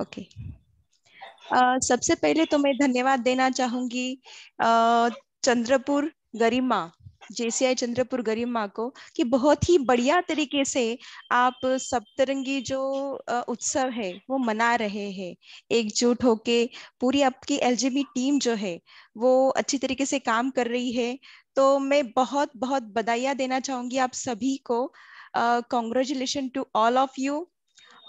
Okay okay. uh, सबसे पहले तो मैं धन्यवाद देना चाहूंगी uh, चंद्रपुर गरिमा जेसीआई चंद्रपुर गरिमा को कि बहुत ही बढ़िया तरीके से आप सप्तरंगी जो उत्सव है वो मना रहे हैं एकजुट होके पूरी आपकी एलजीबी टीम जो है वो अच्छी तरीके से काम कर रही है तो मैं बहुत बहुत बधाइया देना चाहूंगी आप सभी को congratulation to all of you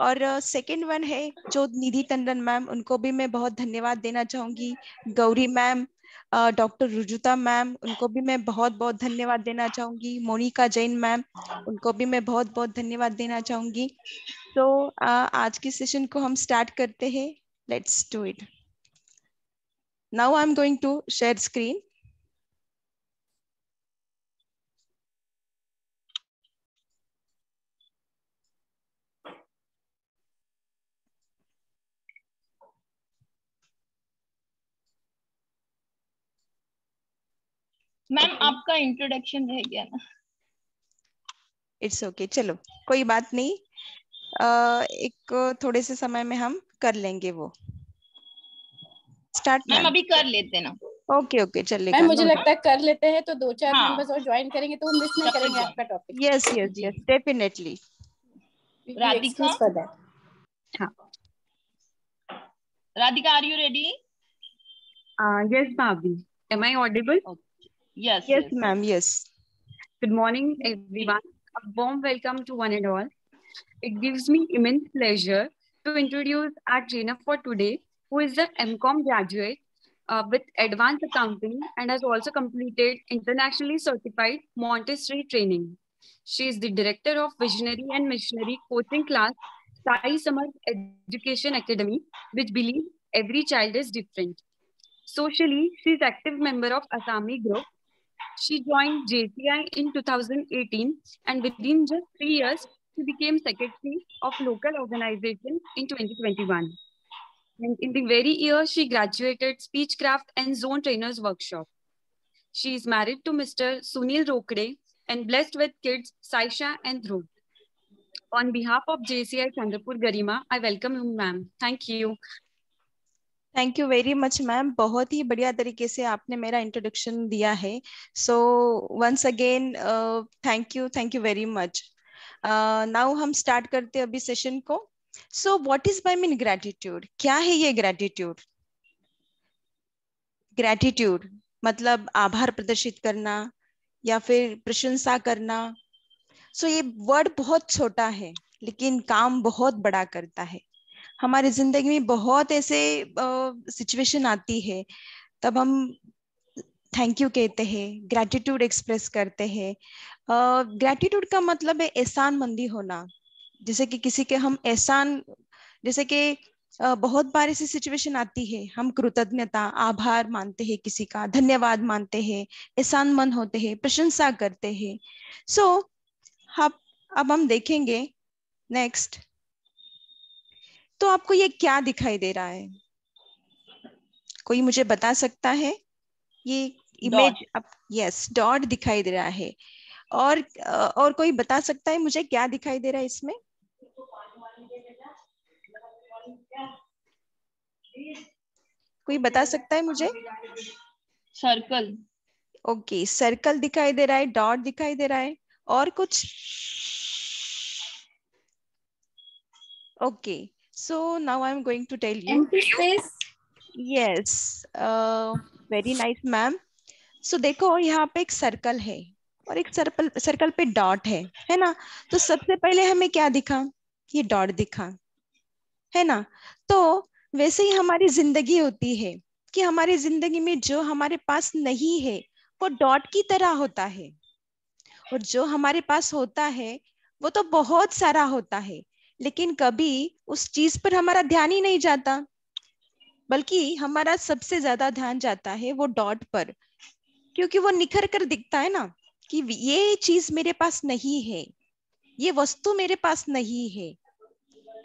और सेकेंड वन है जो निधि टंडन मैम उनको भी मैं बहुत धन्यवाद देना चाहूंगी Gauri ma'am doctor Rujuta ma'am उनको भी मैं बहुत बहुत धन्यवाद देना चाहूंगी मोनिका जैन मैम उनको भी मैं बहुत बहुत धन्यवाद देना चाहूंगी तो so, आज की सेशन को हम स्टार्ट करते हैं let's do it now I am going to share screen ma'am आपका इंट्रोडक्शन रह गया ना इट्स ओके okay, चलो कोई बात नहीं uh, एक थोड़े से समय में हम कर लेंगे वो स्टार्ट मैम अभी कर लेते ना ओके ओके चलिए मैम मुझे लगता है कर लेते हैं तो दो चार मेंबर्स हाँ. और ज्वाइन करेंगे तो हम मिस नहीं करेंगे आपका topic yes yes yes definitely Radhika हाँ Radhika are you ready yes भाभी am I audible okay Yes. Yes, yes. ma'am. Yes. Good morning, everyone. A warm welcome to one and all. It gives me immense pleasure to introduce our trainer for today, who is an MCOM graduate uh, with advanced accounting and has also completed internationally certified Montessori training. She is the director of visionary and missionary coaching class Sai Summer Education Academy, which believes every child is different. Socially, she is active member of Asami group she joined JCI in 2018 and within just three years, she became secretary of local organization in 2021. And in the very year, she graduated Speechcraft and Zone Trainers Workshop. She is married to Mr. Sunil Rokde and blessed with kids Saisha and Dhruv. On behalf of JCI Chandrapur Garima, I welcome you, ma'am. Thank you. Thank you very much ma'am बहुत ही बढ़िया तरीके से आपने मेरा introduction दिया है so once again thank you thank you very much now हम स्टार्ट करते हैं अभी सेशन को so what is my mean gratitude क्या है ये ग्रेटिट्यूड ग्रेटिट्यूड मतलब आभार प्रदर्शित करना या फिर प्रशंसा करना सो so, ये वर्ड बहुत छोटा है लेकिन काम बहुत बड़ा करता है हमारी जिंदगी में बहुत ऐसे सिचुएशन uh, आती है तब हम थैंक यू कहते हैं ग्रैटिट्यूड एक्सप्रेस करते हैं ग्रैटिट्यूड uh, का मतलब है एहसान मंदी होना जैसे कि किसी के हम एहसान जैसे कि बहुत बार ऐसी सिचुएशन आती है हम कृतज्ञता आभार मानते हैं किसी का धन्यवाद मानते हैं एहसान मन होते हैं प्रशंसा करते हैं सो so, हाँ, अब हम देखेंगे नेक्स्ट तो आपको ये क्या दिखाई दे रहा है कोई मुझे बता सकता है ये इमेज अब यस डॉट दिखाई दे रहा है और और कोई बता सकता है मुझे क्या दिखाई दे रहा है इसमें कोई बता सकता है मुझे सर्कल ओके सर्कल दिखाई दे रहा है डॉट दिखाई दे रहा है और कुछ okay okay. So now I'm going to tell you. Empty space. Yes. uh, very nice ma'am so dekho yahan pe ek circle hai aur ek circle circle pe dot hai hai na to sabse pehle hame kya dikha ye dot dikha hai na to वैसे ही हमारी जिंदगी होती है कि हमारी जिंदगी में जो हमारे पास नहीं है वो डॉट की तरह होता है और जो हमारे पास होता है वो तो बहुत सारा होता है लेकिन कभी उस चीज पर हमारा ध्यान ही नहीं जाता बल्कि हमारा सबसे ज्यादा ध्यान जाता है वो डॉट पर क्योंकि वो निखर कर दिखता है ना कि ये चीज मेरे पास नहीं है ये वस्तु मेरे पास नहीं है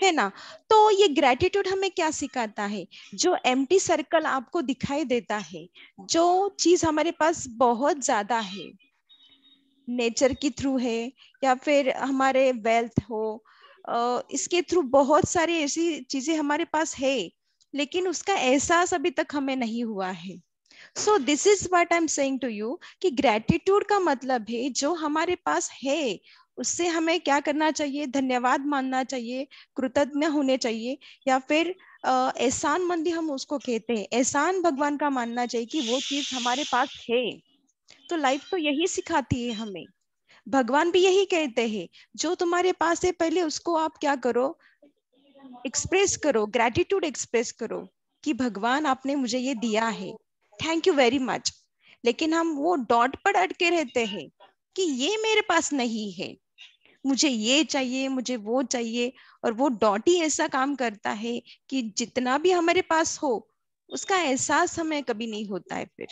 है ना तो ये ग्रेटिट्यूड हमें क्या सिखाता है जो एम सर्कल आपको दिखाई देता है जो चीज हमारे पास बहुत ज्यादा है नेचर के थ्रू है या फिर हमारे वेल्थ हो इसके थ्रू बहुत सारी ऐसी चीजें हमारे पास है लेकिन उसका एहसास अभी तक हमें नहीं हुआ है so this is what I am saying to you कि ग्रेटिट्यूड का मतलब है जो हमारे पास है उससे हमें क्या करना चाहिए धन्यवाद मानना चाहिए कृतज्ञ होने चाहिए या फिर एहसान मंदी हम उसको कहते हैं एहसान भगवान का मानना चाहिए कि वो चीज हमारे पास है तो लाइफ तो यही सिखाती है हमें भगवान भी यही कहते हैं जो तुम्हारे पास है पहले उसको आप क्या करो एक्सप्रेस करो ग्रेटिट्यूड एक्सप्रेस करो कि भगवान आपने मुझे ये दिया है थैंक यू वेरी मच लेकिन हम वो डॉट पर अटके रहते हैं कि ये मेरे पास नहीं है मुझे ये चाहिए मुझे वो चाहिए और वो डॉट ही ऐसा काम करता है कि जितना भी हमारे पास हो उसका एहसास हमें कभी नहीं होता है फिर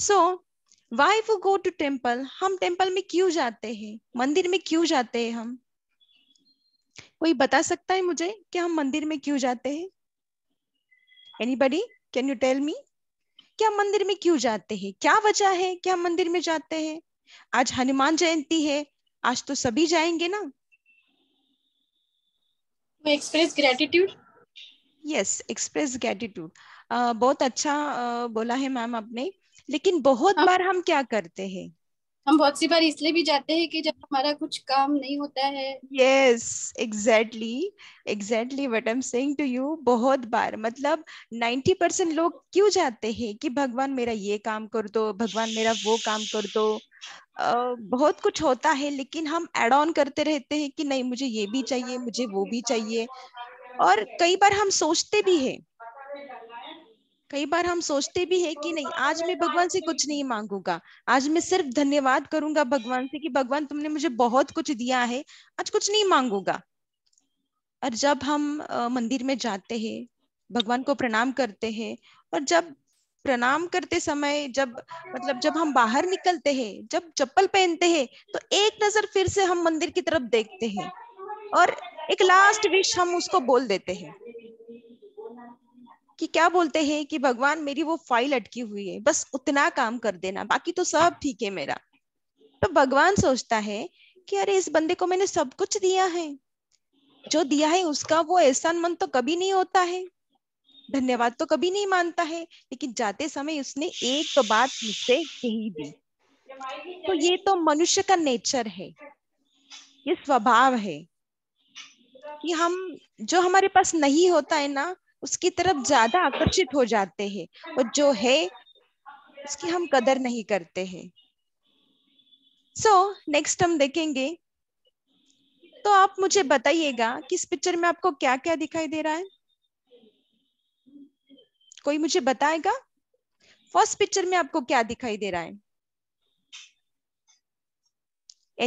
सो so, वाई वो गो टू टेम्पल हम टेम्पल में क्यों जाते हैं मंदिर में क्यों जाते हैं हम कोई बता सकता है मुझे कि हम मंदिर में क्यों जाते हैं anybody can you tell me क्या मंदिर में क्यों जाते हैं क्या वजह है क्या मंदिर में जाते हैं आज हनुमान जयंती है आज तो सभी जाएंगे ना express gratitude yes express gratitude बहुत अच्छा uh, बोला है मैम आपने लेकिन बहुत बार हम क्या करते हैं हम बहुत सी बार इसलिए भी जाते हैं कि जब हमारा कुछ काम नहीं होता है yes exactly exactly what am saying to you बहुत बार मतलब 90 परसेंट लोग क्यों जाते हैं कि भगवान मेरा ये काम कर दो भगवान मेरा वो काम कर दो आ, बहुत कुछ होता है लेकिन हम एड ऑन करते रहते हैं कि नहीं मुझे ये भी चाहिए मुझे वो भी चाहिए और कई बार हम सोचते भी हैं कई बार हम सोचते भी है कि नहीं आज मैं भगवान से कुछ नहीं मांगूंगा आज मैं सिर्फ धन्यवाद करूंगा भगवान से कि भगवान तुमने मुझे बहुत कुछ दिया है आज कुछ नहीं मांगूंगा और जब हम मंदिर में जाते हैं भगवान को प्रणाम करते हैं और जब प्रणाम करते समय जब मतलब जब हम बाहर निकलते हैं जब चप्पल पहनते हैं तो एक नजर फिर से हम मंदिर की तरफ देखते हैं और एक लास्ट विश हम उसको बोल देते हैं कि क्या बोलते हैं कि भगवान मेरी वो फाइल अटकी हुई है बस उतना काम कर देना बाकी तो सब ठीक है मेरा तो भगवान सोचता है कि अरे इस बंदे को मैंने सब कुछ दिया है जो दिया है उसका वो एहसान मन तो कभी नहीं होता है धन्यवाद तो कभी नहीं मानता है लेकिन जाते समय उसने एक तो बात मुझसे कही दी तो ये तो मनुष्य का नेचर है ये स्वभाव है कि हम जो हमारे पास नहीं होता है ना उसकी तरफ ज्यादा आकर्षित हो जाते हैं और जो है उसकी हम कदर नहीं करते हैं सो so, नेक्स्ट हम देखेंगे तो आप मुझे बताइएगा कि इस पिक्चर में आपको क्या क्या दिखाई दे रहा है कोई मुझे बताएगा फर्स्ट पिक्चर में आपको क्या दिखाई दे रहा है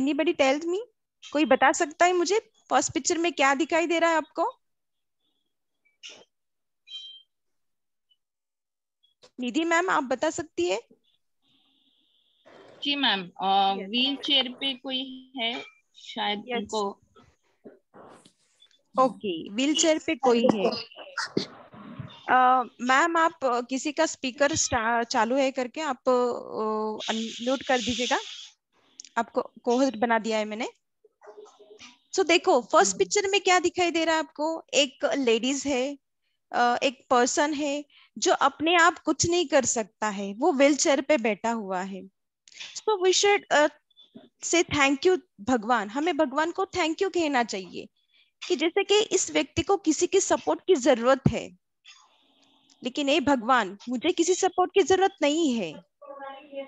एनी बडी टेल्स मी कोई बता सकता है मुझे फर्स्ट पिक्चर में क्या दिखाई दे रहा है आपको निधि मैम आप बता सकती है जी मैम व्हील चेयर पे कोई है शायद उनको ओके व्हील चेयर पे कोई है मैम uh, आप किसी का स्पीकर चालू है करके आप अनम्यूट uh, कर दीजिएगा आपको कोहर बना दिया है मैंने सो so, देखो फर्स्ट पिक्चर hmm. में क्या दिखाई दे रहा है आपको एक लेडीज है एक पर्सन है जो अपने आप कुछ नहीं कर सकता है वो व्हील चेयर पे बैठा हुआ है so we should say thank you भगवान हमें भगवान को थैंक यू कहना चाहिए कि जैसे कि इस व्यक्ति को किसी की सपोर्ट की जरूरत है लेकिन ये भगवान मुझे किसी सपोर्ट की जरूरत नहीं है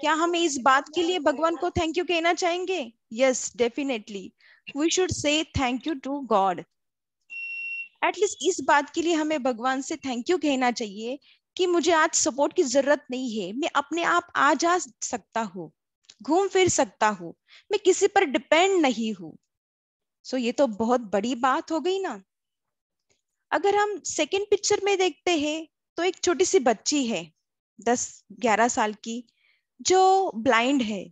क्या हम इस बात के लिए भगवान को थैंक यू कहना चाहेंगे yes definitely we should say thank you to God at least इस बात के लिए हमें भगवान से थैंक यू कहना चाहिए कि मुझे आज सपोर्ट की जरूरत नहीं है मैं अपने आप आ जा सकता हूँ घूम फिर सकता हूँ मैं किसी पर डिपेंड नहीं हूँ सो ये तो बहुत बड़ी बात हो गई ना अगर हम सेकेंड पिक्चर में देखते हैं तो एक छोटी सी बच्ची है दस ग्यारह साल की जो ब्लाइंड है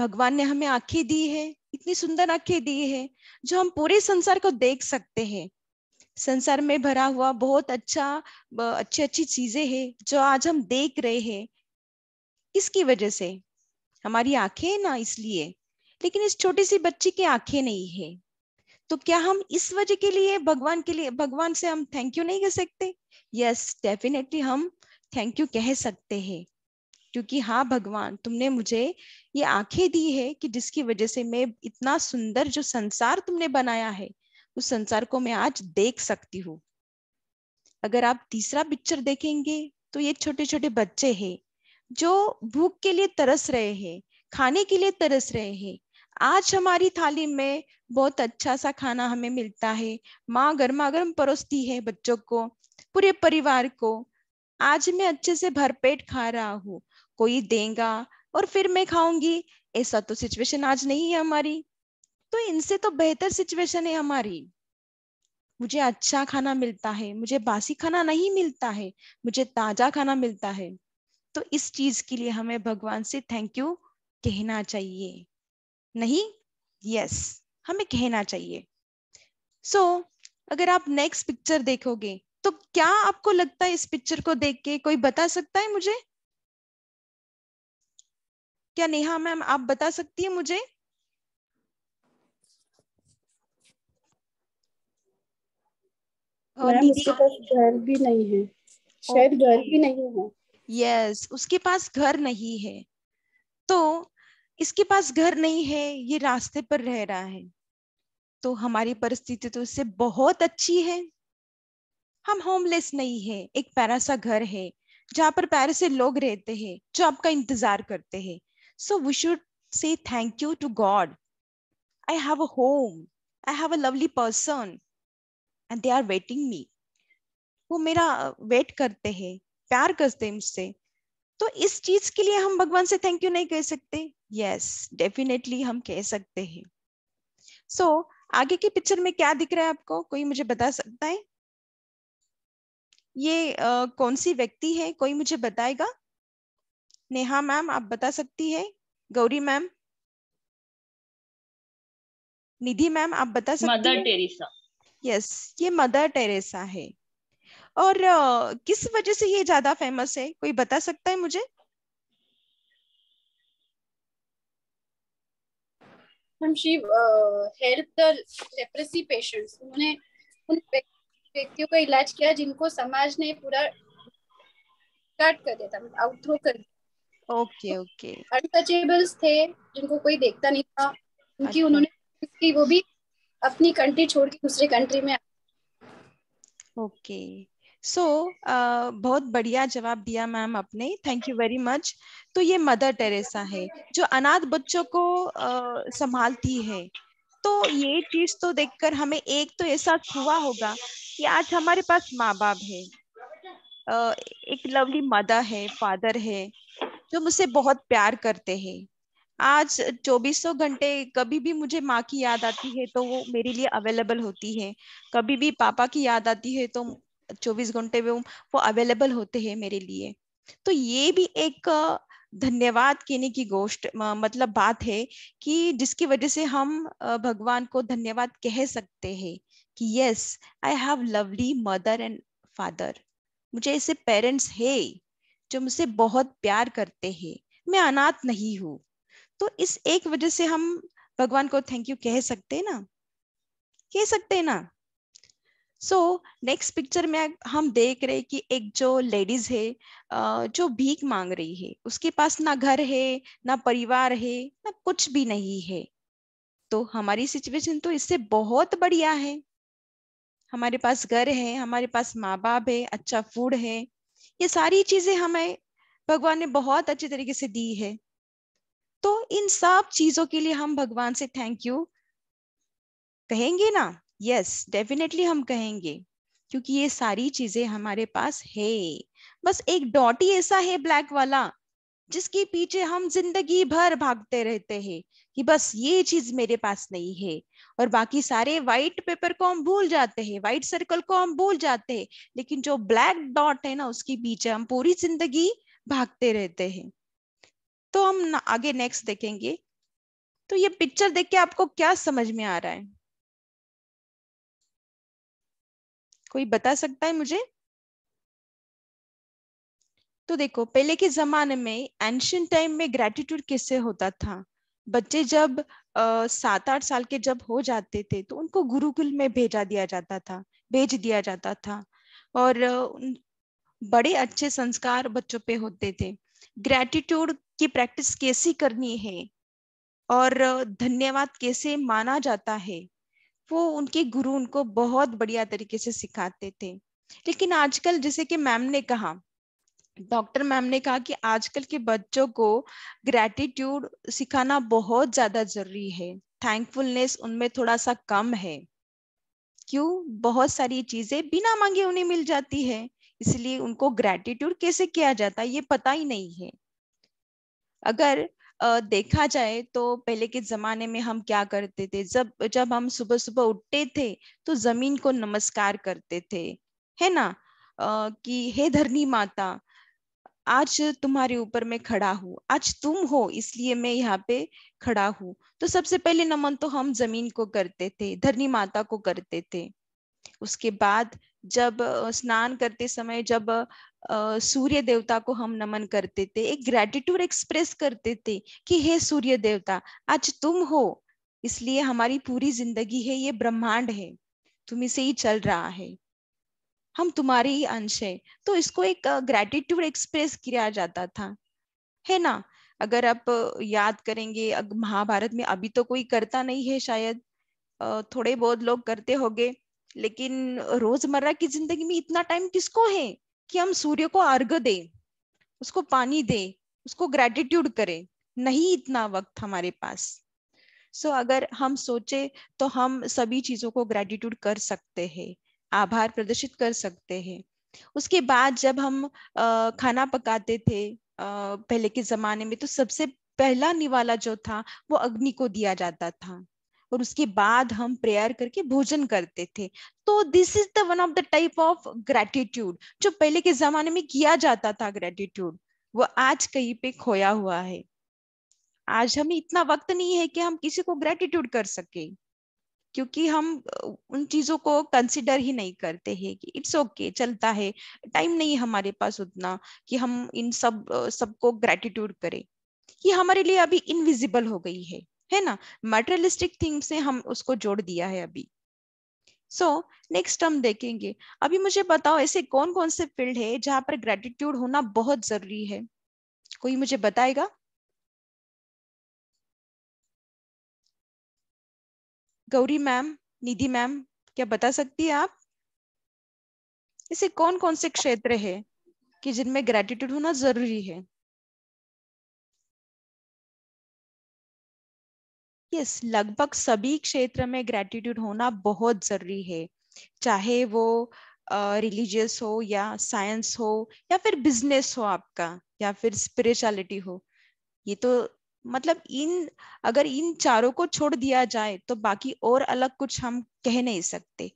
भगवान ने हमें आंखें दी है इतनी सुंदर आंखें दी है जो हम पूरे संसार को देख सकते हैं संसार में भरा हुआ बहुत अच्छा अच्छी अच्छी चीजें हैं जो आज हम देख रहे हैं इसकी वजह से हमारी आंखें ना इसलिए लेकिन इस छोटी सी बच्ची की आंखें नहीं है तो क्या हम इस वजह के लिए भगवान के लिए भगवान से हम थैंक यू नहीं कह सकते यस डेफिनेटली हम थैंक यू कह सकते हैं क्योंकि हाँ भगवान तुमने मुझे ये आंखें दी है कि जिसकी वजह से मैं इतना सुंदर जो संसार तुमने बनाया है उस संसार को मैं आज देख सकती हूँ अगर आप तीसरा पिक्चर देखेंगे तो ये छोटे छोटे बच्चे हैं जो भूख के लिए तरस रहे हैं खाने के लिए तरस रहे हैं आज हमारी थाली में बहुत अच्छा सा खाना हमें मिलता है माँ गर्मा गर्म परोसती है बच्चों को पूरे परिवार को आज मैं अच्छे से भरपेट खा रहा हूँ कोई देगा और फिर मैं खाऊंगी ऐसा तो सिचुएशन आज नहीं है हमारी तो इनसे तो बेहतर सिचुएशन है हमारी मुझे अच्छा खाना मिलता है मुझे बासी खाना नहीं मिलता है मुझे ताजा खाना मिलता है तो इस चीज के लिए हमें भगवान से थैंक यू कहना चाहिए नहीं यस हमें कहना चाहिए सो so, अगर आप नेक्स्ट पिक्चर देखोगे तो क्या आपको लगता है इस पिक्चर को देख के कोई बता सकता है मुझे क्या नेहा मैम आप बता सकती है मुझे उसके पास घर नहीं है यस उसके पास घर नहीं है तो इसके पास घर नहीं है ये रास्ते पर रह रहा है तो हमारी परिस्थिति तो इससे बहुत अच्छी है हम होमलेस नहीं है एक प्यारा सा घर है जहाँ पर प्यारे से लोग रहते हैं जो आपका इंतजार करते हैं so we should say thank you to God I have a home I have a lovely person and they are waiting me वो मेरा वेट uh, करते हैं प्यार करते हैं मुझसे तो इस चीज के लिए हम भगवान से थैंक यू नहीं कह सकते यस डेफिनेटली हम कह सकते हैं सो so, आगे की पिक्चर में क्या दिख रहा है आपको कोई मुझे बता सकता है ये आ, uh, कौन सी व्यक्ति है कोई मुझे बताएगा नेहा मैम आप बता सकती है गौरी मैम निधि मैम आप बता सकती मदर टेरेसा यस ये मदर टेरेसा है और uh, किस वजह से ये ज्यादा फेमस है कोई बता सकता है मुझे she help the leprosy patients उन्होंने उन व्यक्तियों का इलाज किया जिनको समाज ने पूरा कट कर दिया था आउटथ्रो मतलब कर दिया ओके ओके अनटचेबल्स थे जिनको कोई देखता नहीं था उनकी अच्छा। उन्होंने वो भी अपनी कंट्री छोड़ के दूसरे कंट्री में ओके सो so, uh, बहुत बढ़िया जवाब दिया मैम आपने थैंक यू वेरी मच तो ये मदर टेरेसा है जो अनाथ बच्चों को uh, संभालती है तो ये चीज तो देखकर हमें एक तो ऐसा हुआ होगा कि आज हमारे पास माँ बाप है uh, एक लवली मदर है फादर है जो मुझसे बहुत प्यार करते हैं आज 2400 घंटे कभी भी मुझे माँ की याद आती है तो वो मेरे लिए अवेलेबल होती है कभी भी पापा की याद आती है तो चौबीस घंटे में वो अवेलेबल होते हैं मेरे लिए तो ये भी एक धन्यवाद कहने की गोष्ट मतलब बात है कि जिसकी वजह से हम भगवान को धन्यवाद कह सकते हैं कि yes I have lovely mother and father मुझे ऐसे पेरेंट्स है जो मुझसे बहुत प्यार करते हैं मैं अनाथ नहीं हूँ तो इस एक वजह से हम भगवान को थैंक यू कह सकते हैं ना कह सकते हैं ना सो नेक्स्ट पिक्चर में हम देख रहे कि एक जो लेडीज है जो भीख मांग रही है उसके पास ना घर है ना परिवार है ना कुछ भी नहीं है तो हमारी सिचुएशन तो इससे बहुत बढ़िया है हमारे पास घर है हमारे पास माँ बाप है अच्छा फूड है ये सारी चीजें हमें भगवान ने बहुत अच्छे तरीके से दी है तो इन सब चीजों के लिए हम भगवान से थैंक यू कहेंगे ना यस yes, डेफिनेटली हम कहेंगे क्योंकि ये सारी चीजें हमारे पास है बस एक डॉट ही ऐसा है ब्लैक वाला जिसके पीछे हम जिंदगी भर भागते रहते हैं कि बस ये चीज मेरे पास नहीं है और बाकी सारे व्हाइट पेपर को हम भूल जाते हैं व्हाइट सर्कल को हम भूल जाते हैं लेकिन जो ब्लैक डॉट है ना उसके पीछे हम पूरी जिंदगी भागते रहते हैं तो हम आगे नेक्स्ट देखेंगे तो ये पिक्चर देख के आपको क्या समझ में आ रहा है कोई बता सकता है मुझे तो देखो पहले के जमाने में एंशियंट टाइम में ग्रेटिट्यूड किससे होता था बच्चे जब सात आठ साल के जब हो जाते थे तो उनको गुरुकुल में भेजा दिया जाता था भेज दिया जाता था और बड़े अच्छे संस्कार बच्चों पे होते थे ग्रेटिट्यूड कि प्रैक्टिस कैसी करनी है और धन्यवाद कैसे माना जाता है वो उनके गुरु उनको बहुत बढ़िया तरीके से सिखाते थे लेकिन आजकल जैसे कि मैम ने कहा डॉक्टर मैम ने कहा कि आजकल के बच्चों को ग्रेटिट्यूड सिखाना बहुत ज्यादा जरूरी है थैंकफुलनेस उनमें थोड़ा सा कम है क्यों बहुत सारी चीजें बिना मांगे उन्हें मिल जाती है इसलिए उनको ग्रेटिट्यूड कैसे किया जाता है ये पता ही नहीं है अगर देखा जाए तो पहले के जमाने में हम क्या करते थे जब जब हम सुबह सुबह उठते थे तो जमीन को नमस्कार करते थे है ना कि हे धरनी माता आज तुम्हारे ऊपर मैं खड़ा हूँ आज तुम हो इसलिए मैं यहाँ पे खड़ा हूँ तो सबसे पहले नमन तो हम जमीन को करते थे धरनी माता को करते थे उसके बाद जब स्नान करते समय जब सूर्य देवता को हम नमन करते थे एक ग्रेटिट्यूड एक्सप्रेस करते थे कि हे सूर्य देवता आज तुम हो इसलिए हमारी पूरी जिंदगी है ये ब्रह्मांड है तुम्हें से ही चल रहा है हम तुम्हारे ही अंश है तो इसको एक ग्रेटिट्यूड एक्सप्रेस किया जाता था है ना अगर आप याद करेंगे महाभारत में अभी तो कोई करता नहीं है शायद थोड़े बहुत लोग करते होंगे लेकिन रोजमर्रा की जिंदगी में इतना टाइम किसको है कि हम सूर्य को अर्घ दें उसको पानी दें उसको ग्रेटिट्यूड करें नहीं इतना वक्त हमारे पास सो so, अगर हम सोचे तो हम सभी चीजों को ग्रेटिट्यूड कर सकते हैं आभार प्रदर्शित कर सकते हैं उसके बाद जब हम आ, खाना पकाते थे आ, पहले के जमाने में तो सबसे पहला निवाला जो था वो अग्नि को दिया जाता था और उसके बाद हम प्रेयर करके भोजन करते थे तो this is the one of the type of gratitude जो पहले के जमाने में किया जाता था ग्रेटिट्यूड वो आज कहीं पे खोया हुआ है आज हमें इतना वक्त नहीं है कि हम किसी को ग्रेटिट्यूड कर सके क्योंकि हम उन चीजों को कंसिडर ही नहीं करते हैं कि इट्स ओके okay, चलता है टाइम नहीं हमारे पास उतना कि हम इन सब सबको ग्रेटिट्यूड करें ये हमारे लिए अभी इनविजिबल हो गई है है ना मटेरियलिस्टिक थिंग से हम उसको जोड़ दिया है अभी सो नेक्स्ट हम देखेंगे अभी मुझे बताओ ऐसे कौन कौन से फील्ड है जहां पर ग्रेटिट्यूड होना बहुत जरूरी है कोई मुझे बताएगा गौरी मैम निधि मैम क्या बता सकती है आप ऐसे कौन कौन से क्षेत्र है कि जिनमें ग्रेटिट्यूड होना जरूरी है यस yes, लगभग सभी क्षेत्र में ग्रेटिट्यूड होना बहुत जरूरी है चाहे वो रिलीजियस uh, हो या साइंस हो या फिर बिजनेस हो आपका या फिर स्पिरिचुअलिटी हो ये तो मतलब इन अगर इन चारों को छोड़ दिया जाए तो बाकी और अलग कुछ हम कह नहीं सकते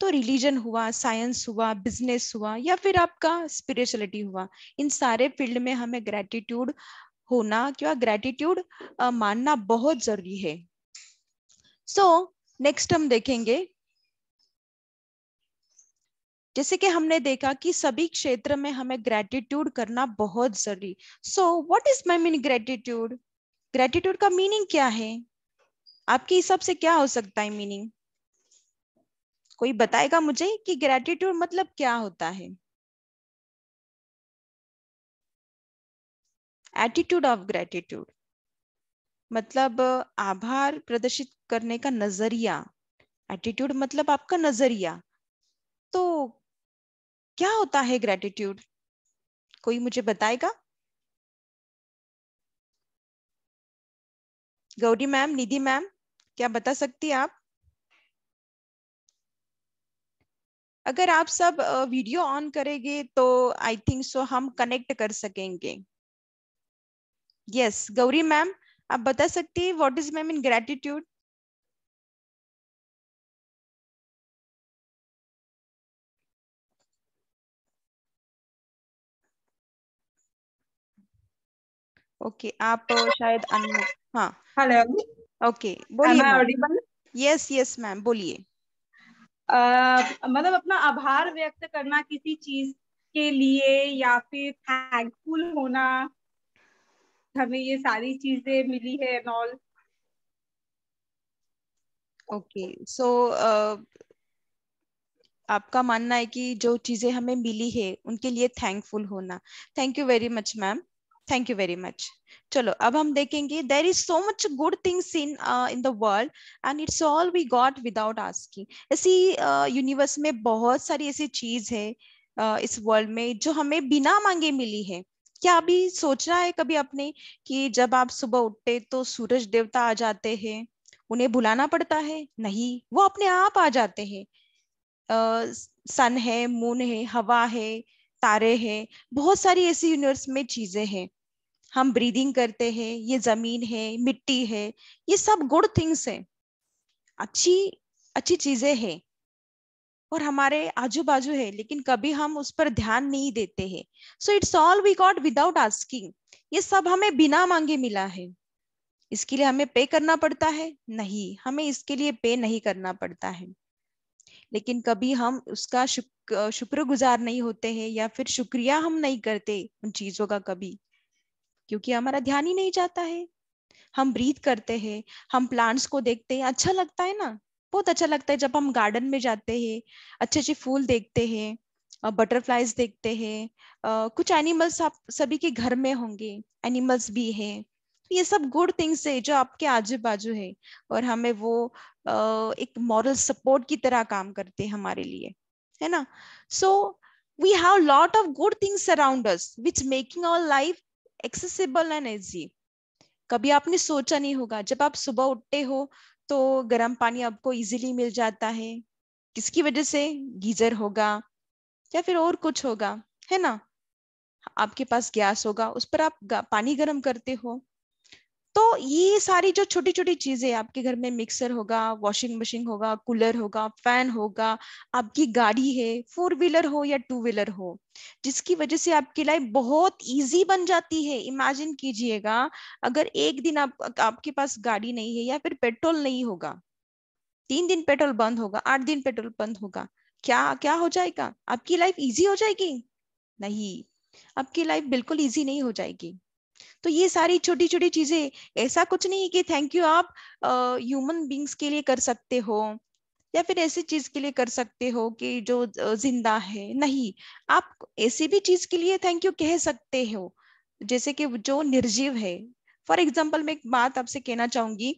तो रिलीजन हुआ साइंस हुआ बिजनेस हुआ या फिर आपका स्पिरिचुअलिटी हुआ इन सारे फील्ड में हमें ग्रेटिट्यूड होना किंवा ग्रॅटिट्यूड मानना बहुत जरूरी है सो नेक्स्ट हम देखेंगे जैसे कि हमने देखा कि सभी क्षेत्र में हमें ग्रेटिट्यूड करना बहुत जरूरी so what is my mean gratitude gratitude का मीनिंग क्या है आपके हिसाब से क्या हो सकता है मीनिंग कोई बताएगा मुझे कि ग्रेटिट्यूड मतलब क्या होता है एटीट्यूड ऑफ ग्रेटिट्यूड मतलब आभार प्रदर्शित करने का नजरिया एटीट्यूड मतलब आपका नजरिया तो क्या होता है ग्रेटिट्यूड कोई मुझे बताएगा गौरी मैम निधि मैम क्या बता सकती आप अगर आप सब वीडियो ऑन करेंगे तो आई थिंक सो हम कनेक्ट कर सकेंगे यस गौरी मैम आप बता सकती है what is ma'am in gratitude okay आप uh, शायद अनु हाँ हेलो ओके बोलिए यस यस मैम बोलिए uh, मतलब अपना आभार व्यक्त करना किसी चीज के लिए या फिर थैंकफुल होना हमें ये सारी चीजें मिली है एंड ऑल ओके सो आपका मानना है कि जो चीजें हमें मिली है उनके लिए थैंकफुल होना thank you very much ma'am thank you very much चलो अब हम देखेंगे there is so much good things in in the world and it's all we got without asking ऐसी यूनिवर्स uh, में बहुत सारी ऐसी चीज है uh, इस वर्ल्ड में जो हमें बिना मांगे मिली है क्या अभी सोच रहा है कभी आपने कि जब आप सुबह उठते तो सूरज देवता आ जाते हैं उन्हें भुलाना पड़ता है नहीं वो अपने आप आ जाते हैं सन है मून है हवा है तारे हैं बहुत सारी ऐसी यूनिवर्स में चीजें हैं हम ब्रीदिंग करते हैं ये जमीन है मिट्टी है ये सब गुड थिंग्स है अच्छी अच्छी चीजें हैं और हमारे आजू बाजू है लेकिन कभी हम उस पर ध्यान नहीं देते हैं so it's all we got without asking ये सब हमें बिना मांगे मिला है इसके लिए हमें पे करना पड़ता है नहीं हमें इसके लिए पे नहीं करना पड़ता है लेकिन कभी हम उसका शुक्र शुक्रगुजार नहीं होते हैं या फिर शुक्रिया हम नहीं करते उन चीजों का कभी क्योंकि हमारा ध्यान ही नहीं जाता है हम ब्रीथ करते हैं हम प्लांट्स को देखते हैं अच्छा लगता है ना बहुत अच्छा लगता है जब हम गार्डन में जाते हैं अच्छे अच्छे फूल देखते हैं बटरफ्लाइज देखते हैं कुछ एनिमल्स आप सभी के घर में होंगे एनिमल्स भी हैं ये सब गुड थिंग्स है जो आपके आजू बाजू है और हमें वो एक मॉरल सपोर्ट की तरह काम करते हैं हमारे लिए है ना so we have lot of good things around us which making our life accessible and एजी कभी आपने सोचा नहीं होगा जब आप सुबह उठते हो तो गर्म पानी आपको इजीली मिल जाता है किसकी वजह से गीजर होगा या फिर और कुछ होगा है ना आपके पास गैस होगा उस पर आप पानी गर्म करते हो तो ये सारी जो छोटी छोटी चीजें आपके घर में मिक्सर होगा वॉशिंग मशीन होगा कूलर होगा फैन होगा आपकी गाड़ी है फोर व्हीलर हो या टू व्हीलर हो जिसकी वजह से आपकी लाइफ बहुत इजी बन जाती है इमेजिन कीजिएगा अगर एक दिन आप आपके पास गाड़ी नहीं है या फिर पेट्रोल नहीं होगा तीन दिन पेट्रोल बंद होगा आठ दिन पेट्रोल बंद होगा क्या क्या हो जाएगा आपकी लाइफ इजी हो जाएगी नहीं आपकी लाइफ बिल्कुल इजी नहीं हो जाएगी तो ये सारी छोटी छोटी चीजें ऐसा कुछ नहीं कि थैंक यू आप ह्यूमन बींग्स के लिए कर सकते हो या फिर ऐसी चीज के लिए कर सकते हो कि जो जिंदा है नहीं आप ऐसी भी चीज के लिए थैंक यू कह सकते हो जैसे कि जो निर्जीव है फॉर एग्जाम्पल मैं एक बात आपसे कहना चाहूंगी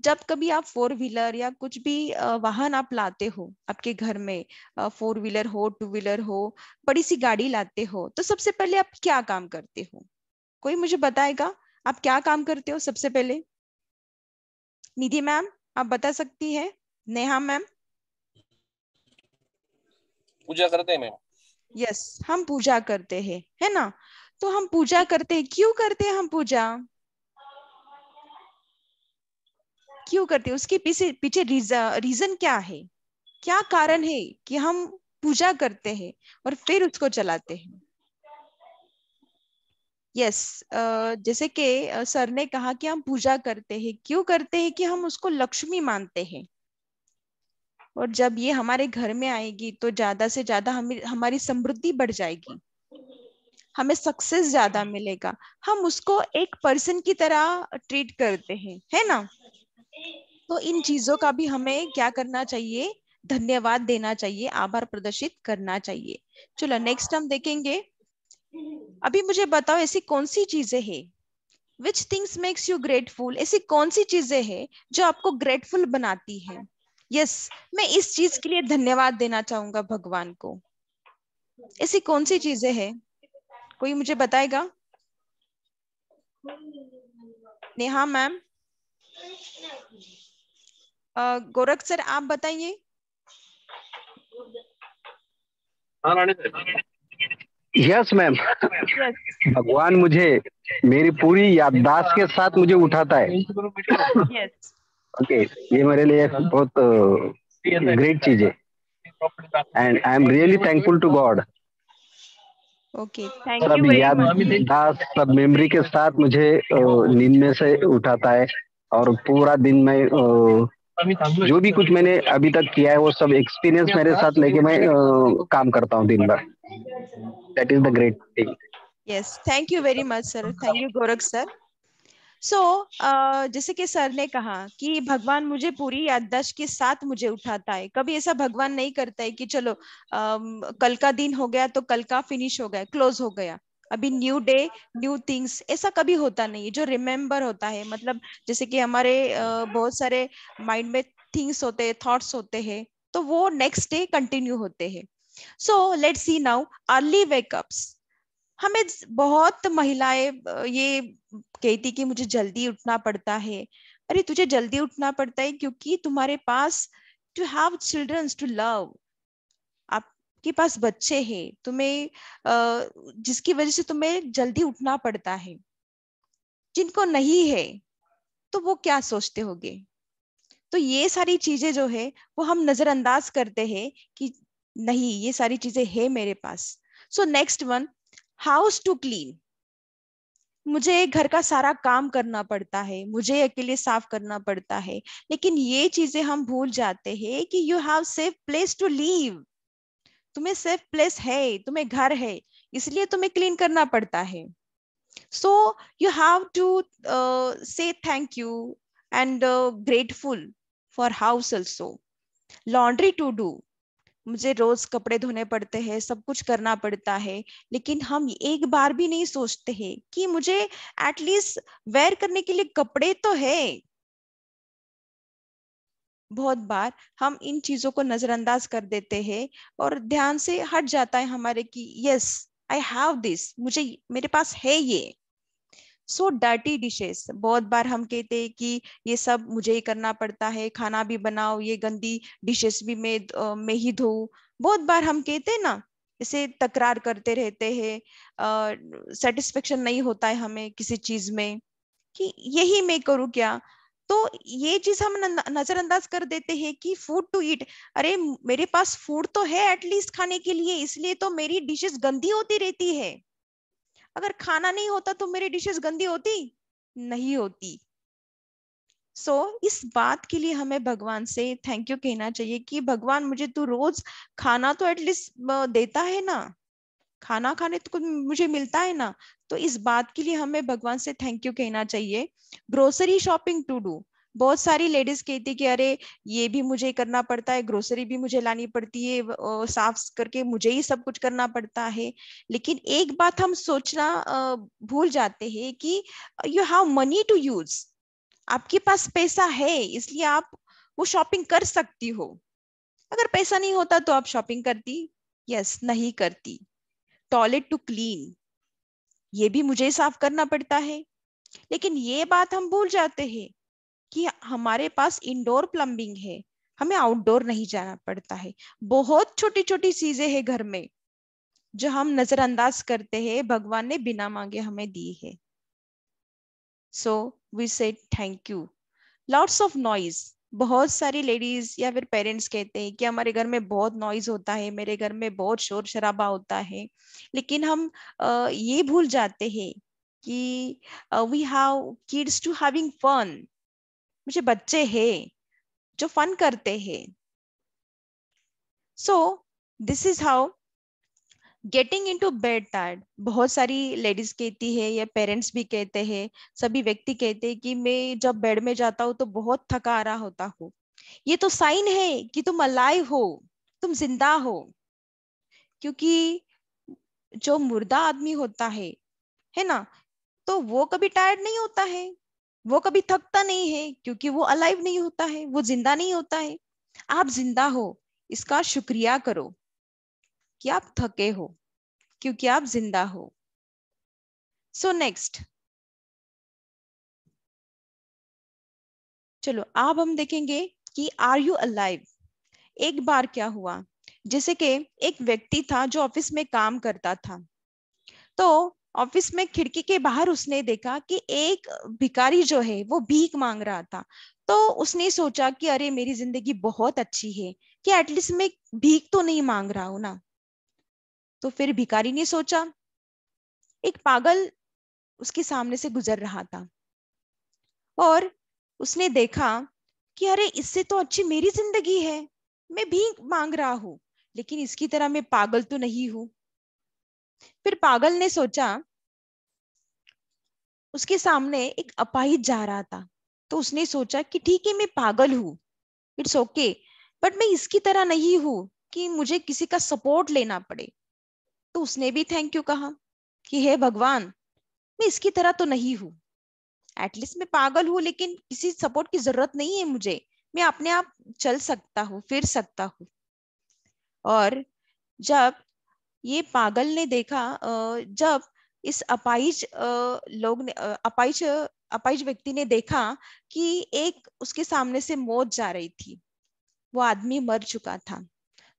जब कभी आप फोर व्हीलर या कुछ भी वाहन आप लाते हो आपके घर में फोर व्हीलर हो टू व्हीलर हो बड़ी सी गाड़ी लाते हो तो सबसे पहले आप क्या काम करते हो कोई मुझे बताएगा आप क्या काम करते हो सबसे पहले निधि मैम आप बता सकती है नेहा मैम पूजा करते हैं मैम यस हम पूजा करते हैं है ना तो हम पूजा करते हैं क्यों करते हैं हम पूजा क्यों करते हैं उसके पीछे पीछे रीजन क्या है क्या कारण है कि हम पूजा करते हैं और फिर उसको चलाते हैं यस yes, uh, जैसे कि uh, सर ने कहा कि हम पूजा करते हैं क्यों करते हैं कि हम उसको लक्ष्मी मानते हैं और जब ये हमारे घर में आएगी तो ज्यादा से ज्यादा हम हमारी समृद्धि बढ़ जाएगी हमें सक्सेस ज्यादा मिलेगा हम उसको एक पर्सन की तरह ट्रीट करते हैं है ना तो इन चीजों का भी हमें क्या करना चाहिए धन्यवाद देना चाहिए आभार प्रदर्शित करना चाहिए चलो नेक्स्ट हम देखेंगे अभी मुझे बताओ ऐसी कौन सी चीजें हैं which things makes you grateful ऐसी कौन सी चीजें हैं जो आपको ग्रेटफुल बनाती है यस yes, मैं इस चीज के लिए धन्यवाद देना चाहूंगा भगवान को ऐसी कौन सी चीजें हैं कोई मुझे बताएगा नेहा मैम गोरख सर आप बताइए हाँ, यस मैम भगवान मुझे मेरी पूरी याददाश्त के साथ मुझे उठाता है ओके okay, ये मेरे लिए बहुत ग्रेट चीज है and I am really thankful to God okay सब याददाश्त सब मेमोरी के साथ मुझे नींद में से उठाता है और पूरा दिन में जो भी कुछ मैंने अभी तक किया है वो सब एक्सपीरियंस मेरे साथ लेके मैं काम करता हूँ दिन भर That is the great thing. Yes, thank you very much, sir. Thank you, Gorak sir. So so, uh, जैसे कि सर ने कहा कि भगवान मुझे पूरी याददाश्त के साथ मुझे उठाता है कभी ऐसा भगवान नहीं करता है कि चलो uh, कल का दिन हो गया तो कल का फिनिश हो गया क्लोज हो गया अभी न्यू डे न्यू थिंग्स ऐसा कभी होता नहीं है जो रिमेम्बर होता है मतलब जैसे कि हमारे uh, बहुत सारे माइंड में थिंग्स होते हैं थॉट्स होते हैं तो वो नेक्स्ट डे कंटिन्यू होते हैं so let see now early wakeups हमें बहुत महिलाएं ये कहती कि मुझे जल्दी उठना पड़ता है अरे तुझे जल्दी उठना पड़ता है क्योंकि तुम्हारे पास to have childrens to love आपके पास बच्चे हैं तुम्हें जिसकी वजह से तुम्हें जल्दी उठना पड़ता है जिनको नहीं है तो वो क्या सोचते होंगे तो ये सारी चीजें जो है वो हम नजरअंदाज करते हैं कि नहीं ये सारी चीजें है मेरे पास so next one house to clean मुझे घर का सारा काम करना पड़ता है मुझे अकेले साफ करना पड़ता है लेकिन ये चीजें हम भूल जाते हैं कि you have safe place to live तुम्हें सेफ प्लेस है तुम्हें घर है इसलिए तुम्हें क्लीन करना पड़ता है so you have to say thank you and grateful for house also laundry to do मुझे रोज कपड़े धोने पड़ते हैं सब कुछ करना पड़ता है लेकिन हम एक बार भी नहीं सोचते हैं कि मुझे एटलीस्ट वेयर करने के लिए कपड़े तो है बहुत बार हम इन चीजों को नजरअंदाज कर देते हैं और ध्यान से हट जाता है हमारे कि यस आई हैव दिस मुझे मेरे पास है ये सो डर्टी डिशेस बहुत बार हम कहते हैं कि ये सब मुझे ही करना पड़ता है खाना भी बनाओ ये गंदी डिशेस भी मैं मैं ही धो बहुत बार हम कहते हैं ना इसे तकरार करते रहते हैं सेटिस्फेक्शन नहीं होता है हमें किसी चीज में कि यही मैं करूँ क्या तो ये चीज हम नजरअंदाज कर देते हैं कि फूड टू ईट अरे मेरे पास फूड तो है एटलीस्ट खाने के लिए इसलिए तो मेरी डिशेस गंदी होती रहती है अगर खाना नहीं होता तो मेरी डिशेस गंदी होती नहीं होती सो so, इस बात के लिए हमें भगवान से थैंक यू कहना चाहिए कि भगवान मुझे तू तो रोज खाना तो एटलीस्ट देता है ना खाना खाने तो मुझे मिलता है ना तो इस बात के लिए हमें भगवान से थैंक यू कहना चाहिए ग्रोसरी शॉपिंग टू डू बहुत सारी लेडीज कहती कि अरे ये भी मुझे करना पड़ता है ग्रोसरी भी मुझे लानी पड़ती है साफ करके मुझे ही सब कुछ करना पड़ता है लेकिन एक बात हम सोचना भूल जाते हैं कि you have money to use आपके पास पैसा है इसलिए आप वो शॉपिंग कर सकती हो अगर पैसा नहीं होता तो आप शॉपिंग करती यस नहीं करती टॉयलेट टू क्लीन ये भी मुझे साफ करना पड़ता है लेकिन ये बात हम भूल जाते हैं कि हमारे पास इंडोर प्लम्बिंग है हमें आउटडोर नहीं जाना पड़ता है बहुत छोटी छोटी चीजें है घर में जो हम नजरअंदाज करते हैं भगवान ने बिना मांगे हमें दी है so we say thank you lots of noise बहुत सारी लेडीज या फिर पेरेंट्स कहते हैं कि हमारे घर में बहुत नॉइज होता है मेरे घर में बहुत शोर शराबा होता है लेकिन हम ये भूल जाते हैं कि we have kids to having fun मुझे बच्चे हैं जो फन करते हैं so this is how getting into bed tired बहुत सारी लेडीज कहती है या पेरेंट्स भी कहते हैं सभी व्यक्ति कहते हैं कि मैं जब बेड में जाता हूँ तो बहुत थका रहा होता हूँ ये तो साइन है कि तुम अलाइव हो तुम जिंदा हो क्योंकि जो मुर्दा आदमी होता है है ना तो वो कभी टायर्ड नहीं होता है वो कभी थकता नहीं है क्योंकि वो अलाइव नहीं होता है वो जिंदा नहीं होता है आप जिंदा हो इसका शुक्रिया करो कि आप थके हो क्योंकि आप जिंदा हो सो so नेक्स्ट चलो अब हम देखेंगे कि आर यू अलाइव एक बार क्या हुआ जैसे कि एक व्यक्ति था जो ऑफिस में काम करता था तो ऑफिस में खिड़की के बाहर उसने देखा कि एक भिकारी जो है वो भीख मांग रहा था तो उसने सोचा कि अरे मेरी जिंदगी बहुत अच्छी है कि एटलीस्ट मैं भीख तो नहीं मांग रहा हूं ना तो फिर भिकारी ने सोचा एक पागल उसके सामने से गुजर रहा था और उसने देखा कि अरे इससे तो अच्छी मेरी जिंदगी है मैं भीख मांग रहा हूं लेकिन इसकी तरह मैं पागल तो नहीं हूं फिर पागल ने सोचा उसके सामने एक अपाहिज जा रहा था तो उसने सोचा कि ठीक है मैं पागल हूँ इट्स ओके बट मैं इसकी तरह नहीं हूँ कि मुझे किसी का सपोर्ट लेना पड़े तो उसने भी थैंक यू कहा कि हे भगवान मैं इसकी तरह तो नहीं हूँ एटलीस्ट मैं पागल हूँ लेकिन किसी सपोर्ट की जरूरत नहीं है मुझे मैं अपने आप चल सकता हूँ फिर सकता हूँ और जब ये पागल ने देखा जब इस अपाइज लोग ने अपाइज अपाइज व्यक्ति ने देखा कि एक उसके सामने से मौत जा रही थी वो आदमी मर चुका था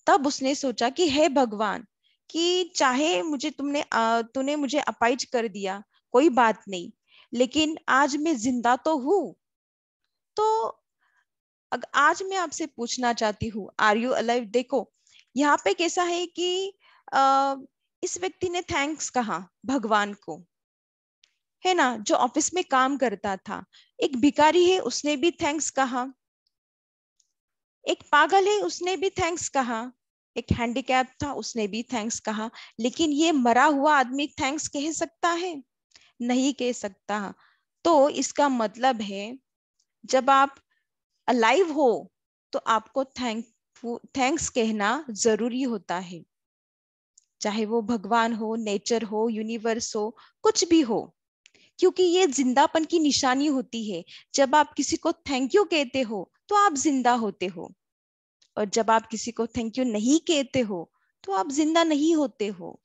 तब उसने सोचा कि हे भगवान कि चाहे मुझे तुमने तूने मुझे अपाइज कर दिया कोई बात नहीं लेकिन आज मैं जिंदा तो हूं तो आज मैं आपसे पूछना चाहती हूँ आर यू अलाइव देखो यहाँ पे कैसा है कि अः इस व्यक्ति ने थैंक्स कहा भगवान को है ना जो ऑफिस में काम करता था एक भिकारी है उसने भी थैंक्स कहा एक पागल है उसने भी थैंक्स कहा एक हैंडीकैप था उसने भी थैंक्स कहा लेकिन ये मरा हुआ आदमी थैंक्स कह सकता है नहीं कह सकता तो इसका मतलब है जब आप अलाइव हो तो आपको थैंक थैंक्स कहना जरूरी होता है चाहे वो भगवान हो नेचर हो यूनिवर्स हो कुछ भी हो क्योंकि ये जिंदापन की निशानी होती है जब आप किसी को थैंक यू कहते हो तो आप जिंदा होते हो और जब आप किसी को थैंक यू नहीं कहते हो तो आप जिंदा नहीं होते हो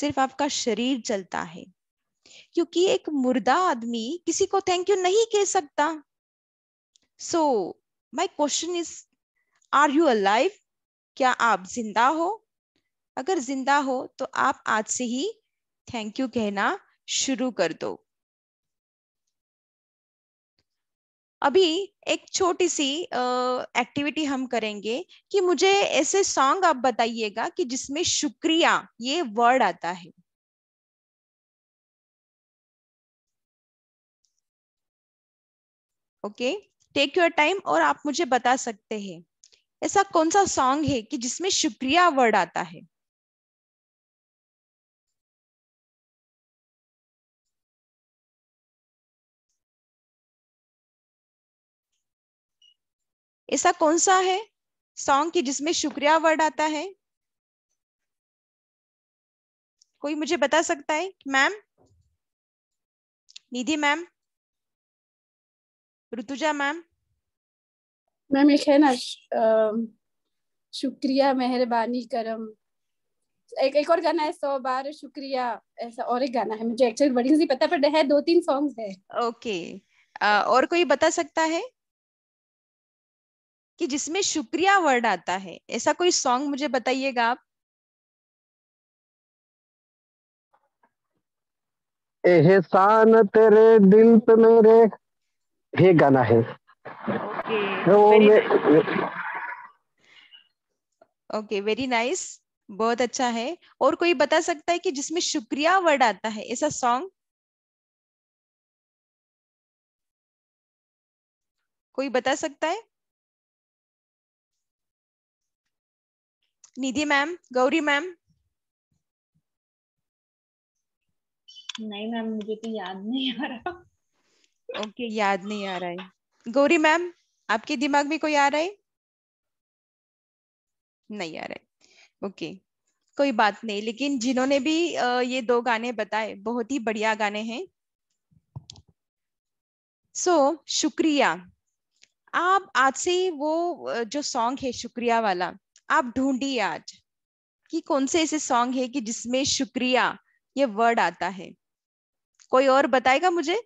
सिर्फ आपका शरीर चलता है क्योंकि एक मुर्दा आदमी किसी को थैंक यू नहीं कह सकता so my question is are you alive क्या आप जिंदा हो अगर जिंदा हो तो आप आज से ही थैंक यू कहना शुरू कर दो अभी एक छोटी सी एक्टिविटी हम करेंगे कि मुझे ऐसे सॉन्ग आप बताइएगा कि जिसमें शुक्रिया ये वर्ड आता है ओके टेक योर टाइम और आप मुझे बता सकते हैं ऐसा कौन सा सॉन्ग है कि जिसमें शुक्रिया वर्ड आता है ऐसा कौन सा है सॉन्ग की जिसमें शुक्रिया वर्ड आता है कोई मुझे बता सकता है ma'am Nidhi ma'am Rutuja ma'am ma'am एक है ना शुक्रिया मेहरबानी करम एक एक और गाना है सौ बार शुक्रिया ऐसा और एक गाना है मुझे एक्चुअली बड़ी नहीं पता पर है दो तीन सॉन्ग है ओके okay. और कोई बता सकता है कि जिसमें शुक्रिया वर्ड आता है ऐसा कोई सॉन्ग मुझे बताइएगा आप एहसान तेरे दिल पे मेरे ये गाना है ओके वेरी नाइस बहुत अच्छा है और कोई बता सकता है कि जिसमें शुक्रिया वर्ड आता है ऐसा सॉन्ग कोई बता सकता है निधि मैम गौरी मैम नहीं मैम मुझे तो याद नहीं आ रहा ओके okay, याद नहीं आ रहा है गौरी मैम आपके दिमाग में कोई आ रहा है नहीं आ रहा है ओके okay. कोई बात नहीं लेकिन जिन्होंने भी ये दो गाने बताए बहुत ही बढ़िया गाने हैं सो so, शुक्रिया आप आज से वो जो सॉन्ग है शुक्रिया वाला आप ढूंढिए आज कि कौन से ऐसे सॉन्ग है कि जिसमें शुक्रिया ये वर्ड आता है कोई और बताएगा मुझे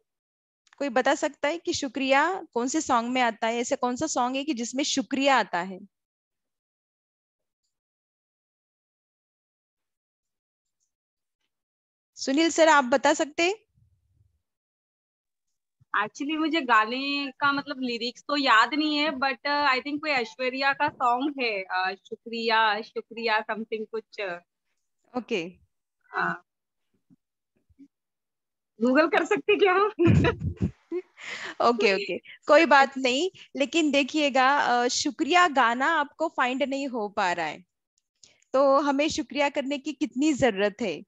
कोई बता सकता है कि शुक्रिया कौन से सॉन्ग में आता है ऐसा कौन सा सॉन्ग है कि जिसमें शुक्रिया आता है सुनील सर आप बता सकते हैं एक्चुअली मुझे गाने का मतलब लिरिक्स तो याद नहीं है बट आई थिंक कोई ऐश्वर्या का सॉन्ग है uh, शुक्रिया शुक्रिया समथिंग कुछ ओके गूगल हाँ। कर सकती क्या ओके ओके कोई बात नहीं लेकिन देखिएगा uh, शुक्रिया गाना आपको फाइंड नहीं हो पा रहा है तो हमें शुक्रिया करने की कितनी जरूरत है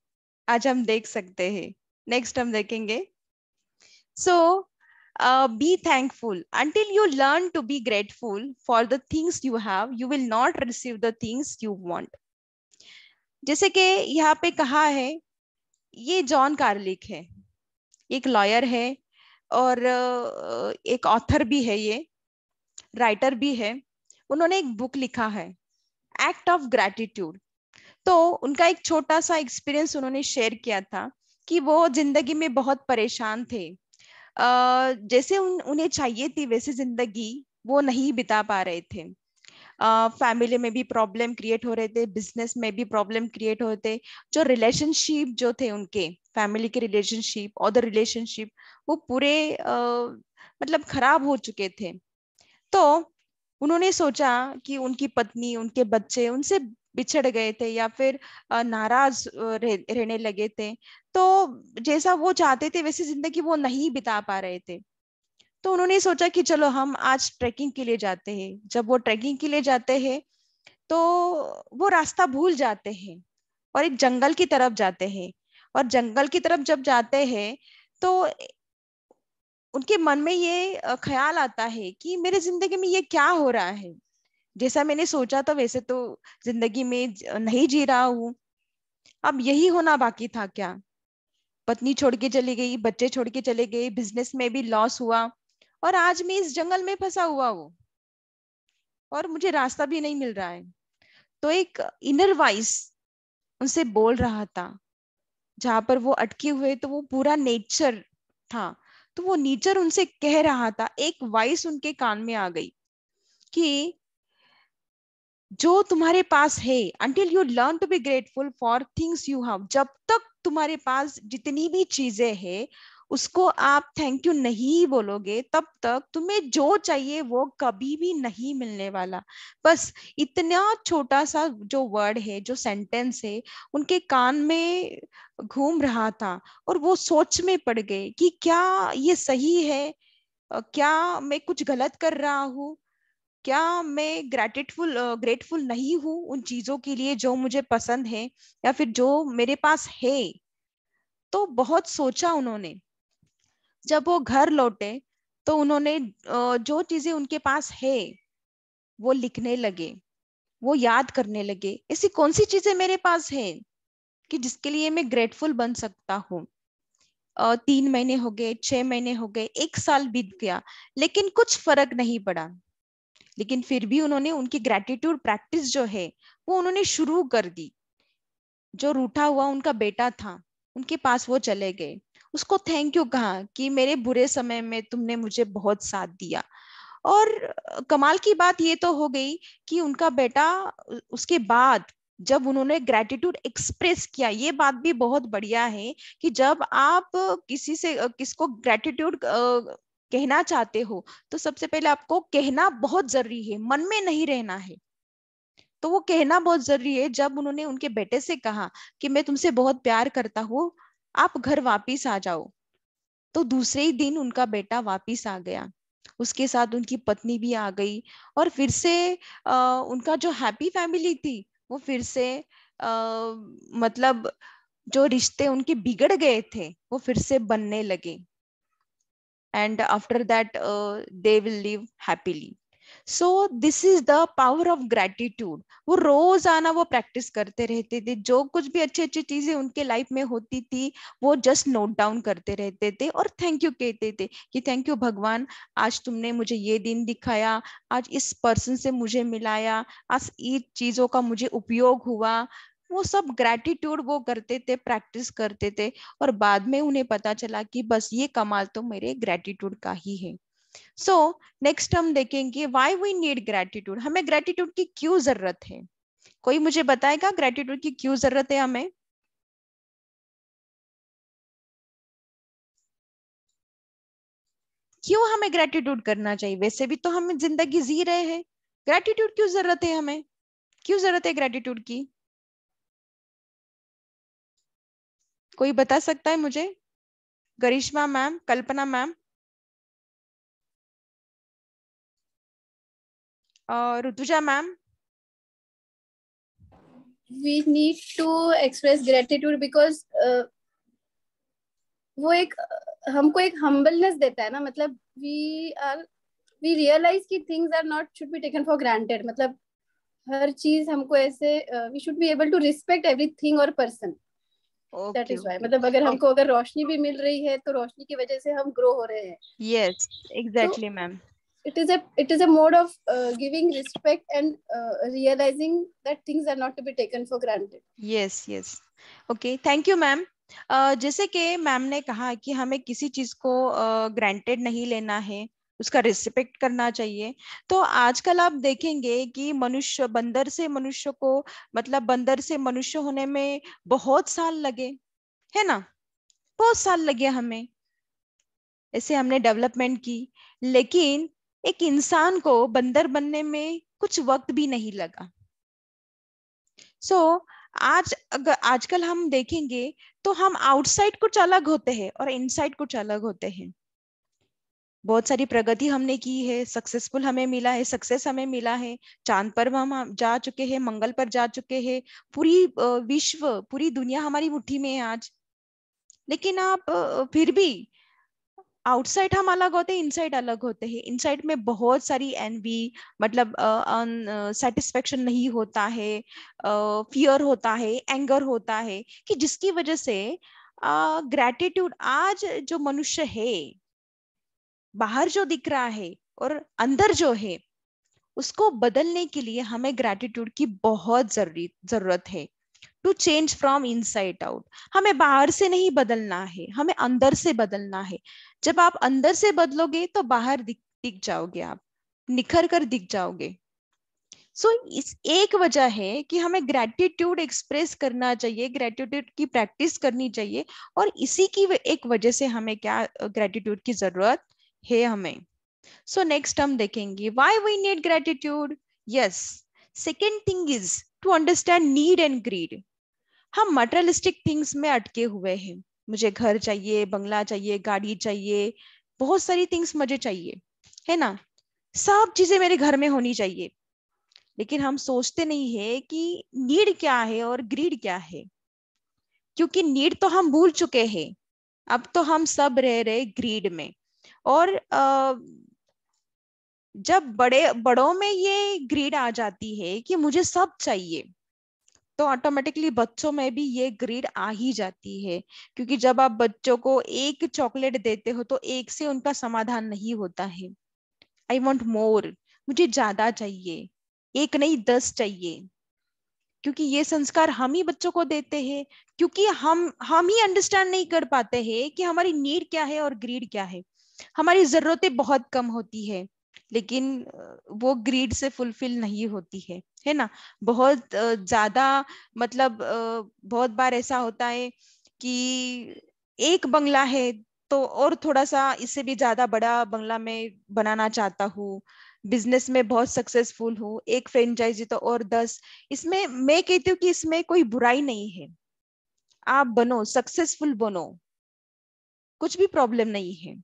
आज हम देख सकते हैं नेक्स्ट हम देखेंगे सो so, uh, be thankful until you learn to be grateful for the things you have you will not receive the things you want जैसे कि यहाँ पे कहा है ये जॉन कार्लिक है एक लॉयर है और uh, एक ऑथर भी है ये राइटर भी है उन्होंने एक बुक लिखा है एक्ट ऑफ ग्रैटिट्यूड तो उनका एक छोटा सा एक्सपीरियंस उन्होंने शेयर किया था कि वो जिंदगी में बहुत परेशान थे जैसे उन उन्हें चाहिए थी वैसे जिंदगी वो नहीं बिता पा रहे थे फैमिली uh, में भी प्रॉब्लम क्रिएट हो रहे थे बिजनेस में भी प्रॉब्लम क्रिएट हो रहे थे जो रिलेशनशिप जो थे उनके फैमिली के रिलेशनशिप और द रिलेशनशिप वो पूरे uh, मतलब खराब हो चुके थे तो उन्होंने सोचा कि उनकी पत्नी उनके बच्चे उनसे बिछड़ गए थे या फिर नाराज रहने लगे थे तो जैसा वो चाहते थे वैसी जिंदगी वो नहीं बिता पा रहे थे तो उन्होंने सोचा कि चलो हम आज ट्रैकिंग के लिए जाते हैं जब वो ट्रैकिंग के लिए जाते हैं तो वो रास्ता भूल जाते हैं और एक जंगल की तरफ जाते हैं और जंगल की तरफ जब जाते हैं तो उनके मन में ये ख्याल आता है कि मेरे जिंदगी में ये क्या हो रहा है जैसा मैंने सोचा था वैसे तो जिंदगी में नहीं जी रहा हूं अब यही होना बाकी था क्या पत्नी छोड़ के चली गई बच्चे छोड़ के चले गए बिजनेस में भी लॉस हुआ और आज मैं इस जंगल में फंसा हुआ हूँ और मुझे रास्ता भी नहीं मिल रहा है तो एक इनर वॉइस उनसे बोल रहा था जहां पर वो अटके हुए तो वो पूरा नेचर था तो वो नेचर उनसे कह रहा था एक वॉइस उनके कान में आ गई कि जो तुम्हारे पास है until you learn to be grateful for things you have जब तक तुम्हारे पास जितनी भी चीजें है उसको आप थैंक यू नहीं बोलोगे तब तक तुम्हें जो चाहिए वो कभी भी नहीं मिलने वाला बस इतना छोटा सा जो वर्ड है जो सेंटेंस है उनके कान में घूम रहा था और वो सोच में पड़ गए कि क्या ये सही है क्या मैं कुछ गलत कर रहा हूँ क्या मैं ग्रेटिटफुल ग्रेटफुल नहीं हूँ उन चीजों के लिए जो मुझे पसंद है या फिर जो मेरे पास है तो बहुत सोचा उन्होंने जब वो घर लौटे तो उन्होंने जो चीजें उनके पास है वो लिखने लगे वो याद करने लगे ऐसी कौन सी चीजें मेरे पास है कि जिसके लिए मैं ग्रेटफुल बन सकता हूँ तीन महीने हो गए छह महीने हो गए एक साल बीत गया लेकिन कुछ फर्क नहीं पड़ा लेकिन फिर भी उन्होंने उनकी ग्रेटिट्यूड प्रैक्टिस जो है वो उन्होंने शुरू कर दी जो रूठा हुआ उनका बेटा था उनके पास वो चले गए उसको थैंक यू कहा कि मेरे बुरे समय में तुमने मुझे बहुत साथ दिया और कमाल की बात ये तो हो गई कि उनका बेटा उसके बाद जब उन्होंने ग्रेटिट्यूड एक्सप्रेस किया ये बात भी बहुत बढ़िया है कि जब आप किसी से किसको ग्रेटिट्यूड कहना चाहते हो तो सबसे पहले आपको कहना बहुत जरूरी है मन में नहीं रहना है तो वो कहना बहुत जरूरी है जब उन्होंने उनके बेटे से कहा कि मैं तुमसे बहुत प्यार करता हूँ आप घर वापिस आ जाओ तो दूसरे ही दिन उनका बेटा वापिस आ गया उसके साथ उनकी पत्नी भी आ गई और फिर से आ, उनका जो हैप्पी फैमिली थी वो फिर से आ, मतलब जो रिश्ते उनके बिगड़ गए थे वो फिर से बनने लगे and after that uh, they will live happily so this is the power of gratitude वो रोजाना वो प्रैक्टिस करते रहते थे जो कुछ भी अच्छी अच्छी चीजें उनके लाइफ में होती थी वो जस्ट नोट डाउन करते रहते थे और थैंक यू कहते थे कि थैंक यू भगवान आज तुमने मुझे ये दिन दिखाया आज इस पर्सन से मुझे मिलाया आज इन चीजों का मुझे उपयोग हुआ वो सब ग्रेटिट्यूड वो करते थे प्रैक्टिस करते थे और बाद में उन्हें पता चला कि बस ये कमाल तो मेरे ग्रेटिट्यूड का ही है सो नेक्स्ट हम देखेंगे वाई वी नीड ग्रेटिट्यूड हमें ग्रेटिट्यूड की क्यों जरूरत है कोई मुझे बताएगा ग्रेटिट्यूड की क्यों जरूरत है हमें क्यों हमें ग्रेटिट्यूड करना चाहिए वैसे भी तो हम जिंदगी जी रहे हैं ग्रेटिट्यूड क्यों जरूरत है हमें क्यों जरूरत है ग्रेटिट्यूड की कोई बता सकता है मुझे गरिश्मा मैम कल्पना मैम और Rutuja ma'am we need to express gratitude because uh, वो एक हमको एक humbleness देता है ना मतलब we are we realize की things are not should be taken for granted मतलब हर चीज हमको ऐसे we should be able to respect everything और पर्सन दैट मतलब रोशनी भी मिल रही है तो रोशनी की वजह से हम ग्रो हो रहे हैं ma'am mode of giving respect and realizing thank you ma'am जैसे कि मैम ने कहा की हमें किसी चीज को ग्रांटेड uh, नहीं लेना है उसका रिस्पेक्ट करना चाहिए तो आजकल आप देखेंगे कि मनुष्य बंदर से मनुष्य को मतलब बंदर से मनुष्य होने में बहुत साल लगे है ना बहुत साल लगे हमें ऐसे हमने डेवलपमेंट की लेकिन एक इंसान को बंदर बनने में कुछ वक्त भी नहीं लगा सो so, आज अगर आजकल हम देखेंगे तो हम आउटसाइड कुछ अलग होते हैं और इनसाइड कुछ अलग होते हैं बहुत सारी प्रगति हमने की है सक्सेसफुल हमें मिला है सक्सेस हमें मिला है चांद पर हम जा चुके हैं मंगल पर जा चुके हैं पूरी विश्व पूरी दुनिया हमारी मुट्ठी में है आज लेकिन आप फिर भी आउटसाइड हम अलग होते हैं इनसाइड अलग होते हैं इनसाइड में बहुत सारी एनवी मतलब सेटिस्फेक्शन नहीं होता है फियर होता है एंगर होता है कि जिसकी वजह से ग्रेटिट्यूड आज जो मनुष्य है बाहर जो दिख रहा है और अंदर जो है उसको बदलने के लिए हमें ग्रेटिट्यूड की बहुत जरूरी जरूरत है to change from inside out हमें बाहर से नहीं बदलना है हमें अंदर से बदलना है जब आप अंदर से बदलोगे तो बाहर दिख दिख जाओगे आप निखर कर दिख जाओगे सो so, इस एक वजह है कि हमें ग्रेटिट्यूड एक्सप्रेस करना चाहिए ग्रेटिट्यूड की प्रैक्टिस करनी चाहिए और इसी की एक वजह से हमें क्या ग्रेटिट्यूड की जरूरत है हमें सो नेक्स्ट हम देखेंगे why we need gratitude yes second thing is to understand need and greed हम मटेरियलिस्टिक थिंग्स में अटके हुए हैं मुझे घर चाहिए बंगला चाहिए गाड़ी चाहिए बहुत सारी थिंग्स मुझे चाहिए है ना सब चीजें मेरे घर में होनी चाहिए लेकिन हम सोचते नहीं है कि नीड क्या है और ग्रीड क्या है क्योंकि नीड तो हम भूल चुके हैं अब तो हम सब रह रहे ग्रीड में और जब बड़े बड़ों में ये ग्रीड आ जाती है कि मुझे सब चाहिए तो ऑटोमेटिकली बच्चों में भी ये ग्रीड आ ही जाती है क्योंकि जब आप बच्चों को एक चॉकलेट देते हो तो एक से उनका समाधान नहीं होता है आई वॉन्ट मोर मुझे ज्यादा चाहिए एक नहीं दस चाहिए क्योंकि ये संस्कार हम ही बच्चों को देते हैं क्योंकि हम हम ही अंडरस्टैंड नहीं कर पाते हैं कि हमारी नीड क्या है और ग्रीड क्या है हमारी ज़रूरतें बहुत कम होती है लेकिन वो ग्रीड से फुलफिल नहीं होती है है ना बहुत ज़्यादा मतलब बहुत बार ऐसा होता है कि एक बंगला है तो और थोड़ा सा इससे भी ज़्यादा बड़ा बंगला मैं बनाना चाहता हूँ बिजनेस में बहुत सक्सेसफुल हूँ एक फ्रेंचाइजी तो और दस इसमें मैं कहती हूँ कि इसमें कोई बुराई नहीं है आप बनो सक्सेसफुल बनो कुछ भी प्रॉब्लम नहीं है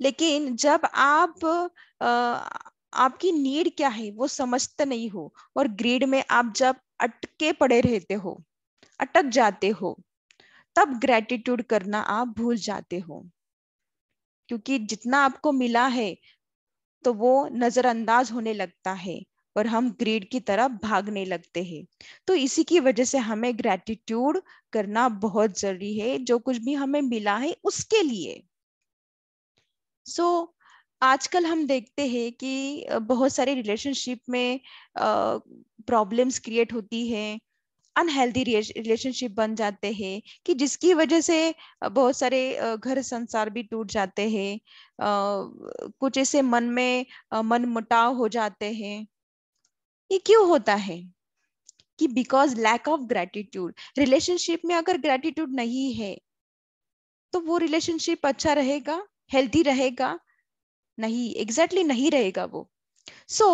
लेकिन जब आप आ, आपकी नीड क्या है वो समझते नहीं हो और ग्रीड में आप जब अटके पड़े रहते हो अटक जाते हो तब ग्रेटिट्यूड करना आप भूल जाते हो क्योंकि जितना आपको मिला है तो वो नजरअंदाज होने लगता है और हम ग्रीड की तरफ भागने लगते हैं तो इसी की वजह से हमें ग्रेटिट्यूड करना बहुत जरूरी है जो कुछ भी हमें मिला है उसके लिए सो so, आजकल हम देखते हैं कि बहुत सारे रिलेशनशिप में प्रॉब्लम्स uh, क्रिएट होती है अनहेल्दी रिलेशनशिप बन जाते हैं कि जिसकी वजह से बहुत सारे घर संसार भी टूट जाते हैं कुछ ऐसे मन में मन मुटाव हो जाते हैं ये क्यों होता है कि because lack of gratitude relationship में अगर ग्रेटिट्यूड नहीं है तो वो रिलेशनशिप अच्छा रहेगा हेल्थी रहेगा नहीं एग्जैक्टली exactly नहीं रहेगा वो so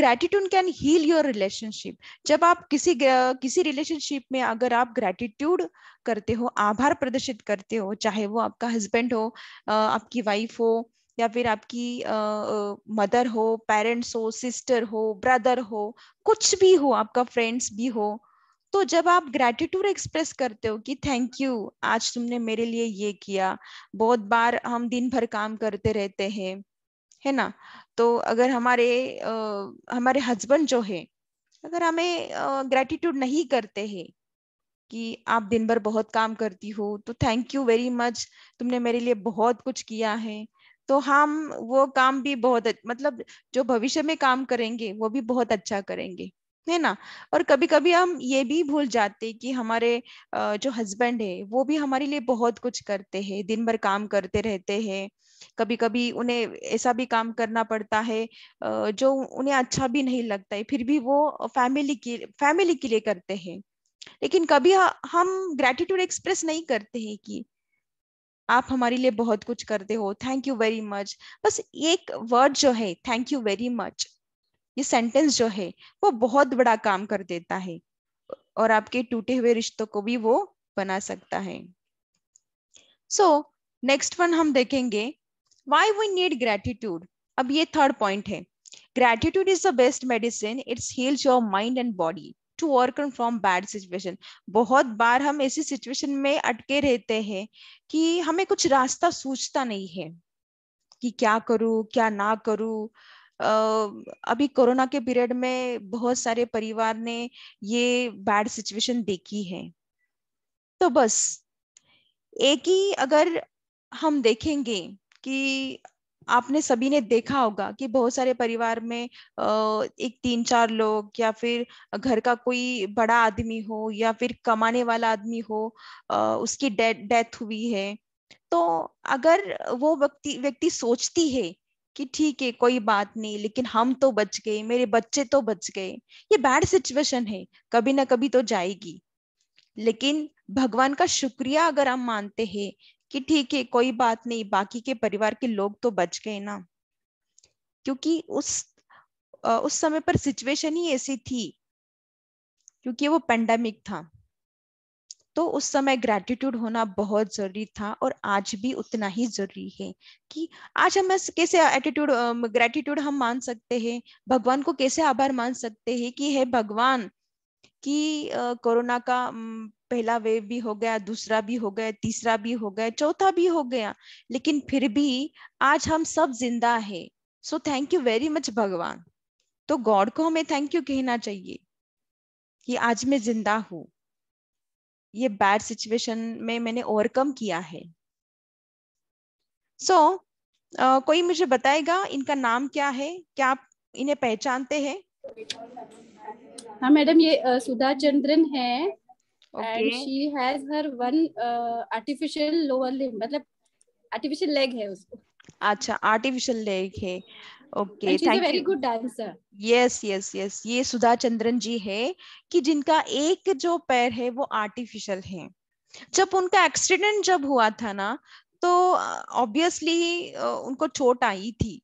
gratitude can heal your relationship जब आप किसी किसी रिलेशनशिप में अगर आप ग्रेटिट्यूड करते हो आभार प्रदर्शित करते हो चाहे वो आपका हस्बैंड हो आपकी वाइफ हो या फिर आपकी मदर हो पेरेंट्स हो सिस्टर हो ब्रदर हो कुछ भी हो आपका फ्रेंड्स भी हो तो जब आप ग्रेटिट्यूड एक्सप्रेस करते हो कि थैंक यू आज तुमने मेरे लिए ये किया बहुत बार हम दिन भर काम करते रहते हैं है ना तो अगर हमारे आ, हमारे हस्बैंड जो है अगर हमें ग्रेटिट्यूड नहीं करते हैं कि आप दिन भर बहुत काम करती हो तो थैंक यू वेरी मच तुमने मेरे लिए बहुत कुछ किया है तो हम वो काम भी बहुत मतलब जो भविष्य में काम करेंगे वो भी बहुत अच्छा करेंगे है ना और कभी कभी हम ये भी भूल जाते कि हमारे जो हस्बैंड है वो भी हमारे लिए बहुत कुछ करते हैं दिन भर काम करते रहते हैं कभी कभी उन्हें ऐसा भी काम करना पड़ता है जो उन्हें अच्छा भी नहीं लगता है फिर भी वो फैमिली के फैमिली के लिए करते हैं लेकिन कभी हम ग्रेटिट्यूड एक्सप्रेस नहीं करते हैं कि आप हमारे लिए बहुत कुछ करते हो थैंक यू वेरी मच बस एक वर्ड जो है थैंक यू वेरी मच ये सेंटेंस जो है वो बहुत बड़ा काम कर देता है और आपके टूटे हुए रिश्तों को भी वो बना सकता है सो नेक्स्ट वन हम देखेंगे वाई वी नीड ग्रेटिट्यूड अब ये थर्ड पॉइंट है gratitude is the best medicine it's heals your mind and body to work from bad situation बहुत बार हम ऐसी सिचुएशन में अटके रहते हैं कि हमें कुछ रास्ता सूझता नहीं है कि क्या करूं क्या ना करूं अभी कोरोना के पीरियड में बहुत सारे परिवार ने ये बैड सिचुएशन देखी है तो बस एक ही अगर हम देखेंगे कि आपने सभी ने देखा होगा कि बहुत सारे परिवार में एक तीन चार लोग या फिर घर का कोई बड़ा आदमी हो या फिर कमाने वाला आदमी हो उसकी डेथ हुई है तो अगर वो व्यक्ति व्यक्ति सोचती है कि ठीक है कोई बात नहीं लेकिन हम तो बच गए मेरे बच्चे तो बच गए ये बैड सिचुएशन है कभी ना कभी तो जाएगी लेकिन भगवान का शुक्रिया अगर हम मानते हैं कि ठीक है कोई बात नहीं बाकी के परिवार के लोग तो बच गए ना क्योंकि उस उस समय पर सिचुएशन ही ऐसी थी क्योंकि वो पेंडेमिक था तो उस समय ग्रेटिट्यूड होना बहुत जरूरी था और आज भी उतना ही जरूरी है कि आज हम कैसे एटीट्यूड ग्रैटिट्यूड हम मान सकते हैं भगवान को कैसे आभार मान सकते हैं कि है भगवान कि कोरोना का पहला वेव भी हो गया दूसरा भी हो गया तीसरा भी हो गया चौथा भी हो गया लेकिन फिर भी आज हम सब जिंदा है so thank you very much भगवान तो गॉड को हमें थैंक यू कहना चाहिए कि आज मैं जिंदा हूँ ये बैड सिचुएशन में मैंने ओवरकम किया है सो so, कोई मुझे बताएगा इनका नाम क्या है क्या आप इन्हें पहचानते हैं हाँ मैडम ये uh, सुधा चंद्रन है and she has her one artificial lower limb मतलब आर्टिफिशियल लेग है उसको अच्छा आर्टिफिशियल लेग है okay thank very good dancer yes yes yes ये सुधा चंद्रन जी है कि जिनका एक जो पैर है वो आर्टिफिशियल है जब उनका एक्सीडेंट जब हुआ था ना तो ऑब्वियसली uh, uh, उनको चोट आई थी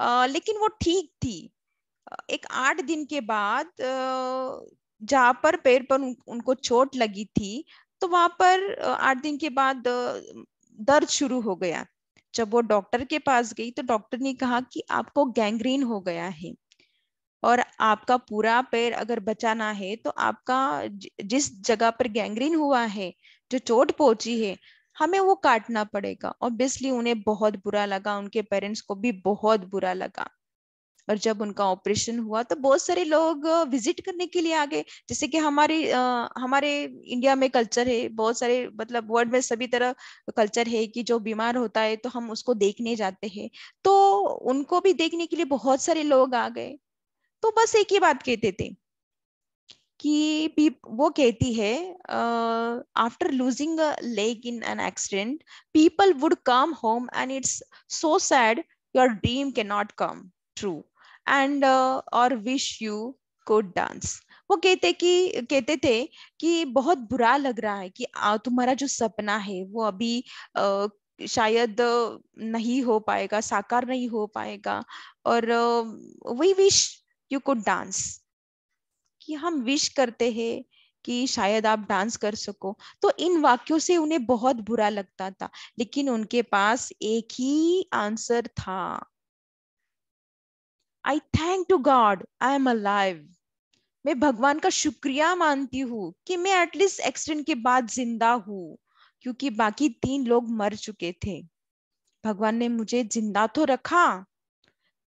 uh, लेकिन वो ठीक थी एक आठ दिन के बाद जहाँ पर पैर पर उन, उनको चोट लगी थी तो वहां पर आठ दिन के बाद दर्द शुरू हो गया जब वो डॉक्टर के पास गई तो डॉक्टर ने कहा कि आपको गैंग्रीन हो गया है और आपका पूरा पैर अगर बचाना है तो आपका जिस जगह पर गैंग्रीन हुआ है जो चोट पहुंची है हमें वो काटना पड़ेगा ऑब्वियसली उन्हें बहुत बुरा लगा उनके पेरेंट्स को भी बहुत बुरा लगा और जब उनका ऑपरेशन हुआ तो बहुत सारे लोग विजिट करने के लिए आ गए जैसे कि हमारे आ, हमारे इंडिया में कल्चर है बहुत सारे मतलब वर्ल्ड में सभी तरह कल्चर है कि जो बीमार होता है तो हम उसको देखने जाते हैं तो उनको भी देखने के लिए बहुत सारे लोग आ गए तो बस एक ही बात कहते थे कि वो कहती है after losing a leg in an accident people would come home and it's so sad your dream can not come true and और विश यू कोड डांस वो कहते कि कहते थे कि बहुत बुरा लग रहा है कि तुम्हारा जो सपना है वो अभी आ, शायद नहीं हो पाएगा साकार नहीं हो पाएगा और we wish you could dance कि हम विश करते हैं कि शायद आप डांस कर सको तो इन वाक्यों से उन्हें बहुत बुरा लगता था लेकिन उनके पास एक ही आंसर था I thank to God I am alive मैं भगवान का शुक्रिया मानती हूँ कि मैं एटलीस्ट एक्सीडेंट के बाद जिंदा हूँ क्योंकि बाकी तीन लोग मर चुके थे भगवान ने मुझे जिंदा तो रखा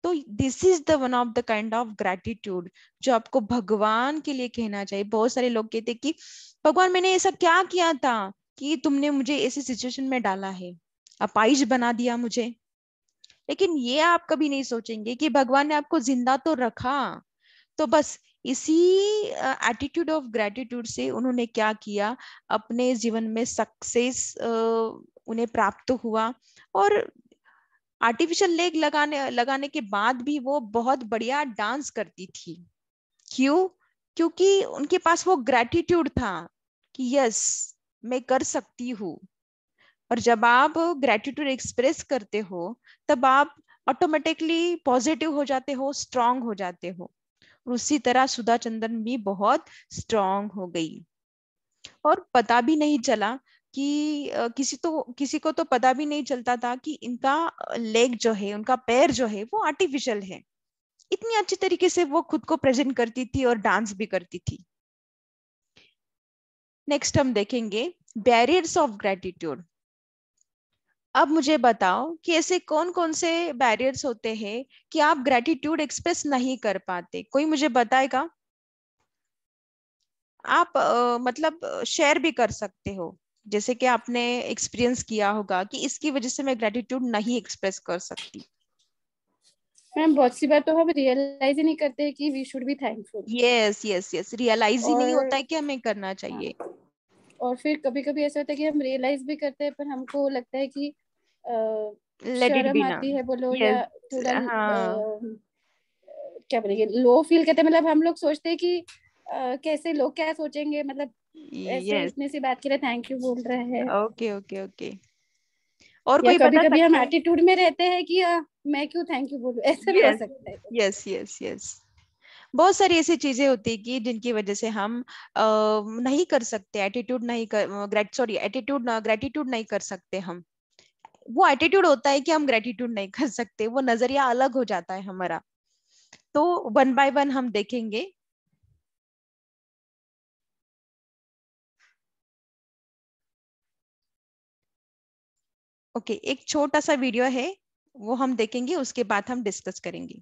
तो this is the one of the kind of gratitude जो आपको भगवान के लिए कहना चाहिए बहुत सारे लोग कहते कि भगवान मैंने ऐसा क्या किया था कि तुमने मुझे ऐसी सिचुएशन में डाला है अपाइज बना दिया मुझे लेकिन ये आप कभी नहीं सोचेंगे कि भगवान ने आपको जिंदा तो रखा तो बस इसी एटीट्यूड ऑफ ग्रेटिट्यूड से उन्होंने क्या किया अपने जीवन में सक्सेस उन्हें प्राप्त हुआ और आर्टिफिशियल लेग लगाने लगाने के बाद भी वो बहुत बढ़िया डांस करती थी क्यों क्योंकि उनके पास वो ग्रेटिट्यूड था कि यस मैं कर सकती हूँ और जब आप ग्रेटिट्यूड एक्सप्रेस करते हो तब आप ऑटोमेटिकली पॉजिटिव हो जाते हो स्ट्रांग हो जाते हो और उसी तरह सुधा चंद्रन भी बहुत स्ट्रांग हो गई और पता भी नहीं चला कि किसी तो किसी को तो पता भी नहीं चलता था कि इनका लेग जो है उनका पैर जो है वो आर्टिफिशियल है इतनी अच्छी तरीके से वो खुद को प्रेजेंट करती थी और डांस भी करती थी नेक्स्ट हम देखेंगे बैरियर्स ऑफ ग्रेटिट्यूड अब मुझे बताओ कि ऐसे कौन कौन से बैरियर्स होते हैं कि आप ग्रेटिट्यूड एक्सप्रेस नहीं कर पाते कोई मुझे बताएगा आप आ, मतलब शेयर भी कर सकते हो जैसे कि आपने एक्सपीरियंस किया होगा कि इसकी वजह से मैं ग्रेटिट्यूड नहीं एक्सप्रेस कर सकती मैम बहुत सी बार तो हम रियलाइज ही नहीं करते कि we should be thankful yes yes yes realize ही नहीं होता है कि हमें करना चाहिए हाँ। और फिर कभी कभी ऐसा होता है कि हम रियलाइज भी करते हैं पर हमको लगता है कि शर्म आती है बोलो yes. या थोड़ा हाँ. क्या बोलेंगे लो फील करते मतलब हम लोग सोचते हैं कि Uh, कैसे लोग क्या सोचेंगे मतलब yes. इतने सी बात के लिए थैंक यू बोल रहे हैं ओके ओके ओके और कोई कभी कभी हम एटीट्यूड में रहते हैं कि आ, मैं क्यों थैंक यू बोलूं ऐसे भी हो सकता है यस यस यस बहुत सारी ऐसी चीजें होती है कि जिनकी वजह से हम आ, नहीं कर सकते एटीट्यूड नहीं कर सॉरी एटीट्यूड ग्रेटिट्यूड नहीं कर सकते हम वो एटीट्यूड होता है कि हम ग्रेटिट्यूड नहीं कर सकते वो नजरिया अलग हो जाता है हमारा तो वन बाय वन हम देखेंगे ओके okay, एक छोटा सा वीडियो है वो हम देखेंगे उसके बाद हम डिस्कस करेंगे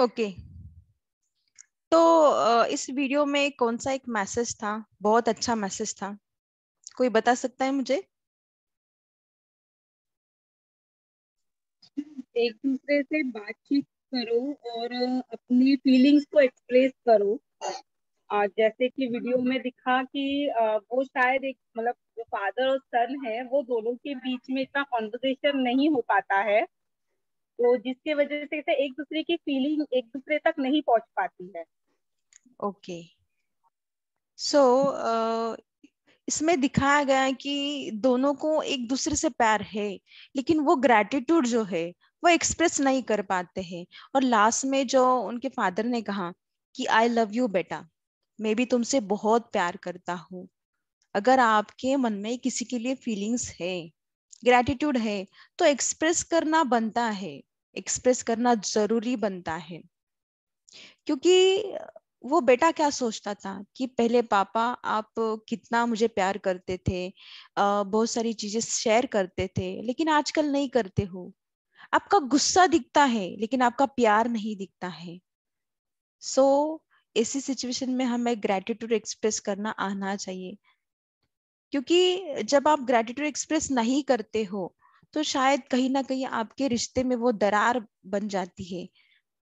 ओके तो इस वीडियो में कौन सा एक मैसेज था बहुत अच्छा मैसेज था कोई बता सकता है मुझे एक दूसरे से बातचीत करो और अपनी फीलिंग्स को एक्सप्रेस करो आज जैसे कि वीडियो में दिखा कि वो शायद एक मतलब जो फादर और सन है वो दोनों के बीच में इतना कॉन्वर्सेशन नहीं हो पाता है तो जिसके वजह से इसे एक दूसरे की फीलिंग एक दूसरे तक नहीं पहुंच पाती है ओके सो इसमें दिखाया गया है कि दोनों को एक दूसरे से प्यार है लेकिन वो ग्रेटिट्यूड जो है वो एक्सप्रेस नहीं कर पाते हैं और लास्ट में जो उनके फादर ने कहा कि आई लव यू बेटा मैं भी तुमसे बहुत प्यार करता हूँ अगर आपके मन में किसी के लिए फीलिंग्स है ग्रैटिट्यूड है तो एक्सप्रेस करना बनता है एक्सप्रेस करना जरूरी बनता है क्योंकि वो बेटा क्या सोचता था कि पहले पापा आप कितना मुझे प्यार करते थे बहुत सारी चीजें शेयर करते थे लेकिन आजकल नहीं करते हो आपका गुस्सा दिखता है लेकिन आपका प्यार नहीं दिखता है सो so, ऐसी सिचुएशन में हमें ग्रेटिट्यूड एक्सप्रेस करना आना चाहिए क्योंकि जब आप ग्रेटिट्यूड एक्सप्रेस नहीं करते हो तो शायद कहीं ना कहीं आपके रिश्ते में वो दरार बन जाती है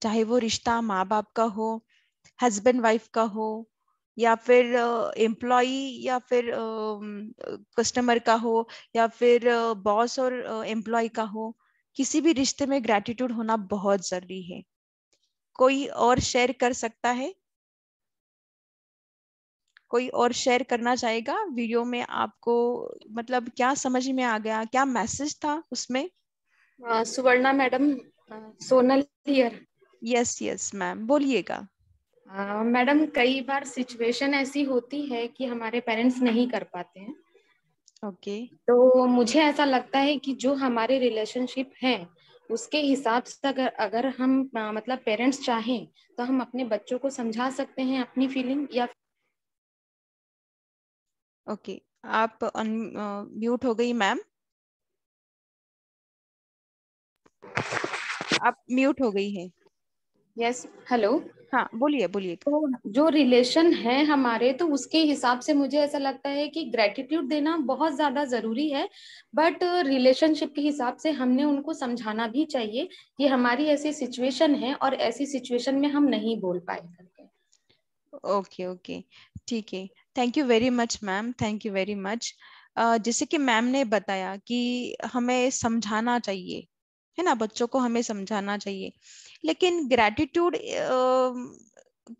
चाहे वो रिश्ता माँ बाप का हो हस्बैंड वाइफ का हो या फिर एम्प्लॉय या फिर कस्टमर का हो या फिर बॉस और एम्प्लॉय का हो किसी भी रिश्ते में ग्रेटिट्यूड होना बहुत जरूरी है कोई और शेयर कर सकता है कोई और शेयर करना चाहेगा वीडियो में आपको मतलब क्या समझ में आ गया क्या मैसेज था उसमें हाँ, Suvarna madam Sonal here yes yes ma'am बोलिएगा मैडम कई बार सिचुएशन ऐसी होती है कि हमारे पेरेंट्स नहीं कर पाते हैं ओके okay. तो मुझे ऐसा लगता है कि जो हमारे रिलेशनशिप है उसके हिसाब से अगर अगर हम मतलब पेरेंट्स चाहें तो हम अपने बच्चों को समझा सकते हैं अपनी फीलिंग या ओके okay. आप म्यूट हो गई मैम आप म्यूट हो गई है यस हेलो हाँ बोलिए बोलिए तो जो रिलेशन है हमारे तो उसके हिसाब से मुझे ऐसा लगता है कि ग्रेटिट्यूड देना बहुत ज्यादा जरूरी है बट रिलेशनशिप के हिसाब से हमने उनको समझाना भी चाहिए कि हमारी ऐसी सिचुएशन है और ऐसी सिचुएशन में हम नहीं बोल पाए ओके ओके ठीक है thank you very much ma'am thank you very much जैसे कि मैम ने बताया कि हमें समझाना चाहिए है ना बच्चों को हमें समझाना चाहिए लेकिन ग्रेटिट्यूड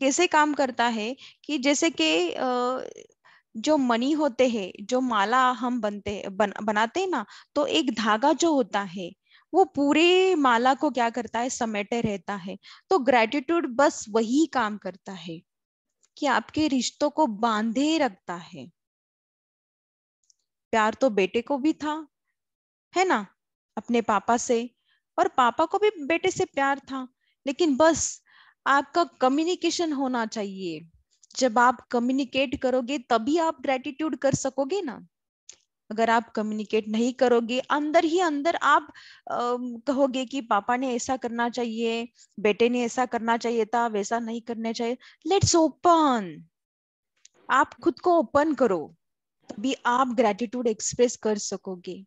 कैसे काम करता है कि जैसे कि जो मनी होते हैं जो माला हम बनते बन, बनाते हैं ना तो एक धागा जो होता है वो पूरे माला को क्या करता है समेटे रहता है तो ग्रेटिट्यूड बस वही काम करता है कि आपके रिश्तों को बांधे ही रखता है प्यार तो बेटे को भी था है ना अपने पापा से और पापा को भी बेटे से प्यार था लेकिन बस आपका कम्युनिकेशन होना चाहिए जब आप कम्युनिकेट करोगे तभी आप ग्रेटिट्यूड कर सकोगे ना अगर आप कम्युनिकेट नहीं करोगे अंदर ही अंदर आप कहोगे कि पापा ने ऐसा करना चाहिए बेटे ने ऐसा करना चाहिए था वैसा नहीं करना चाहिए लेट्स ओपन आप खुद को ओपन करो तभी आप ग्रेटिट्यूड एक्सप्रेस कर सकोगे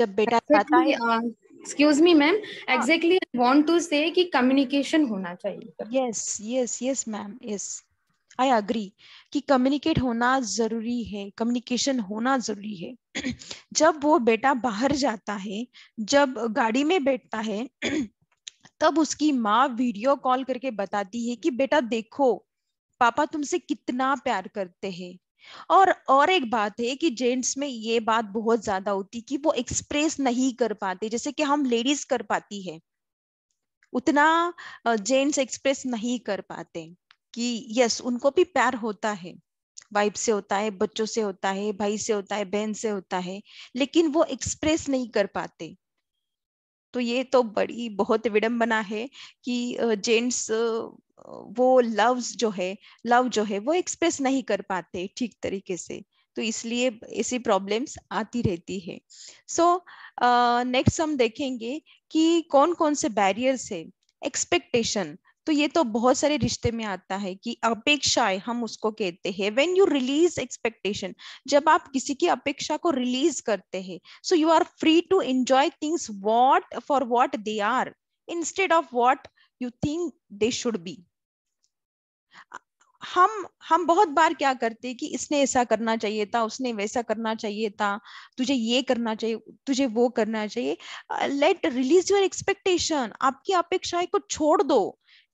जब बेटा जाता है excuse me ma'am exactly won't want to say कि कम्युनिकेशन होना चाहिए yes yes yes ma'am yes I agree कि कम्युनिकेट होना जरूरी है कम्युनिकेशन होना जरूरी है जब वो बेटा बाहर जाता है जब गाड़ी में बैठता है तब उसकी माँ वीडियो कॉल करके बताती है कि बेटा देखो पापा तुमसे कितना प्यार करते हैं और और एक बात है कि जेंट्स में ये बात बहुत ज्यादा होती कि वो एक्सप्रेस नहीं कर पाते जैसे कि हम लेडीज कर पाती है उतना जेंट्स एक्सप्रेस नहीं कर पाते कि यस उनको भी प्यार होता है वाइफ से होता है बच्चों से होता है भाई से होता है बहन से होता है लेकिन वो एक्सप्रेस नहीं कर पाते तो ये तो बड़ी बहुत विडम्बना है कि जेंट्स वो लव्स जो है लव जो है वो एक्सप्रेस नहीं कर पाते ठीक तरीके से तो इसलिए ऐसी प्रॉब्लम्स आती रहती है सो so, नेक्स्ट uh, हम देखेंगे कि कौन कौन से बैरियर्स है एक्सपेक्टेशन तो ये तो बहुत सारे रिश्ते में आता है कि अपेक्षाएं हम उसको कहते हैं व्हेन यू रिलीज एक्सपेक्टेशन जब आप किसी की अपेक्षा को रिलीज करते हैं so you are free to enjoy things what for what they are instead of what you think they should be हम हम बहुत बार क्या करते कि इसने ऐसा करना चाहिए था उसने वैसा करना चाहिए था तुझे ये करना चाहिए तुझे वो करना चाहिए लेट रिलीज योर एक्सपेक्टेशन आपकी अपेक्षाएं को छोड़ दो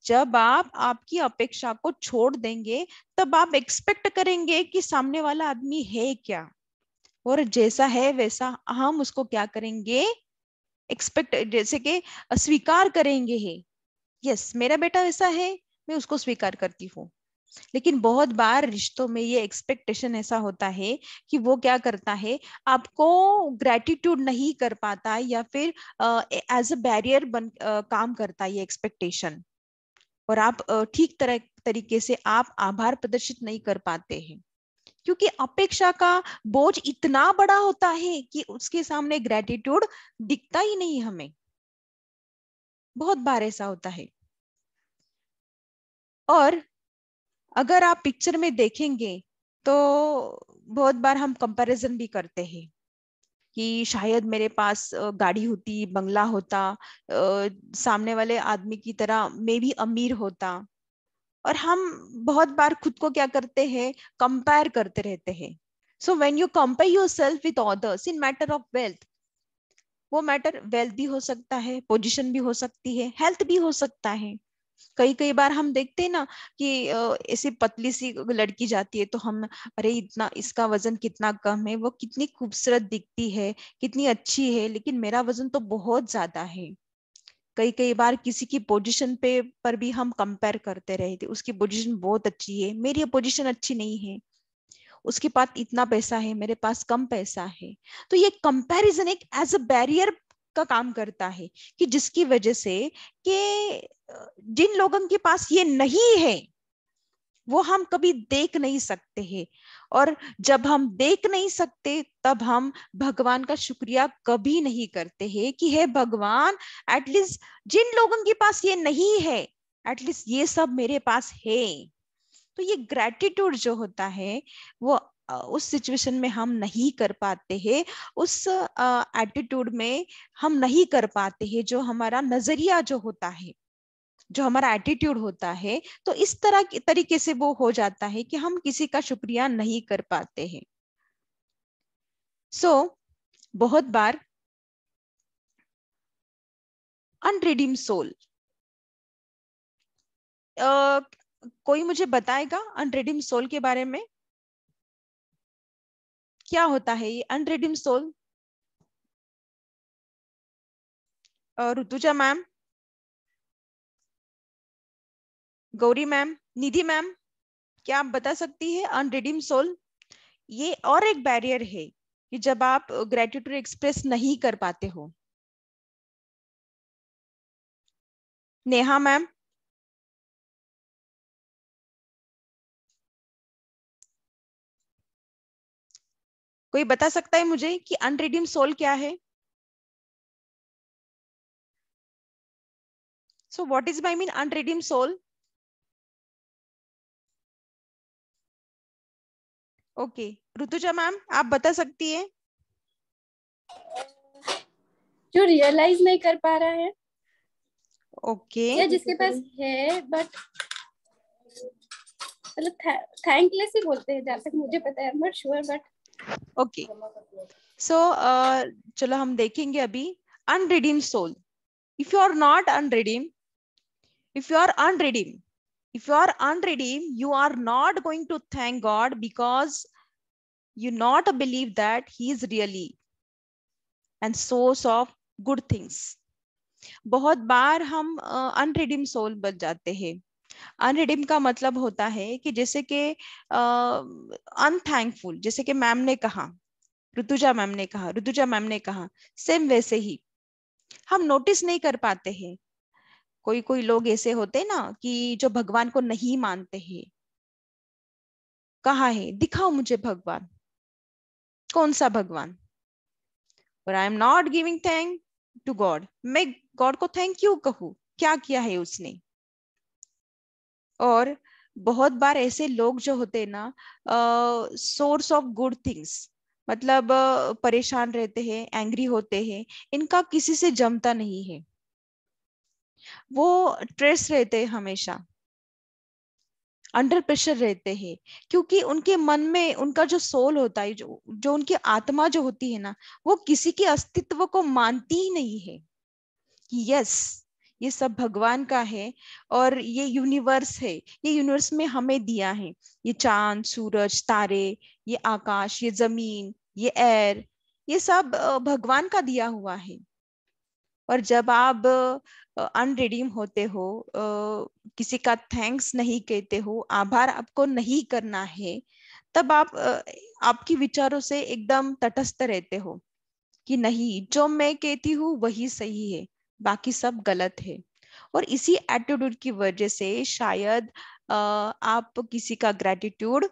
जब आप आपकी अपेक्षा को छोड़ देंगे तब आप एक्सपेक्ट करेंगे कि सामने वाला आदमी है क्या और जैसा है वैसा हम उसको क्या करेंगे एक्सपेक्ट जैसे कि स्वीकार करेंगे है यस मेरा बेटा वैसा है मैं उसको स्वीकार करती हूँ लेकिन बहुत बार रिश्तों में ये एक्सपेक्टेशन ऐसा होता है कि वो क्या करता है आपको ग्रेटिट्यूड नहीं कर पाता या फिर एज अ बैरियर बन आ, काम करता है ये एक्सपेक्टेशन और आप ठीक तरह तरीके से आप आभार प्रदर्शित नहीं कर पाते हैं क्योंकि अपेक्षा का बोझ इतना बड़ा होता है कि उसके सामने ग्रेटिट्यूड दिखता ही नहीं हमें बहुत बार ऐसा होता है और अगर आप पिक्चर में देखेंगे तो बहुत बार हम कंपैरिजन भी करते हैं कि शायद मेरे पास गाड़ी होती बंगला होता सामने वाले आदमी की तरह मैं भी अमीर होता और हम बहुत बार खुद को क्या करते हैं कंपेयर करते रहते हैं so when you compare your self with others in matter of wealth वो मैटर वेल्थ भी हो सकता है पोजिशन भी हो सकती है हेल्थ भी हो सकता है कई कई बार हम देखते हैं ना कि ऐसी पतली सी लड़की जाती है तो हम अरे इतना इसका वजन कितना कम है वो कितनी खूबसूरत दिखती है कितनी अच्छी है लेकिन मेरा वजन तो बहुत ज्यादा है कई कई बार किसी की पोजीशन पे पर भी हम कंपेयर करते रहे थे उसकी पोजीशन बहुत अच्छी है मेरी पोजीशन अच्छी नहीं है उसके पास इतना पैसा है मेरे पास कम पैसा है तो ये कंपैरिजन एक एज अ बैरियर का काम करता है कि जिसकी वजह से कि जिन लोगों के पास ये नहीं है वो हम कभी देख नहीं सकते हैं और जब हम देख नहीं सकते तब हम भगवान का शुक्रिया कभी नहीं करते हैं कि हे भगवान एटलीस्ट जिन लोगों के पास ये नहीं है एटलीस्ट ये सब मेरे पास है तो ये ग्रेटिट्यूड जो होता है वो उस सिचुएशन में हम नहीं कर पाते हैं उस एटीट्यूड में हम नहीं कर पाते हैं जो हमारा नजरिया जो होता है जो हमारा एटीट्यूड होता है तो इस तरह तरीके से वो हो जाता है कि हम किसी का शुक्रिया नहीं कर पाते हैं सो so, बहुत बार अनरिडीम सोल uh, कोई मुझे बताएगा अनरिडीम सोल के बारे में क्या होता है ये unredeemed soul Rituja ma'am Gauri ma'am Nidhi ma'am क्या आप बता सकती है अनरिडीम सोल ये और एक बैरियर है कि जब आप ग्रेटिट्यूड एक्सप्रेस नहीं कर पाते हो नेहा मैम कोई बता सकता है मुझे कि अनरिडीम सोल क्या है so what is my mean unredeemed soul okay Rituja ma'am आप बता सकती है जो रियलाइज नहीं कर पा रहा है ओके okay. या जिसके पास है बट मतलब थैंकलेस ही बोलते हैं जहां तक मुझे पता है sure but okay so uh, चलो हम देखेंगे अभी unredeemed soul if you are not unredeemed if you are unredeemed if you are unredeemed you are not going to thank God because you not believe that he is really and source of good things बहुत बार हम अनरिडीम uh, soul बन जाते हैं अनरिडीम का मतलब होता है कि जैसे कि अनथैंकफुल जैसे कि मैम ने कहा ऋतुजा मैम ने कहा ऋतुजा मैम ने कहा सेम वैसे ही हम नोटिस नहीं कर पाते हैं कोई कोई लोग ऐसे होते ना कि जो भगवान को नहीं मानते हैं कहा है दिखाओ मुझे भगवान कौन सा भगवान पर I am not giving thank to God मैं गॉड को थैंक यू कहू क्या किया है उसने और बहुत बार ऐसे लोग जो होते हैं ना सोर्स ऑफ गुड थिंग्स मतलब परेशान रहते हैं एंग्री होते हैं इनका किसी से जमता नहीं है वो ट्रेस रहते हैं हमेशा अंडर प्रेशर रहते हैं क्योंकि उनके मन में उनका जो सोल होता है जो जो उनकी आत्मा जो होती है ना वो किसी के अस्तित्व को मानती ही नहीं है यस ये सब भगवान का है और ये यूनिवर्स है ये यूनिवर्स में हमें दिया है ये चांद सूरज तारे ये आकाश ये जमीन ये एयर ये सब भगवान का दिया हुआ है और जब आप अनरिडीम होते हो किसी का थैंक्स नहीं कहते हो आभार आपको नहीं करना है तब आप आपकी विचारों से एकदम तटस्थ रहते हो कि नहीं जो मैं कहती हूँ वही सही है बाकी सब गलत है और इसी एटीट्यूड की वजह से शायद आप किसी का ग्रेटिट्यूड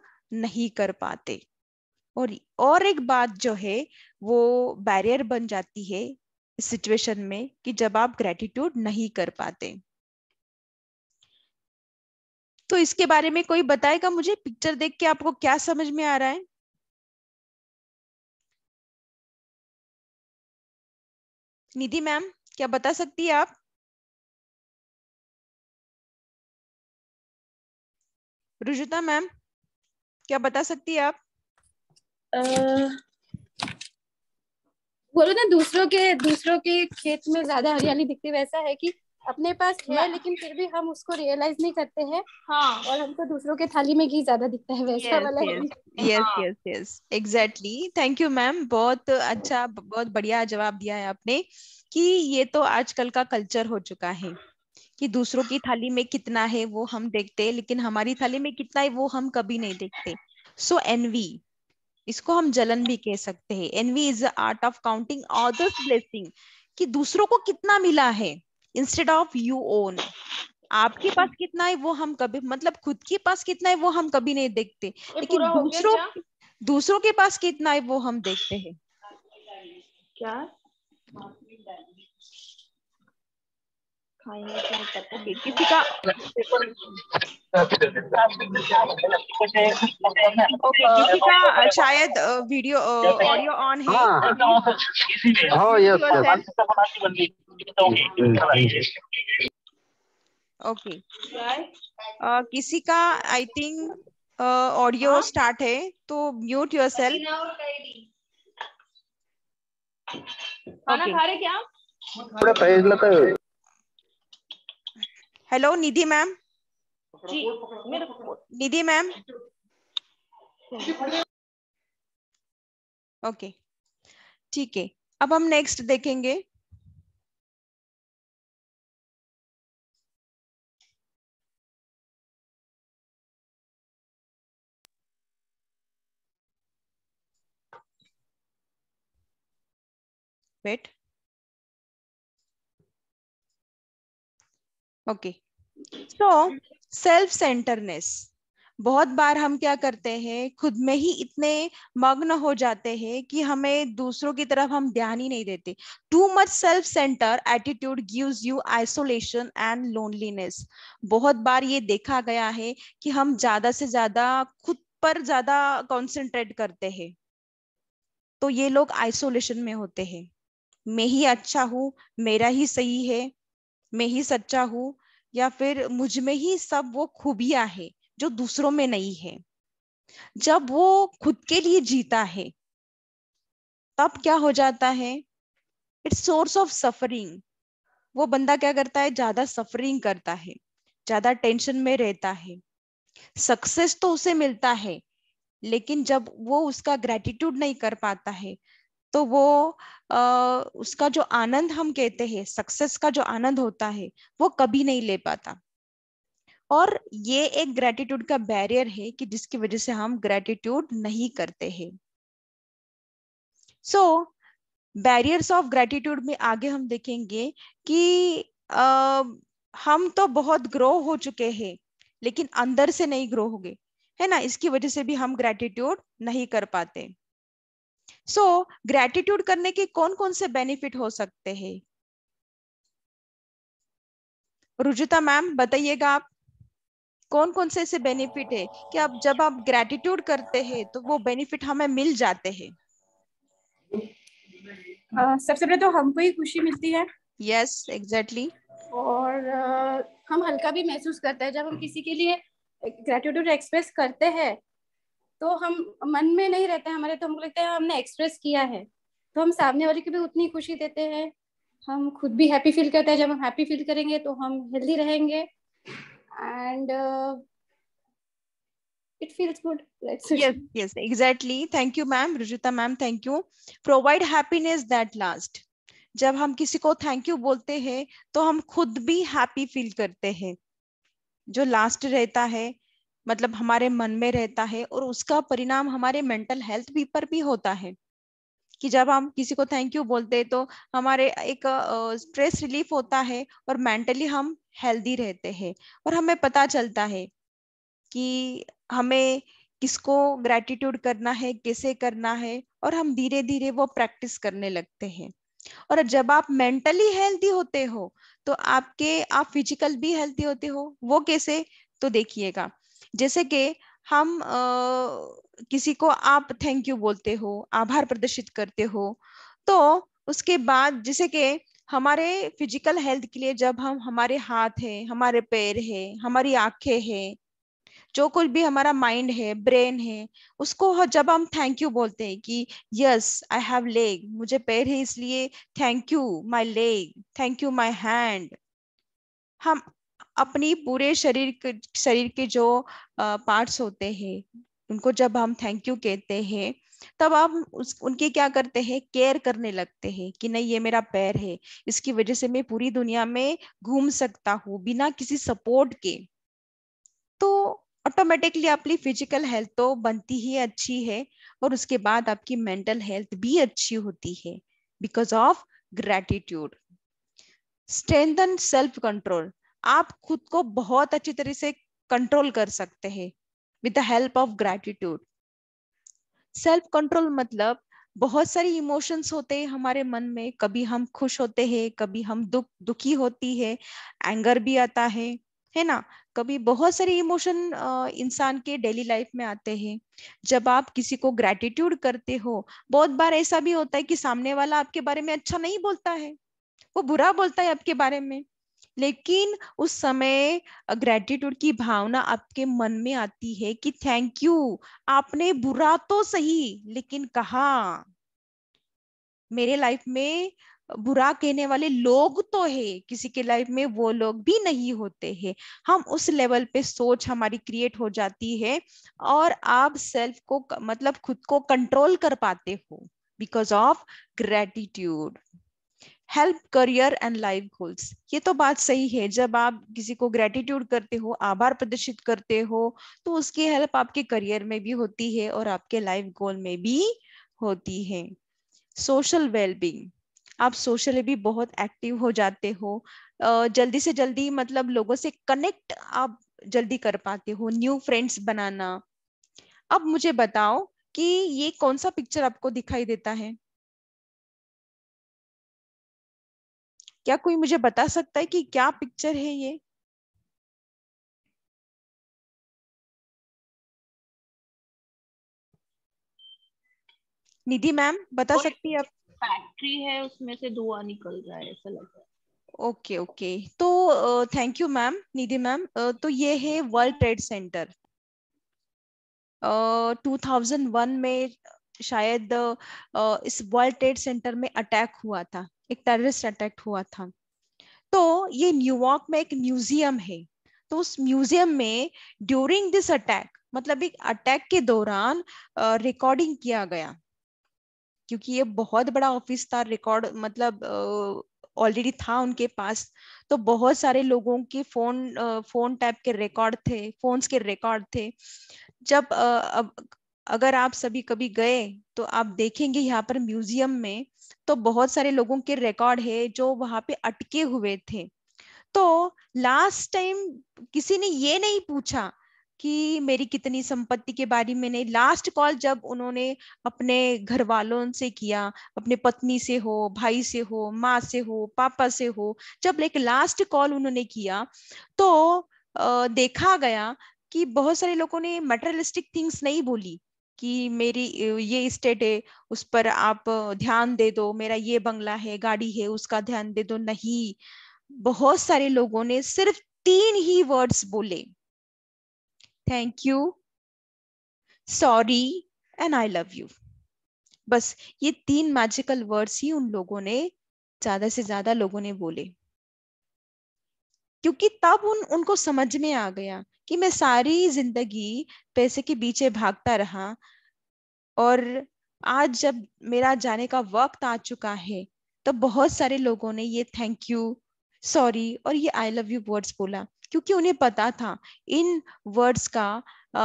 नहीं कर पाते और और एक बात जो है वो बैरियर बन जाती है इस सिचुएशन में कि जब आप ग्रेटिट्यूड नहीं कर पाते तो इसके बारे में कोई बताएगा मुझे पिक्चर देख के आपको क्या समझ में आ रहा है निधि मैम क्या बता सकती है आप रुजुता मैम क्या बता सकती है आप बोलो ना दूसरों के दूसरों के खेत में ज्यादा हरियाली दिखती वैसा है कि अपने पास है लेकिन फिर भी हम उसको रियलाइज नहीं करते हैं हाँ और हमको दूसरों के थाली में घी ज्यादा दिखता है वैसा वाला yes yes yes exactly thank you ma'am बहुत अच्छा बहुत बढ़िया जवाब दिया है आपने कि ये तो आजकल का कल्चर हो चुका है कि दूसरों की थाली में कितना है वो हम देखते हैं लेकिन हमारी थाली में कितना है वो हम कभी नहीं देखते सो so, एनवी इसको हम जलन भी कह सकते हैं envy is art of counting others blessing कि दूसरों को कितना मिला है इंस्टेड ऑफ यू ओन आपके हम्म। पास कितना है वो हम कभी मतलब खुद के पास कितना है वो हम कभी नहीं देखते लेकिन दूसरों दूसरों के पास कितना है वो हम देखते हैं क्या हाँ। हाँ, किसी का ओके किसी का शायद वीडियो ऑडियो ऑन है यस ओके किसी का आई थिंक ऑडियो स्टार्ट है तो म्यूट योरसेल्फ खाना खा रहे क्या थोड़ा hello Nidhi ma'am Nidhi ma'am okay ठीक है अब हम नेक्स्ट देखेंगे wait okay so self centeredness बहुत बार हम क्या करते हैं खुद में ही इतने मग्न हो जाते हैं कि हमें दूसरों की तरफ हम ध्यान ही नहीं देते too much self center attitude gives you isolation and loneliness बहुत बार ये देखा गया है कि हम ज्यादा से ज्यादा खुद पर ज्यादा कंसंट्रेट करते हैं तो ये लोग आइसोलेशन में होते हैं मैं ही अच्छा हूँ मेरा ही सही है मैं ही सच्चा हूँ या फिर मुझ में ही सब वो खूबियां है जो दूसरों में नहीं है जब वो खुद के लिए जीता है तब क्या हो जाता है इट्स सोर्स ऑफ सफरिंग वो बंदा क्या करता है ज्यादा सफरिंग करता है ज्यादा टेंशन में रहता है सक्सेस तो उसे मिलता है लेकिन जब वो उसका ग्रेटिट्यूड नहीं कर पाता है तो वो आ, उसका जो आनंद हम कहते हैं सक्सेस का जो आनंद होता है वो कभी नहीं ले पाता और ये एक ग्रेटिट्यूड का बैरियर है कि जिसकी वजह से हम ग्रेटिट्यूड नहीं करते हैं सो बैरियर्स ऑफ ग्रेटिट्यूड में आगे हम देखेंगे कि आ, हम तो बहुत ग्रो हो चुके हैं लेकिन अंदर से नहीं ग्रो हो गए है ना इसकी वजह से भी हम ग्रेटिट्यूड नहीं कर पाते सो so, ग्रेटिट्यूड करने के कौन कौन से बेनिफिट हो सकते हैं रुजुता मैम बताइएगा आप कौन कौन से ऐसे बेनिफिट है कि आप जब आप ग्रेटिट्यूड करते हैं तो वो बेनिफिट हमें मिल जाते हैं uh, सबसे पहले तो हमको ही खुशी मिलती है यस yes, एग्जैक्टली exactly. और uh, हम हल्का भी महसूस करते हैं जब हम किसी के लिए ग्रेटिट्यूड एक्सप्रेस करते हैं तो हम मन में नहीं रहते हैं हमारे तो हमको लगता है हाँ, हमने एक्सप्रेस किया है तो हम सामने वाले को भी उतनी खुशी देते हैं हम खुद भी हैप्पी फील करते हैं जब हम हैप्पी फील करेंगे तो हम हेल्दी रहेंगे एंड uh, जब हम किसी को थैंक यू बोलते हैं तो हम खुद भी हैप्पी फील करते हैं जो लास्ट रहता है मतलब हमारे मन में रहता है और उसका परिणाम हमारे मेंटल हेल्थ भी पर भी होता है कि जब हम किसी को थैंक यू बोलते हैं तो हमारे एक स्ट्रेस रिलीफ होता है और मेंटली हम हेल्दी रहते हैं और हमें पता चलता है कि हमें किसको ग्रैटिट्यूड करना है कैसे करना है और हम धीरे धीरे वो प्रैक्टिस करने लगते हैं और जब आप मेंटली हेल्दी होते हो तो आपके आप फिजिकल भी हेल्दी होते हो वो कैसे तो देखिएगा जैसे कि हम आ, किसी को आप थैंक यू बोलते हो आभार प्रदर्शित करते हो तो उसके बाद जैसे कि हमारे फिजिकल हेल्थ के लिए जब हम हमारे हाथ है हमारे पैर है हमारी आंखें है जो कुछ भी हमारा माइंड है ब्रेन है उसको जब हम थैंक यू बोलते हैं कि यस आई हैव लेग मुझे पैर है इसलिए thank you my leg thank you my hand हम अपनी पूरे शरीर शरीर के जो पार्ट्स होते हैं उनको जब हम थैंक यू कहते हैं तब आप उस उनके क्या करते हैं केयर करने लगते हैं कि नहीं ये मेरा पैर है इसकी वजह से मैं पूरी दुनिया में घूम सकता हूँ बिना किसी सपोर्ट के तो ऑटोमेटिकली आपकी फिजिकल हेल्थ तो बनती ही अच्छी है और उसके बाद आपकी मेंटल हेल्थ भी अच्छी होती है because of gratitude strengthen self control आप खुद को बहुत अच्छी तरह से कंट्रोल कर सकते हैं with the help of gratitude self control मतलब बहुत सारी इमोशंस होते हैं हमारे मन में कभी हम खुश होते हैं कभी हम दुख दुखी होती है एंगर भी आता है है ना कभी बहुत सारे इमोशन इंसान के डेली लाइफ में आते हैं जब आप किसी को ग्रेटिट्यूड करते हो बहुत बार ऐसा भी होता है कि सामने वाला आपके बारे में अच्छा नहीं बोलता है वो बुरा बोलता है आपके बारे में लेकिन उस समय ग्रेटिट्यूड की भावना आपके मन में आती है कि थैंक यू आपने बुरा तो सही लेकिन कहा मेरे लाइफ में बुरा कहने वाले लोग तो है किसी के लाइफ में वो लोग भी नहीं होते हैं हम उस लेवल पे सोच हमारी क्रिएट हो जाती है और आप सेल्फ को मतलब खुद को कंट्रोल कर पाते हो because of gratitude help career and life goals ये तो बात सही है जब आप किसी को ग्रेटिट्यूड करते हो आभार प्रदर्शित करते हो तो उसकी हेल्प आपके करियर में भी होती है और आपके लाइफ गोल में भी होती है सोशल वेलबींग आप सोशली भी बहुत एक्टिव हो जाते हो जल्दी से जल्दी मतलब लोगों से कनेक्ट आप जल्दी कर पाते हो न्यू फ्रेंड्स बनाना अब मुझे बताओ कि ये कौन सा पिक्चर आपको दिखाई देता है क्या कोई मुझे बता सकता है कि क्या पिक्चर है ये निधि मैम बता सकती है आप फैक्ट्री है उसमें से धुआं निकल रहा है ऐसा लग रहा है ओके ओके तो thank you ma'am Nidhi ma'am तो ये है वर्ल्ड ट्रेड सेंटर थाउजेंड 2001 में शायद इस वर्ल्ड ट्रेड सेंटर में अटैक हुआ था एक टेररिस्ट अटैक हुआ था तो ये न्यूयॉर्क में एक म्यूजियम है तो उस म्यूजियम में ड्यूरिंग दिस अटैक मतलब एक अटैक के दौरान रिकॉर्डिंग किया गया क्योंकि ये बहुत बड़ा ऑफिस था रिकॉर्ड मतलब ऑलरेडी था उनके पास तो बहुत सारे लोगों के फोन फोन टाइप के रिकॉर्ड थे फोन्स के रिकॉर्ड थे जब अगर आप सभी कभी गए तो आप देखेंगे यहाँ पर म्यूजियम में तो बहुत सारे लोगों के रिकॉर्ड है जो वहां पे अटके हुए थे तो लास्ट टाइम किसी ने ये नहीं पूछा कि मेरी कितनी संपत्ति के बारे में नहीं लास्ट कॉल जब उन्होंने अपने घर वालों से किया अपने पत्नी से हो भाई से हो माँ से हो पापा से हो जब एक लास्ट कॉल उन्होंने किया तो देखा गया कि बहुत सारे लोगों ने मटेरियलिस्टिक थिंग्स नहीं बोली कि मेरी ये स्टेट है उस पर आप ध्यान दे दो मेरा ये बंगला है गाड़ी है उसका ध्यान दे दो नहीं बहुत सारे लोगों ने सिर्फ तीन ही वर्ड्स बोले thank you sorry and I love you बस ये तीन मैजिकल वर्ड्स ही उन लोगों ने ज्यादा से ज्यादा लोगों ने बोले क्योंकि तब उन उनको समझ में आ गया कि मैं सारी जिंदगी पैसे के पीछे भागता रहा और आज जब मेरा जाने का वक्त आ चुका है तो बहुत सारे लोगों ने ये थैंक यू सॉरी और ये आई लव यू वर्ड्स बोला क्योंकि उन्हें पता था इन वर्ड्स का आ,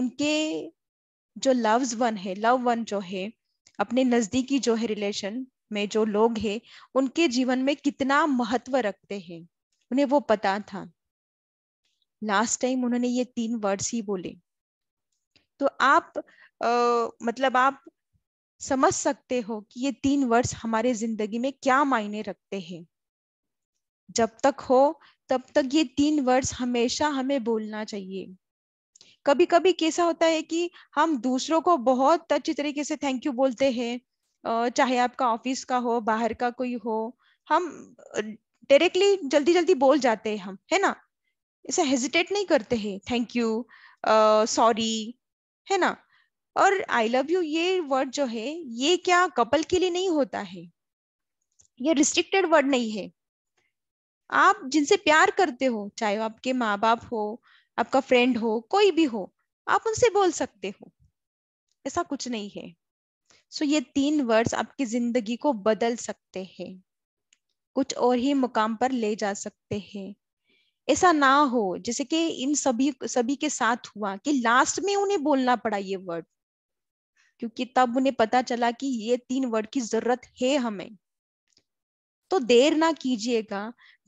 उनके जो लव्स वन है लव वन जो है अपने नजदीकी जो है रिलेशन में जो लोग हैं उनके जीवन में कितना महत्व रखते हैं उन्हें वो पता था लास्ट टाइम उन्होंने ये तीन वर्ड्स ही बोले तो आप आ, मतलब आप समझ सकते हो कि ये तीन वर्ष हमारे जिंदगी में क्या मायने रखते हैं जब तक हो तब तक ये तीन वर्ष हमेशा हमें बोलना चाहिए कभी कभी कैसा होता है कि हम दूसरों को बहुत अच्छी तरीके से थैंक यू बोलते हैं चाहे आपका ऑफिस का हो बाहर का कोई हो हम डायरेक्टली जल्दी जल्दी बोल जाते हैं हम है ना इसे हेजिटेट नहीं करते हैं थैंक यू सॉरी है ना और आई लव यू ये वर्ड जो है ये क्या कपल के लिए नहीं होता है ये रिस्ट्रिक्टेड वर्ड नहीं है आप जिनसे प्यार करते हो चाहे वो आपके माँ बाप हो आपका फ्रेंड हो कोई भी हो आप उनसे बोल सकते हो ऐसा कुछ नहीं है सो so, ये तीन वर्ड्स आपकी जिंदगी को बदल सकते हैं कुछ और ही मुकाम पर ले जा सकते हैं ऐसा ना हो जैसे कि इन सभी सभी के साथ हुआ कि लास्ट में उन्हें बोलना पड़ा ये वर्ड क्योंकि तब उन्हें पता चला कि ये तीन वर्ड की जरूरत है हमें तो देर ना कीजिएगा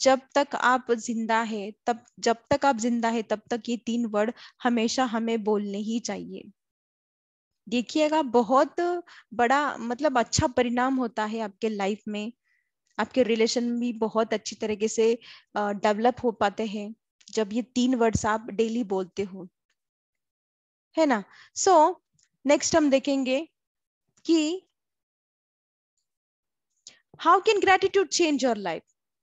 जब तक आप जिंदा है तब जब तक आप जिंदा है तब तक ये तीन वर्ड हमेशा हमें बोलने ही चाहिए देखिएगा बहुत बड़ा मतलब अच्छा परिणाम होता है आपके लाइफ में आपके रिलेशन भी बहुत अच्छी तरीके से डेवलप हो पाते हैं जब ये तीन वर्ड्स आप डेली बोलते हो है ना सो so, नेक्स्ट हम देखेंगे कि how can gratitude change your life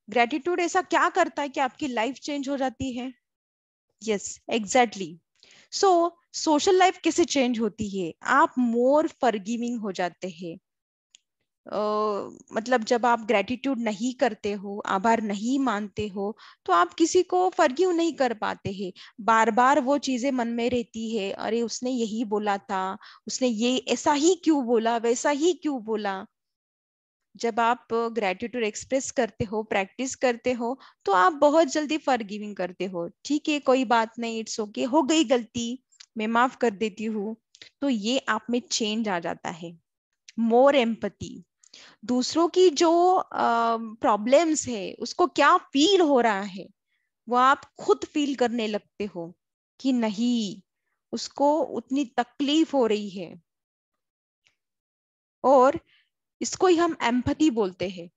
gratitude ऐसा क्या करता है कि आपकी लाइफ चेंज हो जाती है yes exactly so social life कैसे चेंज होती है आप मोर फर्गिविंग हो जाते हैं मतलब जब आप ग्रेटिट्यूड नहीं करते हो आभार नहीं मानते हो तो आप किसी को फर्ग्यू नहीं कर पाते हैं बार बार वो चीजें मन में रहती है अरे उसने यही बोला था उसने ये ऐसा ही क्यों बोला वैसा ही क्यों बोला जब आप ग्रेटिट्यूड एक्सप्रेस करते हो प्रैक्टिस करते हो तो आप बहुत जल्दी फॉरगिविंग करते हो ठीक है कोई बात नहीं इट्स ओके okay, हो गई गलती मैं माफ कर देती हूँ तो ये आप में चेंज आ जाता है मोर एम्पति दूसरों की जो प्रॉब्लम्स है उसको क्या फील हो रहा है वो आप खुद फील करने लगते हो कि नहीं उसको उतनी तकलीफ हो रही है और इसको ही हम एम्पथी बोलते हैं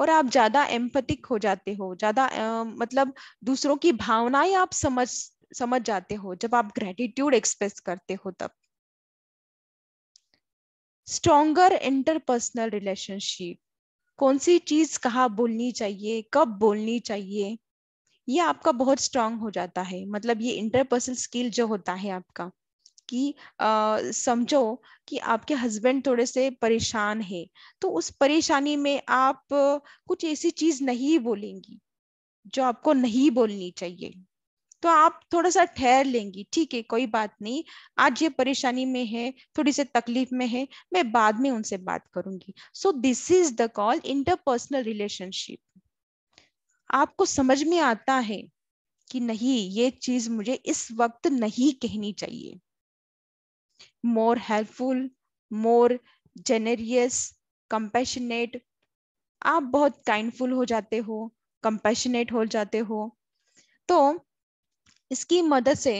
और आप ज्यादा एम्पथिक हो जाते हो ज्यादा मतलब दूसरों की भावनाएं आप समझ समझ जाते हो जब आप ग्रेटिट्यूड एक्सप्रेस करते हो तब स्ट्रोंगर इंटरपर्सनल रिलेशनशिप कौन सी चीज कहाँ बोलनी चाहिए कब बोलनी चाहिए ये आपका बहुत स्ट्रांग हो जाता है मतलब ये इंटरपर्सनल स्किल जो होता है आपका कि समझो कि आपके हस्बैंड थोड़े से परेशान है तो उस परेशानी में आप कुछ ऐसी चीज नहीं बोलेंगी जो आपको नहीं बोलनी चाहिए तो आप थोड़ा सा ठहर लेंगी ठीक है कोई बात नहीं आज ये परेशानी में है थोड़ी सी तकलीफ में है मैं बाद में उनसे बात करूंगी so this is the call interpersonal relationship आपको समझ में आता है कि नहीं ये चीज मुझे इस वक्त नहीं कहनी चाहिए मोर हेल्पफुल मोर जेनेरियस कंपेशनेट आप बहुत काइंडफुल हो जाते हो कंपेशनेट हो जाते हो तो इसकी मदद से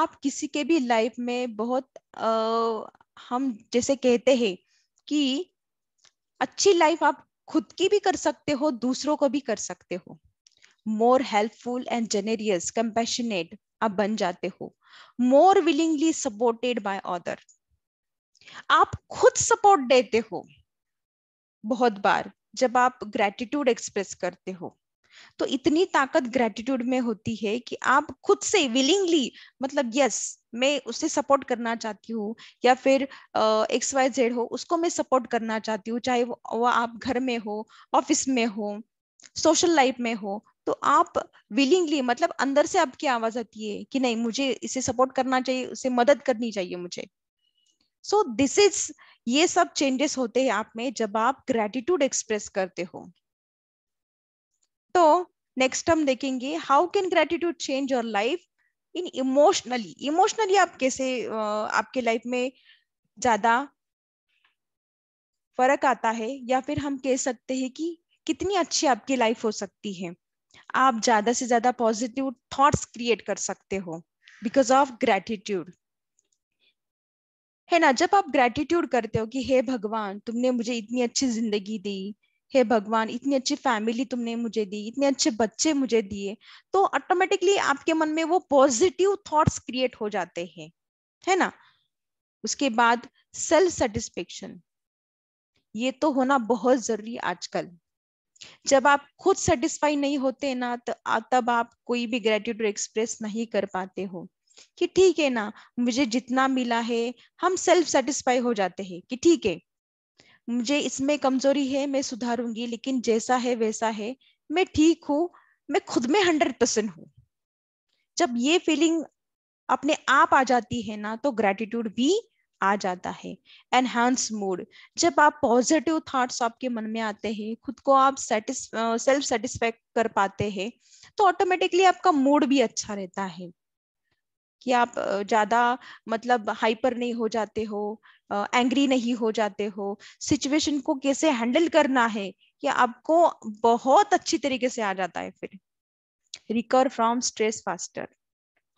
आप किसी के भी लाइफ में बहुत आ, हम जैसे कहते हैं कि अच्छी लाइफ आप खुद की भी कर सकते हो दूसरों को भी कर सकते हो more helpful and generous compassionate आप बन जाते हो more willingly supported by other आप खुद सपोर्ट देते हो बहुत बार जब आप ग्रेटिट्यूड एक्सप्रेस करते हो तो इतनी ताकत ग्रेटिट्यूड में होती है कि आप खुद से विलिंगली मतलब यस मैं उसे सपोर्ट करना चाहती हूँ या फिर एक्स वाई जेड हो उसको मैं सपोर्ट करना चाहती हूँ चाहे वह आप घर में हो ऑफिस में हो सोशल लाइफ में हो तो आप विलिंगली मतलब अंदर से आपकी आवाज आती है कि नहीं मुझे इसे सपोर्ट करना चाहिए उसे मदद करनी चाहिए मुझे सो दिस इज ये सब चेंजेस होते हैं आप में जब आप ग्रेटिट्यूड एक्सप्रेस करते हो तो नेक्स्ट हम देखेंगे how can gratitude change your life in emotionally emotionally आप कैसे आपके लाइफ में ज्यादा फर्क आता है या फिर हम कह सकते हैं कि कितनी अच्छी आपकी लाइफ हो सकती है आप ज्यादा से ज्यादा पॉजिटिव थॉट्स क्रिएट कर सकते हो बिकॉज ऑफ ग्रेटिट्यूड है ना जब आप ग्रेटिट्यूड करते हो कि हे भगवान तुमने मुझे इतनी अच्छी जिंदगी दी हे hey भगवान इतनी अच्छी फैमिली तुमने मुझे दी इतने अच्छे बच्चे मुझे दिए तो ऑटोमेटिकली आपके मन में वो पॉजिटिव थॉट्स क्रिएट हो जाते हैं है ना उसके बाद सेल्फ सेटिस्फेक्शन ये तो होना बहुत जरूरी आजकल जब आप खुद सेटिस्फाई नहीं होते ना तो तब आप कोई भी ग्रेटिट्यूड एक्सप्रेस नहीं कर पाते हो कि ठीक है ना मुझे जितना मिला है हम सेल्फ सेटिस्फाई हो जाते हैं कि ठीक है मुझे इसमें कमजोरी है मैं सुधारूंगी लेकिन जैसा है वैसा है मैं ठीक हूँ मैं खुद में हंड्रेड परसेंट हूँ जब ये फीलिंग अपने आप आ जाती है ना तो ग्रेटिट्यूड भी आ जाता है एनहांस मूड जब आप पॉजिटिव थॉट्स आपके मन में आते हैं खुद को आप सेल्फ सेटिस्फेक्ट कर पाते हैं तो ऑटोमेटिकली आपका मूड भी अच्छा रहता है कि आप ज्यादा मतलब हाइपर नहीं हो जाते हो एंग्री नहीं हो जाते हो सिचुएशन को कैसे हैंडल करना है ये आपको बहुत अच्छी तरीके से आ जाता है फिर रिकवर फ्रॉम स्ट्रेस फास्टर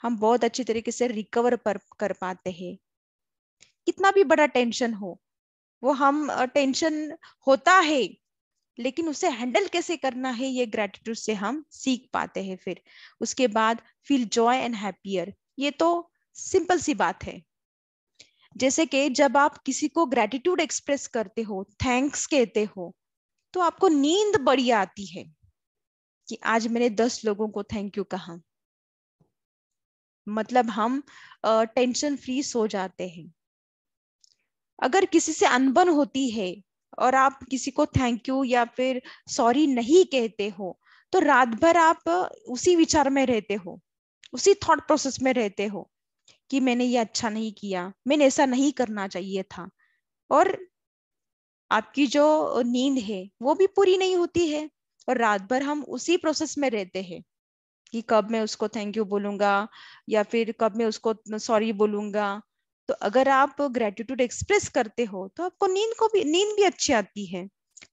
हम बहुत अच्छी तरीके से रिकवर कर पाते हैं कितना भी बड़ा टेंशन हो वो हम टेंशन होता है लेकिन उसे हैंडल कैसे करना है ये ग्रेटिट्यूड से हम सीख पाते हैं फिर उसके बाद फील जॉय एंड हैप्पियर ये तो सिंपल सी बात है जैसे कि जब आप किसी को ग्रेटिट्यूड एक्सप्रेस करते हो थैंक्स कहते हो तो आपको नींद बड़ी आती है कि आज मैंने दस लोगों को थैंक यू कहा मतलब हम टेंशन फ्री सो जाते हैं अगर किसी से अनबन होती है और आप किसी को थैंक यू या फिर सॉरी नहीं कहते हो तो रात भर आप उसी विचार में रहते हो उसी थॉट प्रोसेस में रहते हो कि मैंने ये अच्छा नहीं किया मैंने ऐसा नहीं करना चाहिए था और आपकी जो नींद है वो भी पूरी नहीं होती है और रात भर हम उसी प्रोसेस में रहते हैं कि कब मैं उसको थैंक यू बोलूंगा या फिर कब मैं उसको सॉरी बोलूंगा तो अगर आप ग्रेटिट्यूड एक्सप्रेस करते हो तो आपको नींद को भी नींद भी अच्छी आती है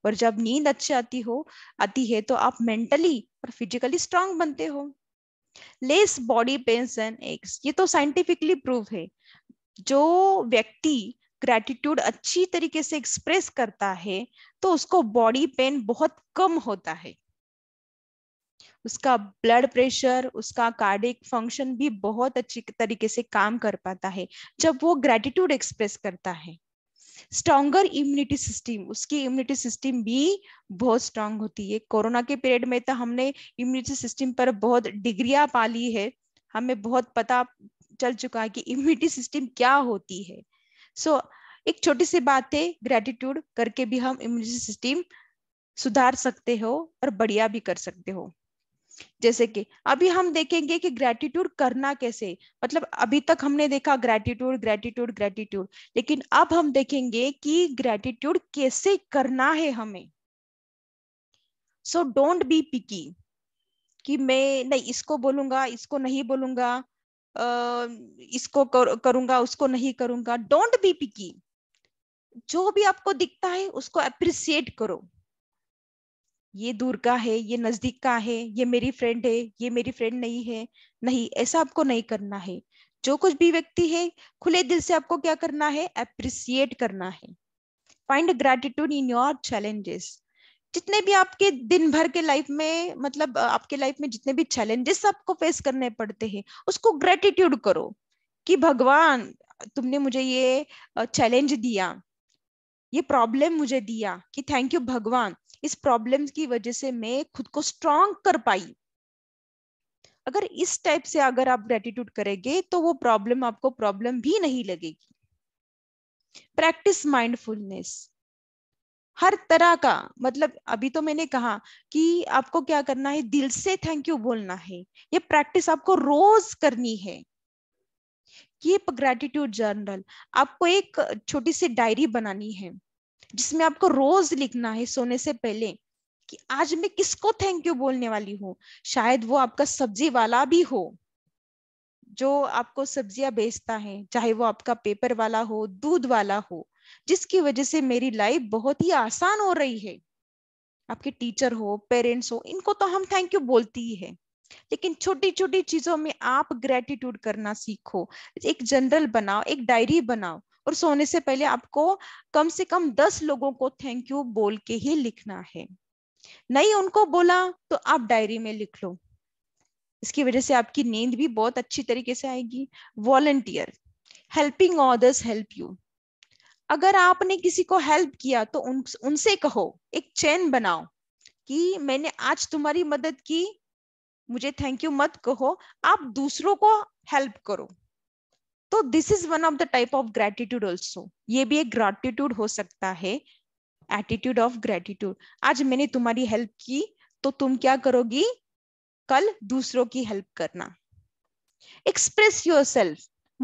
और जब नींद अच्छी आती हो आती है तो आप मेंटली और फिजिकली स्ट्रांग बनते हो लेस बॉडी पेन्स एंड एक्स ये तो साइंटिफिकली प्रूव है जो व्यक्ति ग्रेटिट्यूड अच्छी तरीके से एक्सप्रेस करता है तो उसको बॉडी पेन बहुत कम होता है उसका ब्लड प्रेशर उसका कार्डिक फंक्शन भी बहुत अच्छी तरीके से काम कर पाता है जब वो ग्रेटिट्यूड एक्सप्रेस करता है स्ट्रॉन्गर इम्यूनिटी सिस्टम उसकी इम्यूनिटी सिस्टम भी बहुत स्ट्रांग होती है कोरोना के पीरियड में तो हमने इम्यूनिटी सिस्टम पर बहुत डिग्रिया पा ली है हमें बहुत पता चल चुका है कि इम्यूनिटी सिस्टम क्या होती है सो so, एक छोटी सी बात है ग्रेटिट्यूड करके भी हम इम्यूनिटी सिस्टम सुधार सकते हो और बढ़िया भी कर सकते हो जैसे कि अभी हम देखेंगे कि ग्रेटिट्यूड करना कैसे मतलब अभी तक हमने देखा ग्रेटिट्यूड ग्रेटिट्यूड ग्रेटिट्यूड लेकिन अब हम देखेंगे कि ग्रेटिट्यूड कैसे करना है हमें सो डोंट बी पिकी कि मैं नहीं इसको बोलूंगा इसको नहीं बोलूंगा अः इसको कर, करूंगा उसको नहीं करूंगा डोंट बी पिकी जो भी आपको दिखता है उसको अप्रिसिएट करो ये दूर का है ये नजदीक का है ये मेरी फ्रेंड है ये मेरी फ्रेंड नहीं है नहीं ऐसा आपको नहीं करना है जो कुछ भी व्यक्ति है खुले दिल से आपको क्या करना है अप्रिसिएट करना है find gratitude in your challenges जितने भी आपके दिन भर के लाइफ में मतलब आपके लाइफ में जितने भी चैलेंजेस आपको फेस करने पड़ते हैं उसको ग्रेटिट्यूड करो कि भगवान तुमने मुझे ये चैलेंज दिया ये प्रॉब्लम मुझे दिया कि थैंक यू भगवान इस प्रॉब्लम की वजह से मैं खुद को स्ट्रांग कर पाई अगर इस टाइप से अगर आप ग्रेटिट्यूड करेंगे तो वो प्रॉब्लम आपको प्रॉब्लम भी नहीं लगेगी प्रैक्टिस माइंडफुलनेस हर तरह का मतलब अभी तो मैंने कहा कि आपको क्या करना है दिल से थैंक यू बोलना है ये प्रैक्टिस आपको रोज करनी है कीप ग्रेटिट्यूड जर्नल आपको एक छोटी सी डायरी बनानी है जिसमें आपको रोज लिखना है सोने से पहले कि आज मैं किसको थैंक यू बोलने वाली हूँ शायद वो आपका सब्जी वाला भी हो जो आपको सब्जियां बेचता है चाहे वो आपका पेपर वाला हो दूध वाला हो जिसकी वजह से मेरी लाइफ बहुत ही आसान हो रही है आपके टीचर हो पेरेंट्स हो इनको तो हम थैंक यू बोलती ही है लेकिन छोटी छोटी चीजों में आप ग्रेटिट्यूड करना सीखो एक जनरल बनाओ एक डायरी बनाओ और सोने से पहले आपको कम से कम दस लोगों को थैंक यू बोल के ही लिखना है नहीं उनको बोला तो आप डायरी में लिख लो इसकी वजह से आपकी नींद भी बहुत अच्छी तरीके से आएगी volunteer helping others help you अगर आपने किसी को हेल्प किया तो उन, उनसे कहो एक चैन बनाओ कि मैंने आज तुम्हारी मदद की मुझे थैंक यू मत कहो आप दूसरों को हेल्प करो तो this is one of the type of gratitude also ये भी एक ग्रेटिट्यूड हो सकता है एटीट्यूड ऑफ ग्रेटिट्यूड आज मैंने तुम्हारी हेल्प की तो तुम क्या करोगी कल दूसरों की हेल्प करना एक्सप्रेस योर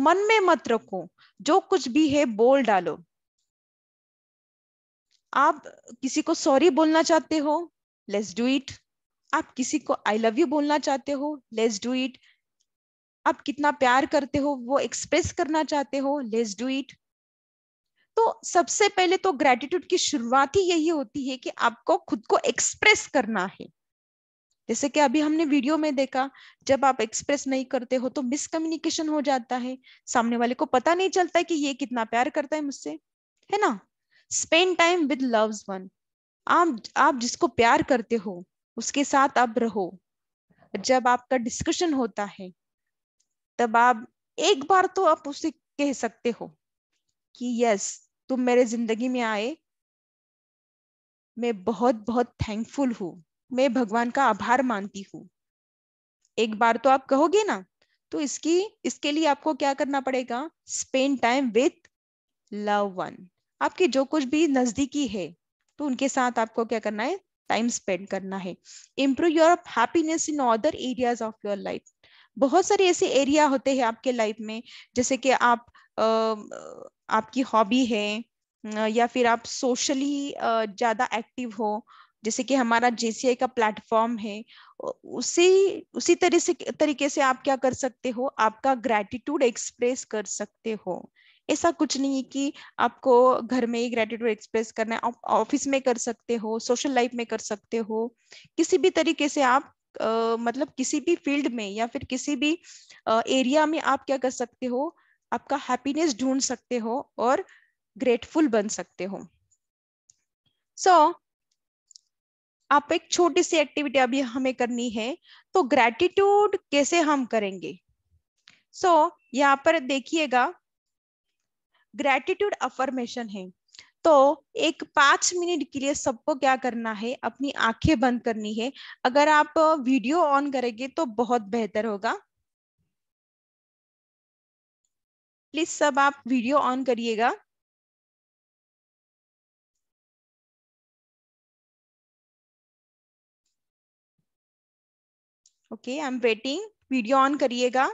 मन में मत रखो जो कुछ भी है बोल डालो आप किसी को सॉरी बोलना चाहते हो लेट्स डू इट आप किसी को आई लव यू बोलना चाहते हो लेट्स डू इट आप कितना प्यार करते हो वो एक्सप्रेस करना चाहते हो लेट्स डू इट तो सबसे पहले तो ग्रेटिट्यूड की शुरुआत ही यही होती है कि आपको खुद को एक्सप्रेस करना है जैसे कि अभी हमने वीडियो में देखा जब आप एक्सप्रेस नहीं करते हो तो मिसकम्युनिकेशन हो जाता है सामने वाले को पता नहीं चलता कि ये कितना प्यार करता है मुझसे है ना spend time with loves one आप आप जिसको प्यार करते हो उसके साथ आप रहो जब आपका डिस्कशन होता है तब आप एक बार तो आप उसे कह सकते हो कि यस तुम मेरे जिंदगी में आए मैं बहुत बहुत थैंकफुल हूं मैं भगवान का आभार मानती हूँ एक बार तो आप कहोगे ना तो इसकी इसके लिए आपको क्या करना पड़ेगा spend time with love one आपके जो कुछ भी नजदीकी है तो उनके साथ आपको क्या करना है टाइम स्पेंड करना है improve your happiness in other areas of your life बहुत सारे ऐसे एरिया होते हैं आपके लाइफ में जैसे कि आप आपकी हॉबी है या फिर आप सोशली ज़्यादा एक्टिव हो जैसे कि हमारा जेसीआई का प्लेटफॉर्म है उसी उसी तरह से तरीके से आप क्या कर सकते हो आपका ग्रेटिट्यूड एक्सप्रेस कर सकते हो ऐसा कुछ नहीं है कि आपको घर में ही ग्रेटिट्यूड एक्सप्रेस करना है ऑफिस में कर सकते हो सोशल लाइफ में कर सकते हो किसी भी तरीके से आप आ, मतलब किसी भी फील्ड में या फिर किसी भी आ, एरिया में आप क्या कर सकते हो आपका हैप्पीनेस ढूंढ सकते हो और ग्रेटफुल बन सकते हो सो so, आप एक छोटी सी एक्टिविटी अभी हमें करनी है तो ग्रेटिट्यूड कैसे हम करेंगे सो so, यहाँ पर देखिएगा ग्रेटिट्यूड अफर्मेशन है तो एक पांच मिनट के लिए सबको क्या करना है अपनी आंखें बंद करनी है अगर आप वीडियो ऑन करेंगे तो बहुत बेहतर होगा प्लीज सब आप वीडियो ऑन करिएगा okay I am waiting video on करिएगा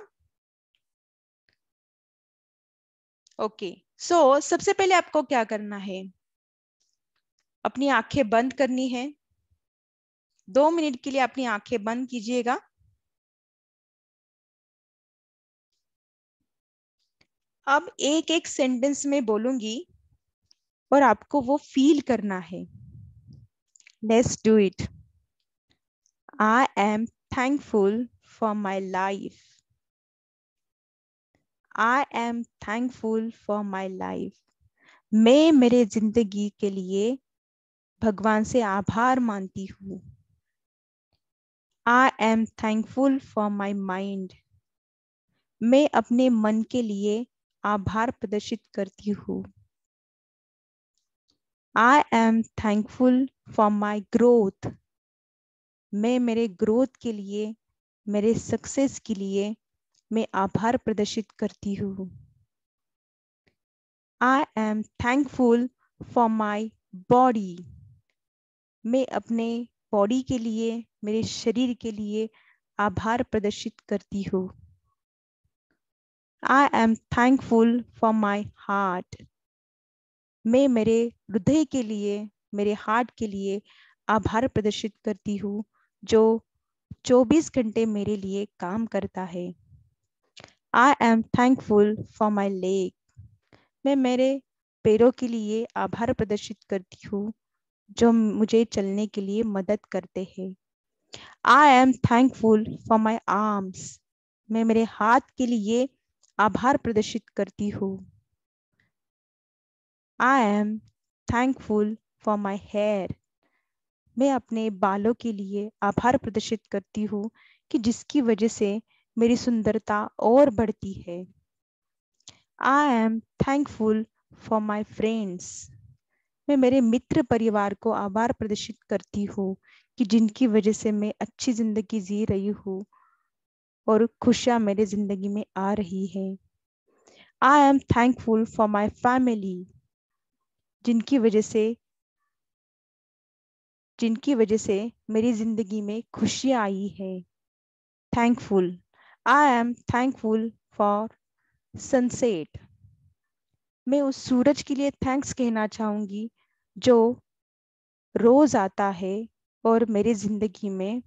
ओके okay. सो so, सबसे पहले आपको क्या करना है अपनी आंखें बंद करनी है दो मिनट के लिए अपनी आंखें बंद कीजिएगा अब एक एक सेंटेंस में बोलूंगी और आपको वो फील करना है let's do it I am thankful for my life I am thankful for my life मैं मेरे जिंदगी के लिए भगवान से आभार मानती हूँ I am thankful for my mind मैं अपने मन के लिए आभार प्रदर्शित करती हूँ I am thankful for my growth मैं मेरे ग्रोथ के लिए मेरे सक्सेस के लिए मैं आभार प्रदर्शित करती हूँ I am thankful for my body मैं अपने बॉडी के लिए मेरे शरीर के लिए आभार प्रदर्शित करती हूँ I am thankful for my heart मैं मेरे हृदय के लिए मेरे हार्ट के लिए आभार प्रदर्शित करती हूँ जो 24 घंटे मेरे लिए काम करता है I am thankful for my leg मैं मेरे पैरों के लिए आभार प्रदर्शित करती हूँ जो मुझे चलने के लिए मदद करते हैं I am thankful for my arms मैं मेरे हाथ के लिए आभार प्रदर्शित करती हूँ I am thankful for my hair मैं अपने बालों के लिए आभार प्रदर्शित करती हूँ कि जिसकी वजह से मेरी सुंदरता और बढ़ती है I am thankful for my friends मैं मेरे मित्र परिवार को आभार प्रदर्शित करती हूँ कि जिनकी वजह से मैं अच्छी जिंदगी जी रही हूँ और खुशियाँ मेरे जिंदगी में आ रही है I am thankful for my family जिनकी वजह से जिनकी वजह से मेरी जिंदगी में खुशियां आई है thankful I am thankful for sunset मैं उस सूरज के लिए थैंक्स कहना चाहूँगी जो रोज़ आता है और मेरी ज़िंदगी में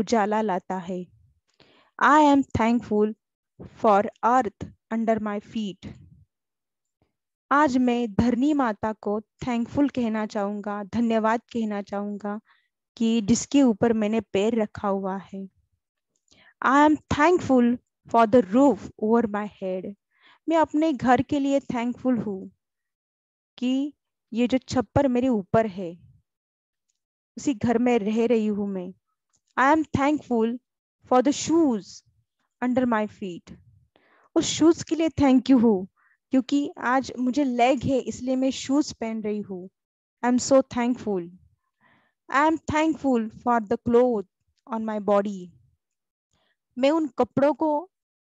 उजाला लाता है I am thankful for earth under my feet आज मैं धरनी माता को थैंकफुल कहना चाहूँगा धन्यवाद कहना चाहूँगा कि जिसके ऊपर मैंने पैर रखा हुआ है I am thankful for the roof over my head मैं अपने घर के लिए थैंकफुल हूँ कि ये जो छप्पर मेरे ऊपर है उसी घर में रह रही हूँ मैं I am thankful for the shoes under my feet उस शूज के लिए थैंक यू हूँ क्योंकि आज मुझे लेग है इसलिए मैं शूज पहन रही हूँ I am so thankful I am thankful for the cloth on my body मैं उन कपड़ों को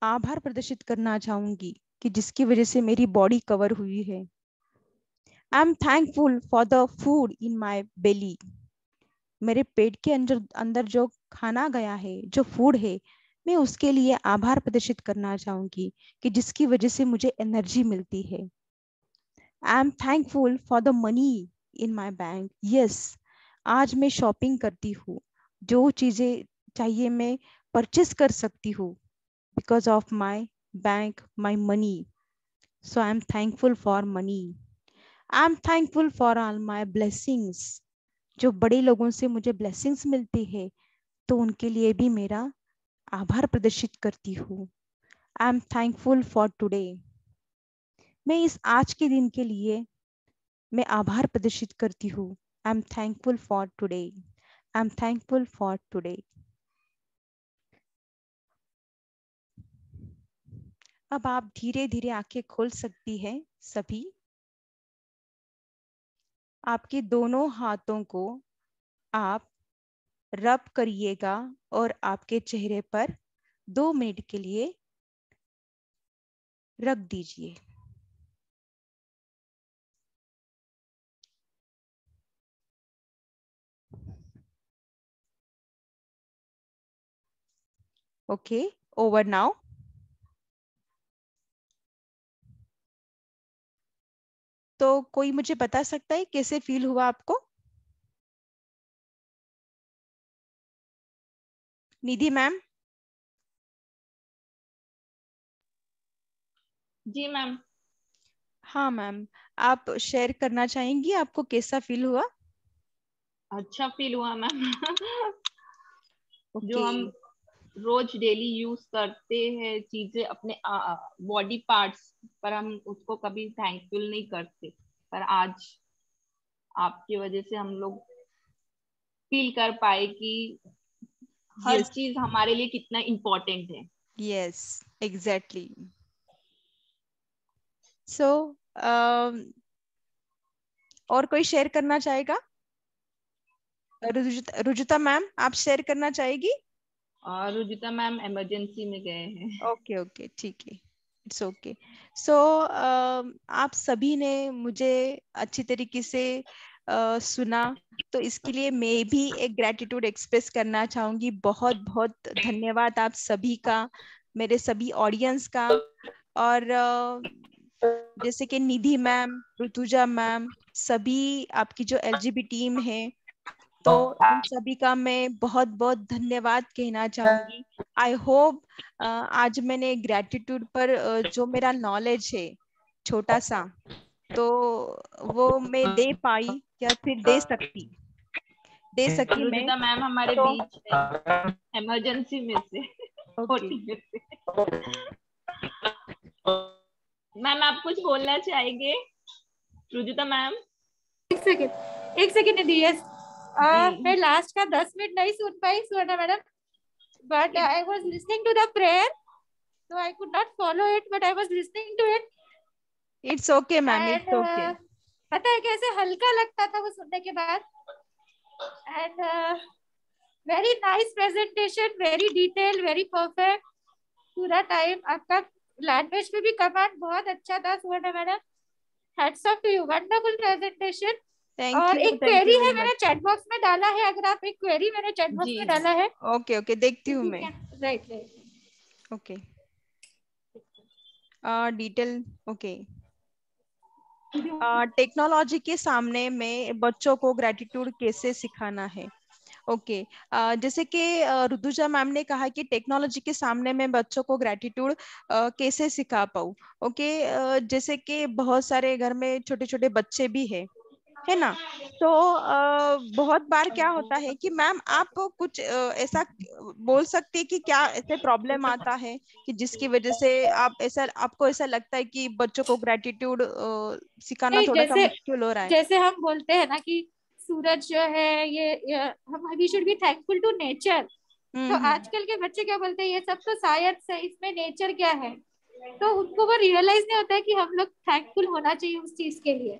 आभार प्रदर्शित करना चाहूंगी कि जिसकी वजह से मेरी बॉडी कवर हुई है I am thankful for the food in my belly मेरे पेट के अंदर अंदर जो खाना गया है जो फूड है मैं उसके लिए आभार प्रदर्शित करना चाहूंगी कि जिसकी वजह से मुझे एनर्जी मिलती है I am thankful for the money in my bank yes आज मैं शॉपिंग करती हूँ जो चीज़ें चाहिए मैं परचेस कर सकती हूँ because of my bank my money so I am thankful for money I am thankful for all my blessings जो बड़े लोगों से मुझे ब्लेसिंग्स मिलती है तो उनके लिए भी मेरा आभार प्रदर्शित करती हूँ I am thankful for today मैं इस आज के दिन के लिए मैं आभार प्रदर्शित करती हूँ I am thankful for today I am thankful for today अब आप धीरे धीरे आंखें खोल सकती है सभी आपके दोनों हाथों को आप रब करिएगा और आपके चेहरे पर दो मिनट के लिए रख दीजिए ओके ओवर नाउ तो कोई मुझे बता सकता है कैसे फील हुआ आपको निधि मैम जी मैम हाँ मैम आप शेयर करना चाहेंगी आपको कैसा फील हुआ अच्छा फील हुआ मैम okay. जो हम रोज डेली यूज करते हैं चीजें अपने बॉडी पार्ट्स पर हम उसको कभी थैंकफुल नहीं करते पर आज आपकी वजह से हम लोग फील कर पाए कि हर yes. चीज हमारे लिए कितना इम्पोर्टेंट है यस एग्जैक्टली सो और कोई शेयर करना चाहेगा रुजुता मैम आप शेयर करना चाहेगी और रुजिता मैम इमरजेंसी में गए हैं ओके ओके ठीक है इट्स ओके सो आप सभी ने मुझे अच्छी तरीके से Uh, सुना तो इसके लिए मैं भी एक ग्रेटिट्यूड एक्सप्रेस करना चाहूंगी बहुत बहुत धन्यवाद आप सभी का मेरे सभी ऑडियंस का और uh, जैसे कि निधि मैम ऋतुजा मैम सभी आपकी जो एलजीबी टीम है तो इन तो सभी का मैं बहुत बहुत धन्यवाद कहना चाहूंगी आई होप आज मैंने ग्रेटिट्यूड पर जो मेरा नॉलेज है छोटा सा तो वो मैं दे पाई या फिर दे सकती दे हम्म। सकी मैं मैम हमारे तो, बीच इमरजेंसी में से मैम आप कुछ बोलना चाहेंगे रुजुता मैम एक सेकेंड एक सेकेंड यस मैं लास्ट का दस मिनट नहीं सुन पाई सुना madam but I was listening to the prayer so I could not follow it but I was listening to it it's okay ma'am it's okay पता है कैसे हल्का लगता था वो सुनने के बाद and very nice presentation very detail very perfect पूरा टाइम आपका लैंग्वेज में भी कमांड बहुत अच्छा था सुना madam hats off to you wonderful presentation Thank और एक क्वेरी है मैंने चैट बॉक्स में डाला है अगर आप एक क्वेरी मैंने चैट बॉक्स में डाला है ओके ओके देखती हूँ मैं right right okay detail okay technology के सामने में बच्चों को ग्रेटिट्यूड कैसे सिखाना है ओके okay. uh, जैसे कि रुदुजा uh, मैम ने कहा कि टेक्नोलॉजी के सामने में बच्चों को ग्रेटिट्यूड uh, कैसे सिखा पाऊ ओके okay? uh, जैसे कि बहुत सारे घर में छोटे छोटे बच्चे भी हैं है ना तो आ, बहुत बार क्या होता है कि मैम आप कुछ ऐसा बोल सकते है कि क्या ऐसे प्रॉब्लम आता है कि जिसकी वजह से आप ऐसा आपको ऐसा लगता है कि बच्चों को ग्रेटिट्यूड सिखाना थोड़ा सा मुश्किल हो रहा है जैसे हम बोलते हैं ना कि सूरज जो है ये, ये हम we should be thankful to nature तो हम्म, हम्म। आजकल के बच्चे क्या बोलते हैं ये सब तो शायद से इसमें नेचर क्या है तो उनको वो रियलाइज नहीं होता है कि हम लोग थैंकफुल होना चाहिए उस चीज के लिए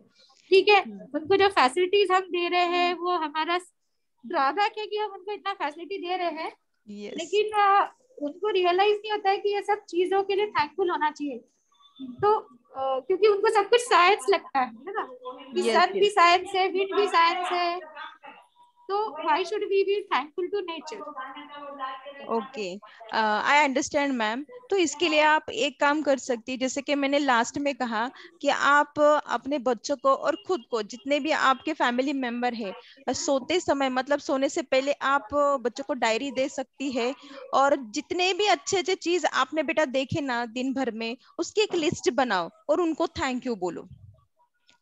ठीक है हम्म। उनको जो फैसिलिटीज हम दे रहे हैं हम्म। वो हमारा ड्रॉबैक है कि हम उनको इतना फैसिलिटी दे रहे हैं yes. लेकिन आ, उनको रियलाइज नहीं होता है कि ये सब चीजों के लिए थैंकफुल होना चाहिए तो आ, क्योंकि उनको सब कुछ साइंस लगता है ना कि yes, सन yes. भी साइंस है भी साइंस है So why should we be thankful to nature? Okay, uh, I understand, ma'am तो इसके लिए आप एक काम कर सकती है जैसे कि मैंने लास्ट में कहा कि आप अपने बच्चों को और खुद को जितने भी आपके फैमिली मेंबर है सोते समय मतलब सोने से पहले आप बच्चों को डायरी दे सकती है और जितने भी अच्छे अच्छे चीज आपने बेटा देखे ना दिन भर में उसकी एक लिस्ट बनाओ और उनको थैंक यू बोलो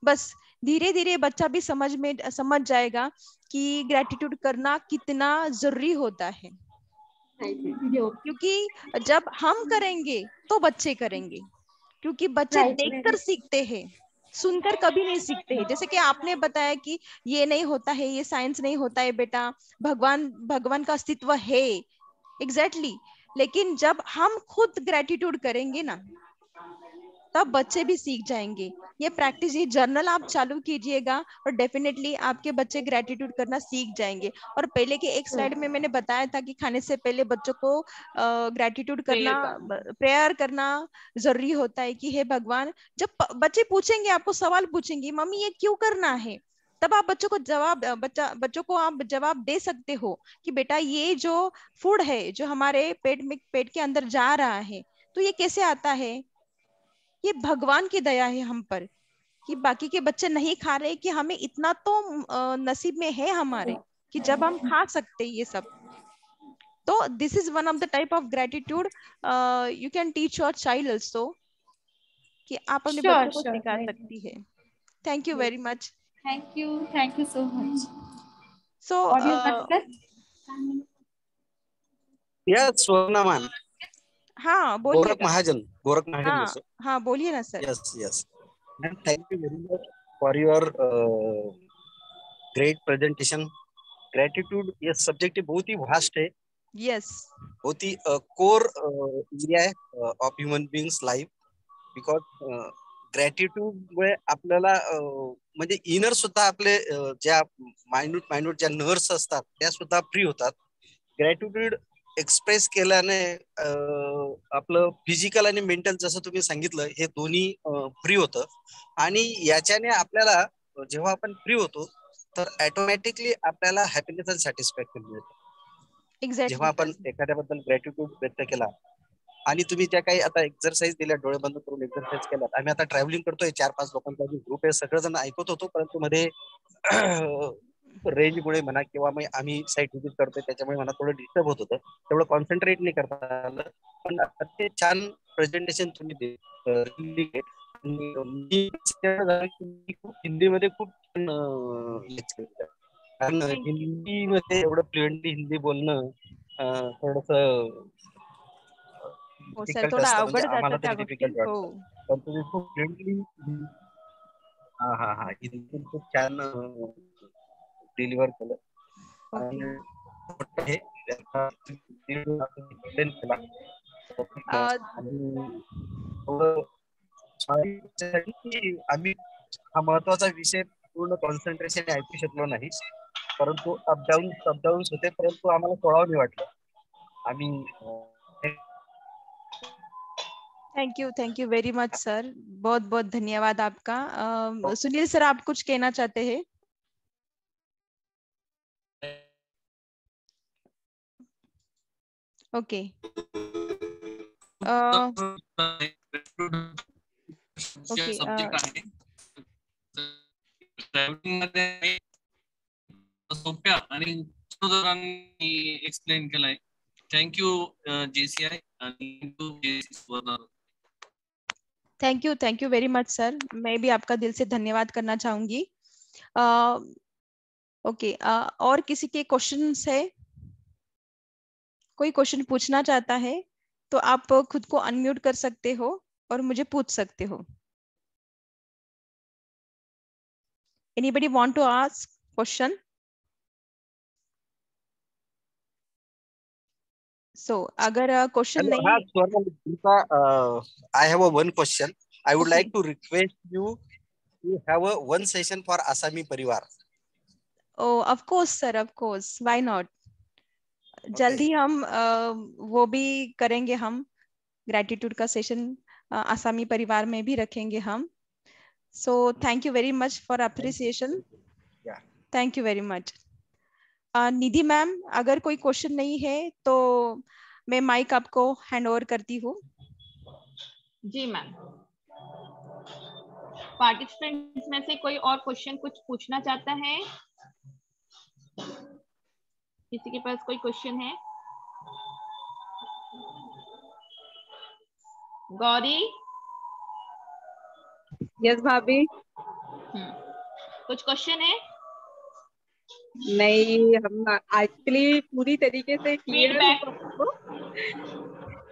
बस धीरे धीरे बच्चा भी समझ में समझ जाएगा कि ग्रेटिट्यूड करना कितना जरूरी होता है क्योंकि जब हम करेंगे तो बच्चे करेंगे क्योंकि बच्चे देखकर सीखते हैं सुनकर कभी नहीं सीखते हैं जैसे कि आपने बताया कि ये नहीं होता है ये साइंस नहीं होता है बेटा भगवान भगवान का अस्तित्व है एग्जैक्टली exactly. लेकिन जब हम खुद ग्रेटिट्यूड करेंगे ना तब बच्चे भी सीख जाएंगे ये प्रैक्टिस ये जर्नल आप चालू कीजिएगा और डेफिनेटली आपके बच्चे ग्रेटिट्यूड करना सीख जाएंगे और पहले के एक स्लाइड में हम्म। मैंने बताया था कि खाने से पहले बच्चों को ग्रेटिट्यूड करना प्रेयर करना जरूरी होता है कि हे भगवान जब बच्चे पूछेंगे आपको सवाल पूछेंगे मम्मी ये क्यों करना है तब आप बच्चों को जवाब बच्चा बच्चों को आप जवाब दे सकते हो कि बेटा ये जो फूड है जो हमारे पेट में पेट के अंदर जा रहा है तो ये कैसे आता है ये भगवान की दया है हम पर कि बाकी के बच्चे नहीं खा रहे कि हमें इतना तो नसीब में है हमारे कि जब हम खा सकते ये सब तो this is one of the type of gratitude you can teach your child also कि आप अपने sure, बच्चों को sure, सिखा सकती है thank you very much thank you thank you so much so yes, Swarnaman. हाँ गोरख महाजन गोरख महाजन हाँ, हाँ बोलिए ना sir yes yes ma'am thank you very much for your great presentation gratitude ये सब्जेक्ट बहुत ही वास्ट है यस बहुत ही कोर uh, एरिया uh, है of human beings life because gratitude मुळे आपल्याला uh, म्हणजे इनर सुद्धा आपले ज्या मायन्यूट मायन्यूट ज्या नर्स असतात त्या सुद्धा फ्री होतात ग्रॅटिट्यूड एक्सप्रेस केल्याने आपलं फिजिकल आणि मेंटल जसं तुम्ही सांगितलं हे दोन्ही फ्री होतं आणि याच्याने आपल्याला जेव्हा आपण फ्री होतो तर ऑटोमॅटिकली आपल्याला हॅपीनेस आणि सॅटिस्फॅक्शन मिळतं जेव्हा आपण एखाद्याबद्दल ग्रॅटिट्यूड व्यक्त केला आणि तुम्ही त्या काही आता एक्सरसाइज दिल्या डोळे बंद करून एक्सरसाइज केला आम्ही आता ट्रॅव्हलिंग करतोय चार पाच लोकांचा ग्रुप आहे सगळेजण ऐकत होतो परंतु मध्ये रेंजमुळे म्हणा किंवा आम्ही साईट व्हिजिट करतोय त्याच्यामुळे मला थोडं डिस्टर्ब होत होतं तेवढं कॉन्सन्ट्रेट नाही करता आलं पण अतिशय छान प्रेझेंटेशन तुम्ही हिंदीमध्ये खूप कारण हिंदीमध्ये एवढं फ्लुएंटली हिंदी बोलणं थोडस हो, म्हणजे हो. पण तुम्ही खूप फ्लुएंटली हा हा हा हिंदी खूप छान डिलिव्हर केलं आम्ही हा महत्वाचा विषय पूर्ण कॉन्सन्ट्रेशन ऐकू शकलो नाही परंतु अपडाऊन अपडाऊन होते परंतु आम्हाला सोळावं नाही वाटलं आम्ही thank you thank you very much sir बहुत बहुत धन्यवाद आपका सुनील सर आप कुछ कहना चाहते हैं Okay. Ah. Ah. Ah. Uh, explain thank you JCI thank you thank you very much sir मैं भी आपका दिल से धन्यवाद करना चाहूंगी ओके uh, okay, uh, और किसी के क्वेश्चन है कोई क्वेश्चन पूछना चाहता है तो आप खुद को अनम्यूट कर सकते हो और मुझे पूछ सकते हो anybody want to ask question so agar uh, question nahi hai Deepa, uh, i have a one question i would like to request you to have a one session for asami parivar oh of course sir of course why not okay. जल्दी हम वो भी करेंगे हम gratitude का session आसामी परिवार में भी रखेंगे हम so thank you very much for appreciation thank you very much Nidhi ma'am अगर कोई क्वेश्चन नहीं है तो मैं माइक आपको हैंड ओवर करती हूँ जी मैम पार्टिसिपेंट्स में से कोई और क्वेश्चन कुछ पूछना चाहता है किसी के पास कोई क्वेश्चन है गौरी यस भाभी हम्म। कुछ क्वेश्चन है नहीं हम एक्चुअली पूरी तरीके से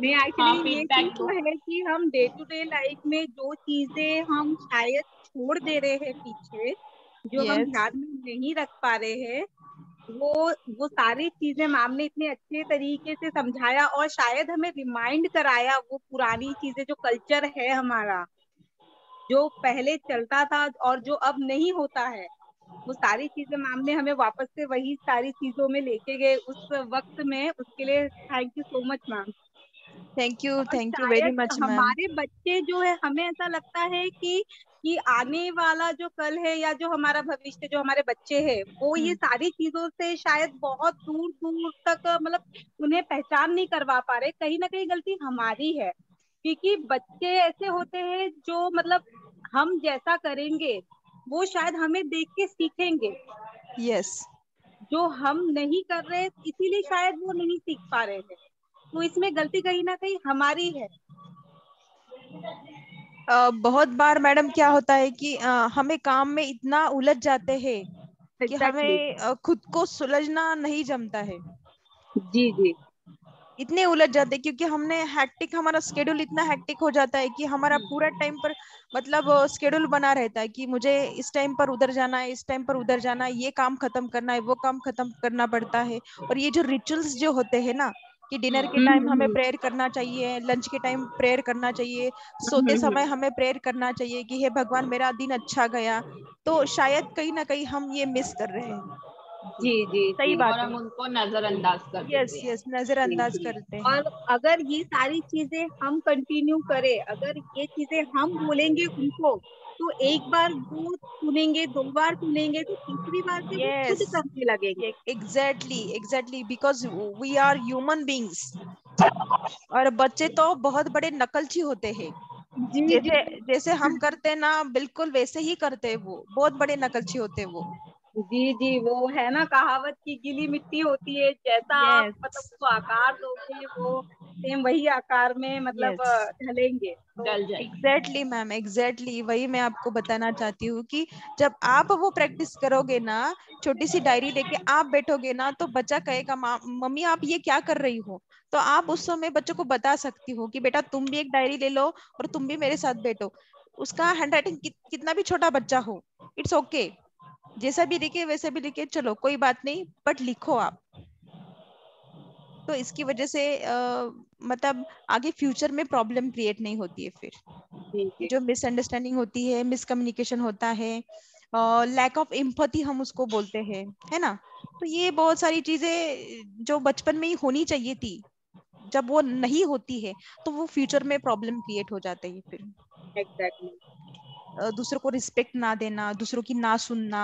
नहीं एक्चुअली हाँ, ये चीज तो है कि हम डे टू डे लाइफ में जो चीजें हम शायद छोड़ दे रहे हैं पीछे जो yes. हम ध्यान में नहीं रख पा रहे हैं वो वो सारी चीजें मैम ने इतने अच्छे तरीके से समझाया और शायद हमें रिमाइंड कराया वो पुरानी चीजें जो कल्चर है हमारा जो पहले चलता था और जो अब नहीं होता है वो सारी चीजें मैम ने हमें वापस से वही सारी चीजों में लेके गए उस वक्त में उसके लिए thank you so much ma'am thank you thank you very much हमारे बच्चे जो है हमें ऐसा लगता है कि कि आने वाला जो कल है या जो हमारा भविष्य जो हमारे बच्चे हैं वो ये हम्म। सारी चीजों से शायद बहुत दूर दूर तक मतलब उन्हें पहचान नहीं करवा पा रहे कहीं ना कहीं गलती हमारी है क्योंकि बच्चे ऐसे होते हैं जो मतलब हम जैसा करेंगे वो शायद हमें देख के सीखेंगे यस yes. जो हम नहीं कर रहे इसीलिए शायद वो नहीं सीख पा रहे हैं तो इसमें गलती कहीं ना कहीं हमारी है बहुत बार मैडम क्या होता है कि हमें काम में इतना उलझ जाते हैं exactly. कि हमें खुद को सुलझना नहीं जमता है जी जी इतने उलझ जाते क्योंकि हमने हैक्टिक हमारा स्केड्यूल इतना हैक्टिक हो जाता है कि हमारा पूरा टाइम पर मतलब स्केड्यूल बना रहता है कि मुझे इस टाइम पर उधर जाना है इस टाइम पर उधर जाना है ये काम खत्म करना है वो काम खत्म करना पड़ता है और ये जो रिचुअल्स जो होते हैं ना कि डिनर के हम्म, टाइम हमें हम्म। प्रेयर करना चाहिए लंच के टाइम प्रेयर करना चाहिए सोते हम्म, समय हमें प्रेयर करना चाहिए कि हे भगवान मेरा दिन अच्छा गया तो शायद कहीं ना कहीं हम ये मिस कर रहे हैं जी जी सही बात हम उनको नजरअंदाज करते यस यस नजरअंदाज करते हैं और अगर ये सारी चीजें हम कंटिन्यू करें अगर ये चीजें हम बोलेंगे उनको तो एक बार वो सुनेंगे दो बार सुनेंगे तो तीसरी बार से yes. खुद करने लगेंगे exactly exactly because we are human beings और बच्चे तो बहुत बड़े नकलची होते हैं जैसे जैसे हम करते ना बिल्कुल वैसे ही करते वो बहुत बड़े नकलची होते वो जी जी वो है ना कहावत की गिली मिट्टी होती है जैसा yes. आप मतलब उसको आकार दोगे वो सेम वही आकार में मतलब ढलेंगे एग्जैक्टली मैम एग्जैक्टली वही मैं आपको बताना चाहती हूँ कि जब आप वो प्रैक्टिस करोगे ना छोटी सी डायरी लेके आप बैठोगे ना तो बच्चा कहेगा मम्मी आप ये क्या कर रही हो तो आप उस समय बच्चों को बता सकती हो कि बेटा तुम भी एक डायरी ले लो और तुम भी मेरे साथ बैठो उसका हैंड राइटिंग कि, कितना भी छोटा बच्चा हो इट्स ओके okay. जैसा भी लिखे वैसे भी लिखे चलो कोई बात नहीं बट लिखो आप तो इसकी वजह से आ, मतलब आगे फ्यूचर में प्रॉब्लम क्रिएट नहीं होती है फिर जो मिसअंडरस्टैंडिंग होती है मिसकम्युनिकेशन होता है लैक ऑफ एम्पथी हम उसको बोलते हैं है ना तो ये बहुत सारी चीजें जो बचपन में ही होनी चाहिए थी जब वो नहीं होती है तो वो फ्यूचर में प्रॉब्लम क्रिएट हो जाते हैं फिर एग्जैक्टली exactly. दूसरों को रिस्पेक्ट ना देना दूसरों की ना सुनना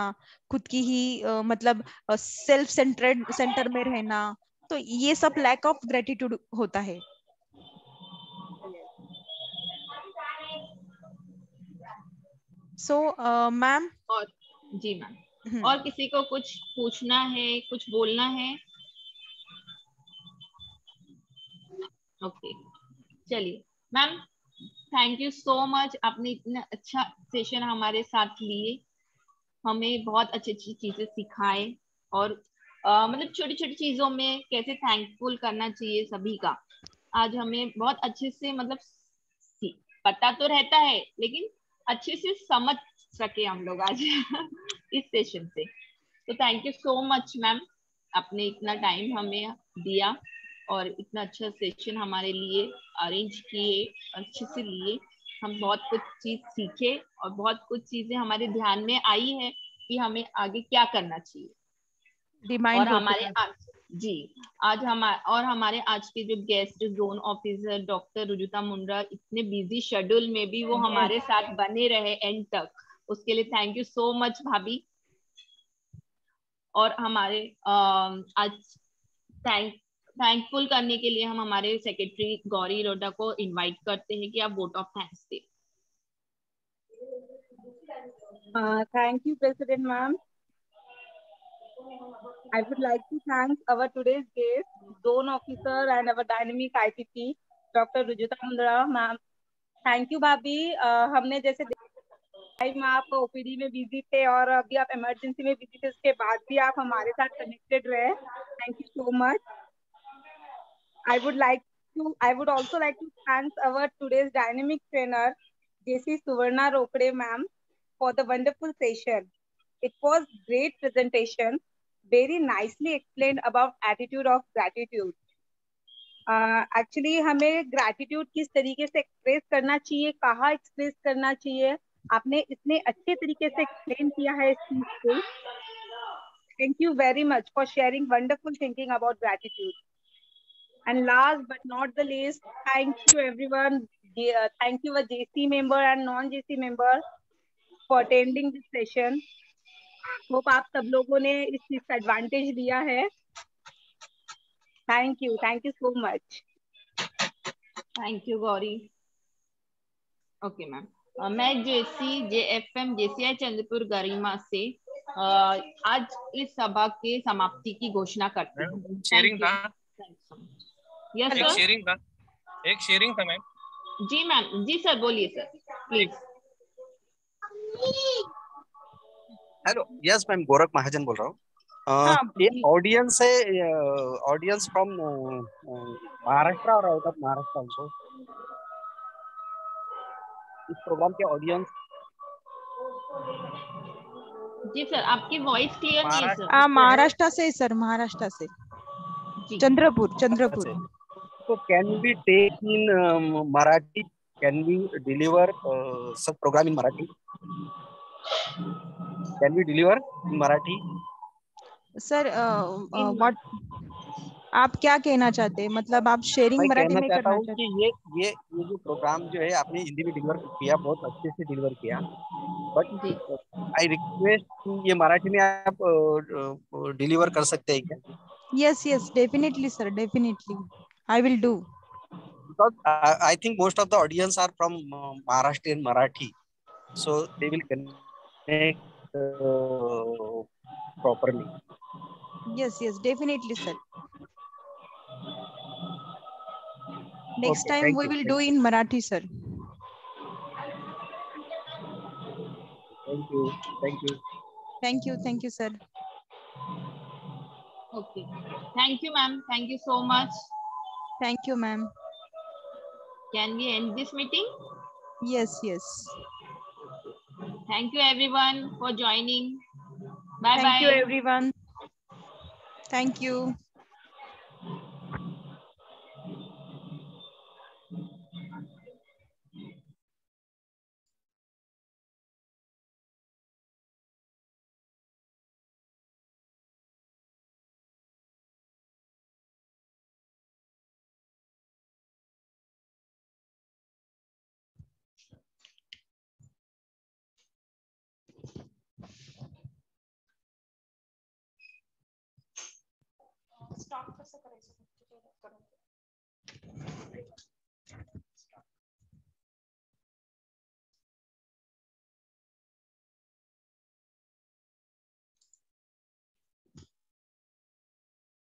खुद की ही मतलब सेल्फ सेंटर्ड सेंटर में रहना तो ये सब लैक ऑफ ग्रेटिट्यूड होता है सो मैम और जी मैम हम्म। और किसी को कुछ पूछना है कुछ बोलना है ओके okay. चलिए ma'am thank you so much आपने इतना अच्छा सेशन हमारे साथ लिए हमें बहुत अच्छी अच्छी चीजें सिखाए और आ, मतलब छोटी छोटी चीजों में कैसे थैंकफुल करना चाहिए सभी का आज हमें बहुत अच्छे से मतलब पता तो रहता है लेकिन अच्छे से समझ सके हम लोग आज इस सेशन से तो thank you so much ma'am आपने इतना टाइम हमें दिया और इतना अच्छा सेशन हमारे लिए अरेंज किए अच्छे से लिए हम बहुत कुछ चीज सीखे और बहुत कुछ चीजें हमारे ध्यान में आई है कि हमें आगे क्या करना चाहिए और हमारे आज, जी आज हम और हमारे आज के जो guest zone officer doctor Rujuta Munda इतने बिजी शेड्यूल में भी वो हमारे साथ बने रहे एंड तक उसके लिए थैंक यू सो मच भाभी और हमारे आज थैंक थैंकफुल करने के लिए हम हमारे सेक्रेटरी गौरी लोडा को इनवाइट करते हैं कि आप वोट ऑफ थैंक्स दें thank you president ma'am I would like to thank our today's guest zone officer and our dynamic IPP doctor Rujuta Mundra ma'am thank you भाभी हमने जैसे टाइम आप ओपीडी में बिजी थे और अभी आप इमरजेंसी में बिजी थे उसके बाद भी आप हमारे साथ कनेक्टेड रहे thank you so much I would like to, I would also like to thank our today's dynamic trainer, JC Suvarna Rokde ma'am, for the wonderful session. It was great presentation, very nicely explained about attitude of gratitude. Actually uh, हमें gratitude किस तरीके से express करना चाहिए कहाँ express करना चाहिए आपने इतने अच्छे तरीके से एक्सप्लेन किया है इस चीज को thank you very much for sharing wonderful thinking about gratitude And last but not the least, thank you everyone. Dear, thank you a JC member and non-JC member for attending this session. Hope आप सब लोगों ने इस चीज का advantage लिया है thank you thank you so much thank you Gauri okay okay, ma'am मैं JC J F M JCI Chandrapur Garima से आज इस सभा के समाप्ति की घोषणा करती हूँ yes, एक शेयरिंग था एक शेयरिंग था ma'am ji ma'am ji sir बोलिए sir please hello yes ma'am Gorakh Mahajan बोल रहा हूँ ऑडियंस हाँ, है ऑडियंस फ्रॉम महाराष्ट्र और आउट ऑफ महाराष्ट्र ऑल्सो इस प्रोग्राम के ऑडियंस जी सर आपकी वॉइस क्लियर नहीं है सर हाँ, महाराष्ट्र से सर महाराष्ट्र से चंद्रपुर चंद्रपुर अच्छा, So can we take in um, Marathi? Can we deliver uh, some program in Marathi? Can we deliver in Marathi? Sir, uh, uh, what आप क्या कहना चाहते हैं मतलब आप शेयरिंग मराठी में करना चाहते हैं ये ये ये जो प्रोग्राम जो है आपने हिंदी में डिलीवर किया बहुत अच्छे से डिलीवर किया बट आई रिक्वेस्ट ये मराठी में आप डिलीवर uh, uh, कर सकते हैं क्या yes yes definitely sir definitely I will do. Because I uh, I think most of the audience are from uh, and Marathi, so they will connect uh, properly. Yes, yes, definitely, sir. Next okay, time we you, will do in Marathi, sir. Thank you. Thank you. Thank you. Thank you, sir. Okay. Thank you, ma'am. Thank you so much. Thank you, ma'am. Can we end this meeting? Yes, yes. Thank you everyone for joining. Bye Thank bye. Thank you everyone. Thank you. gracias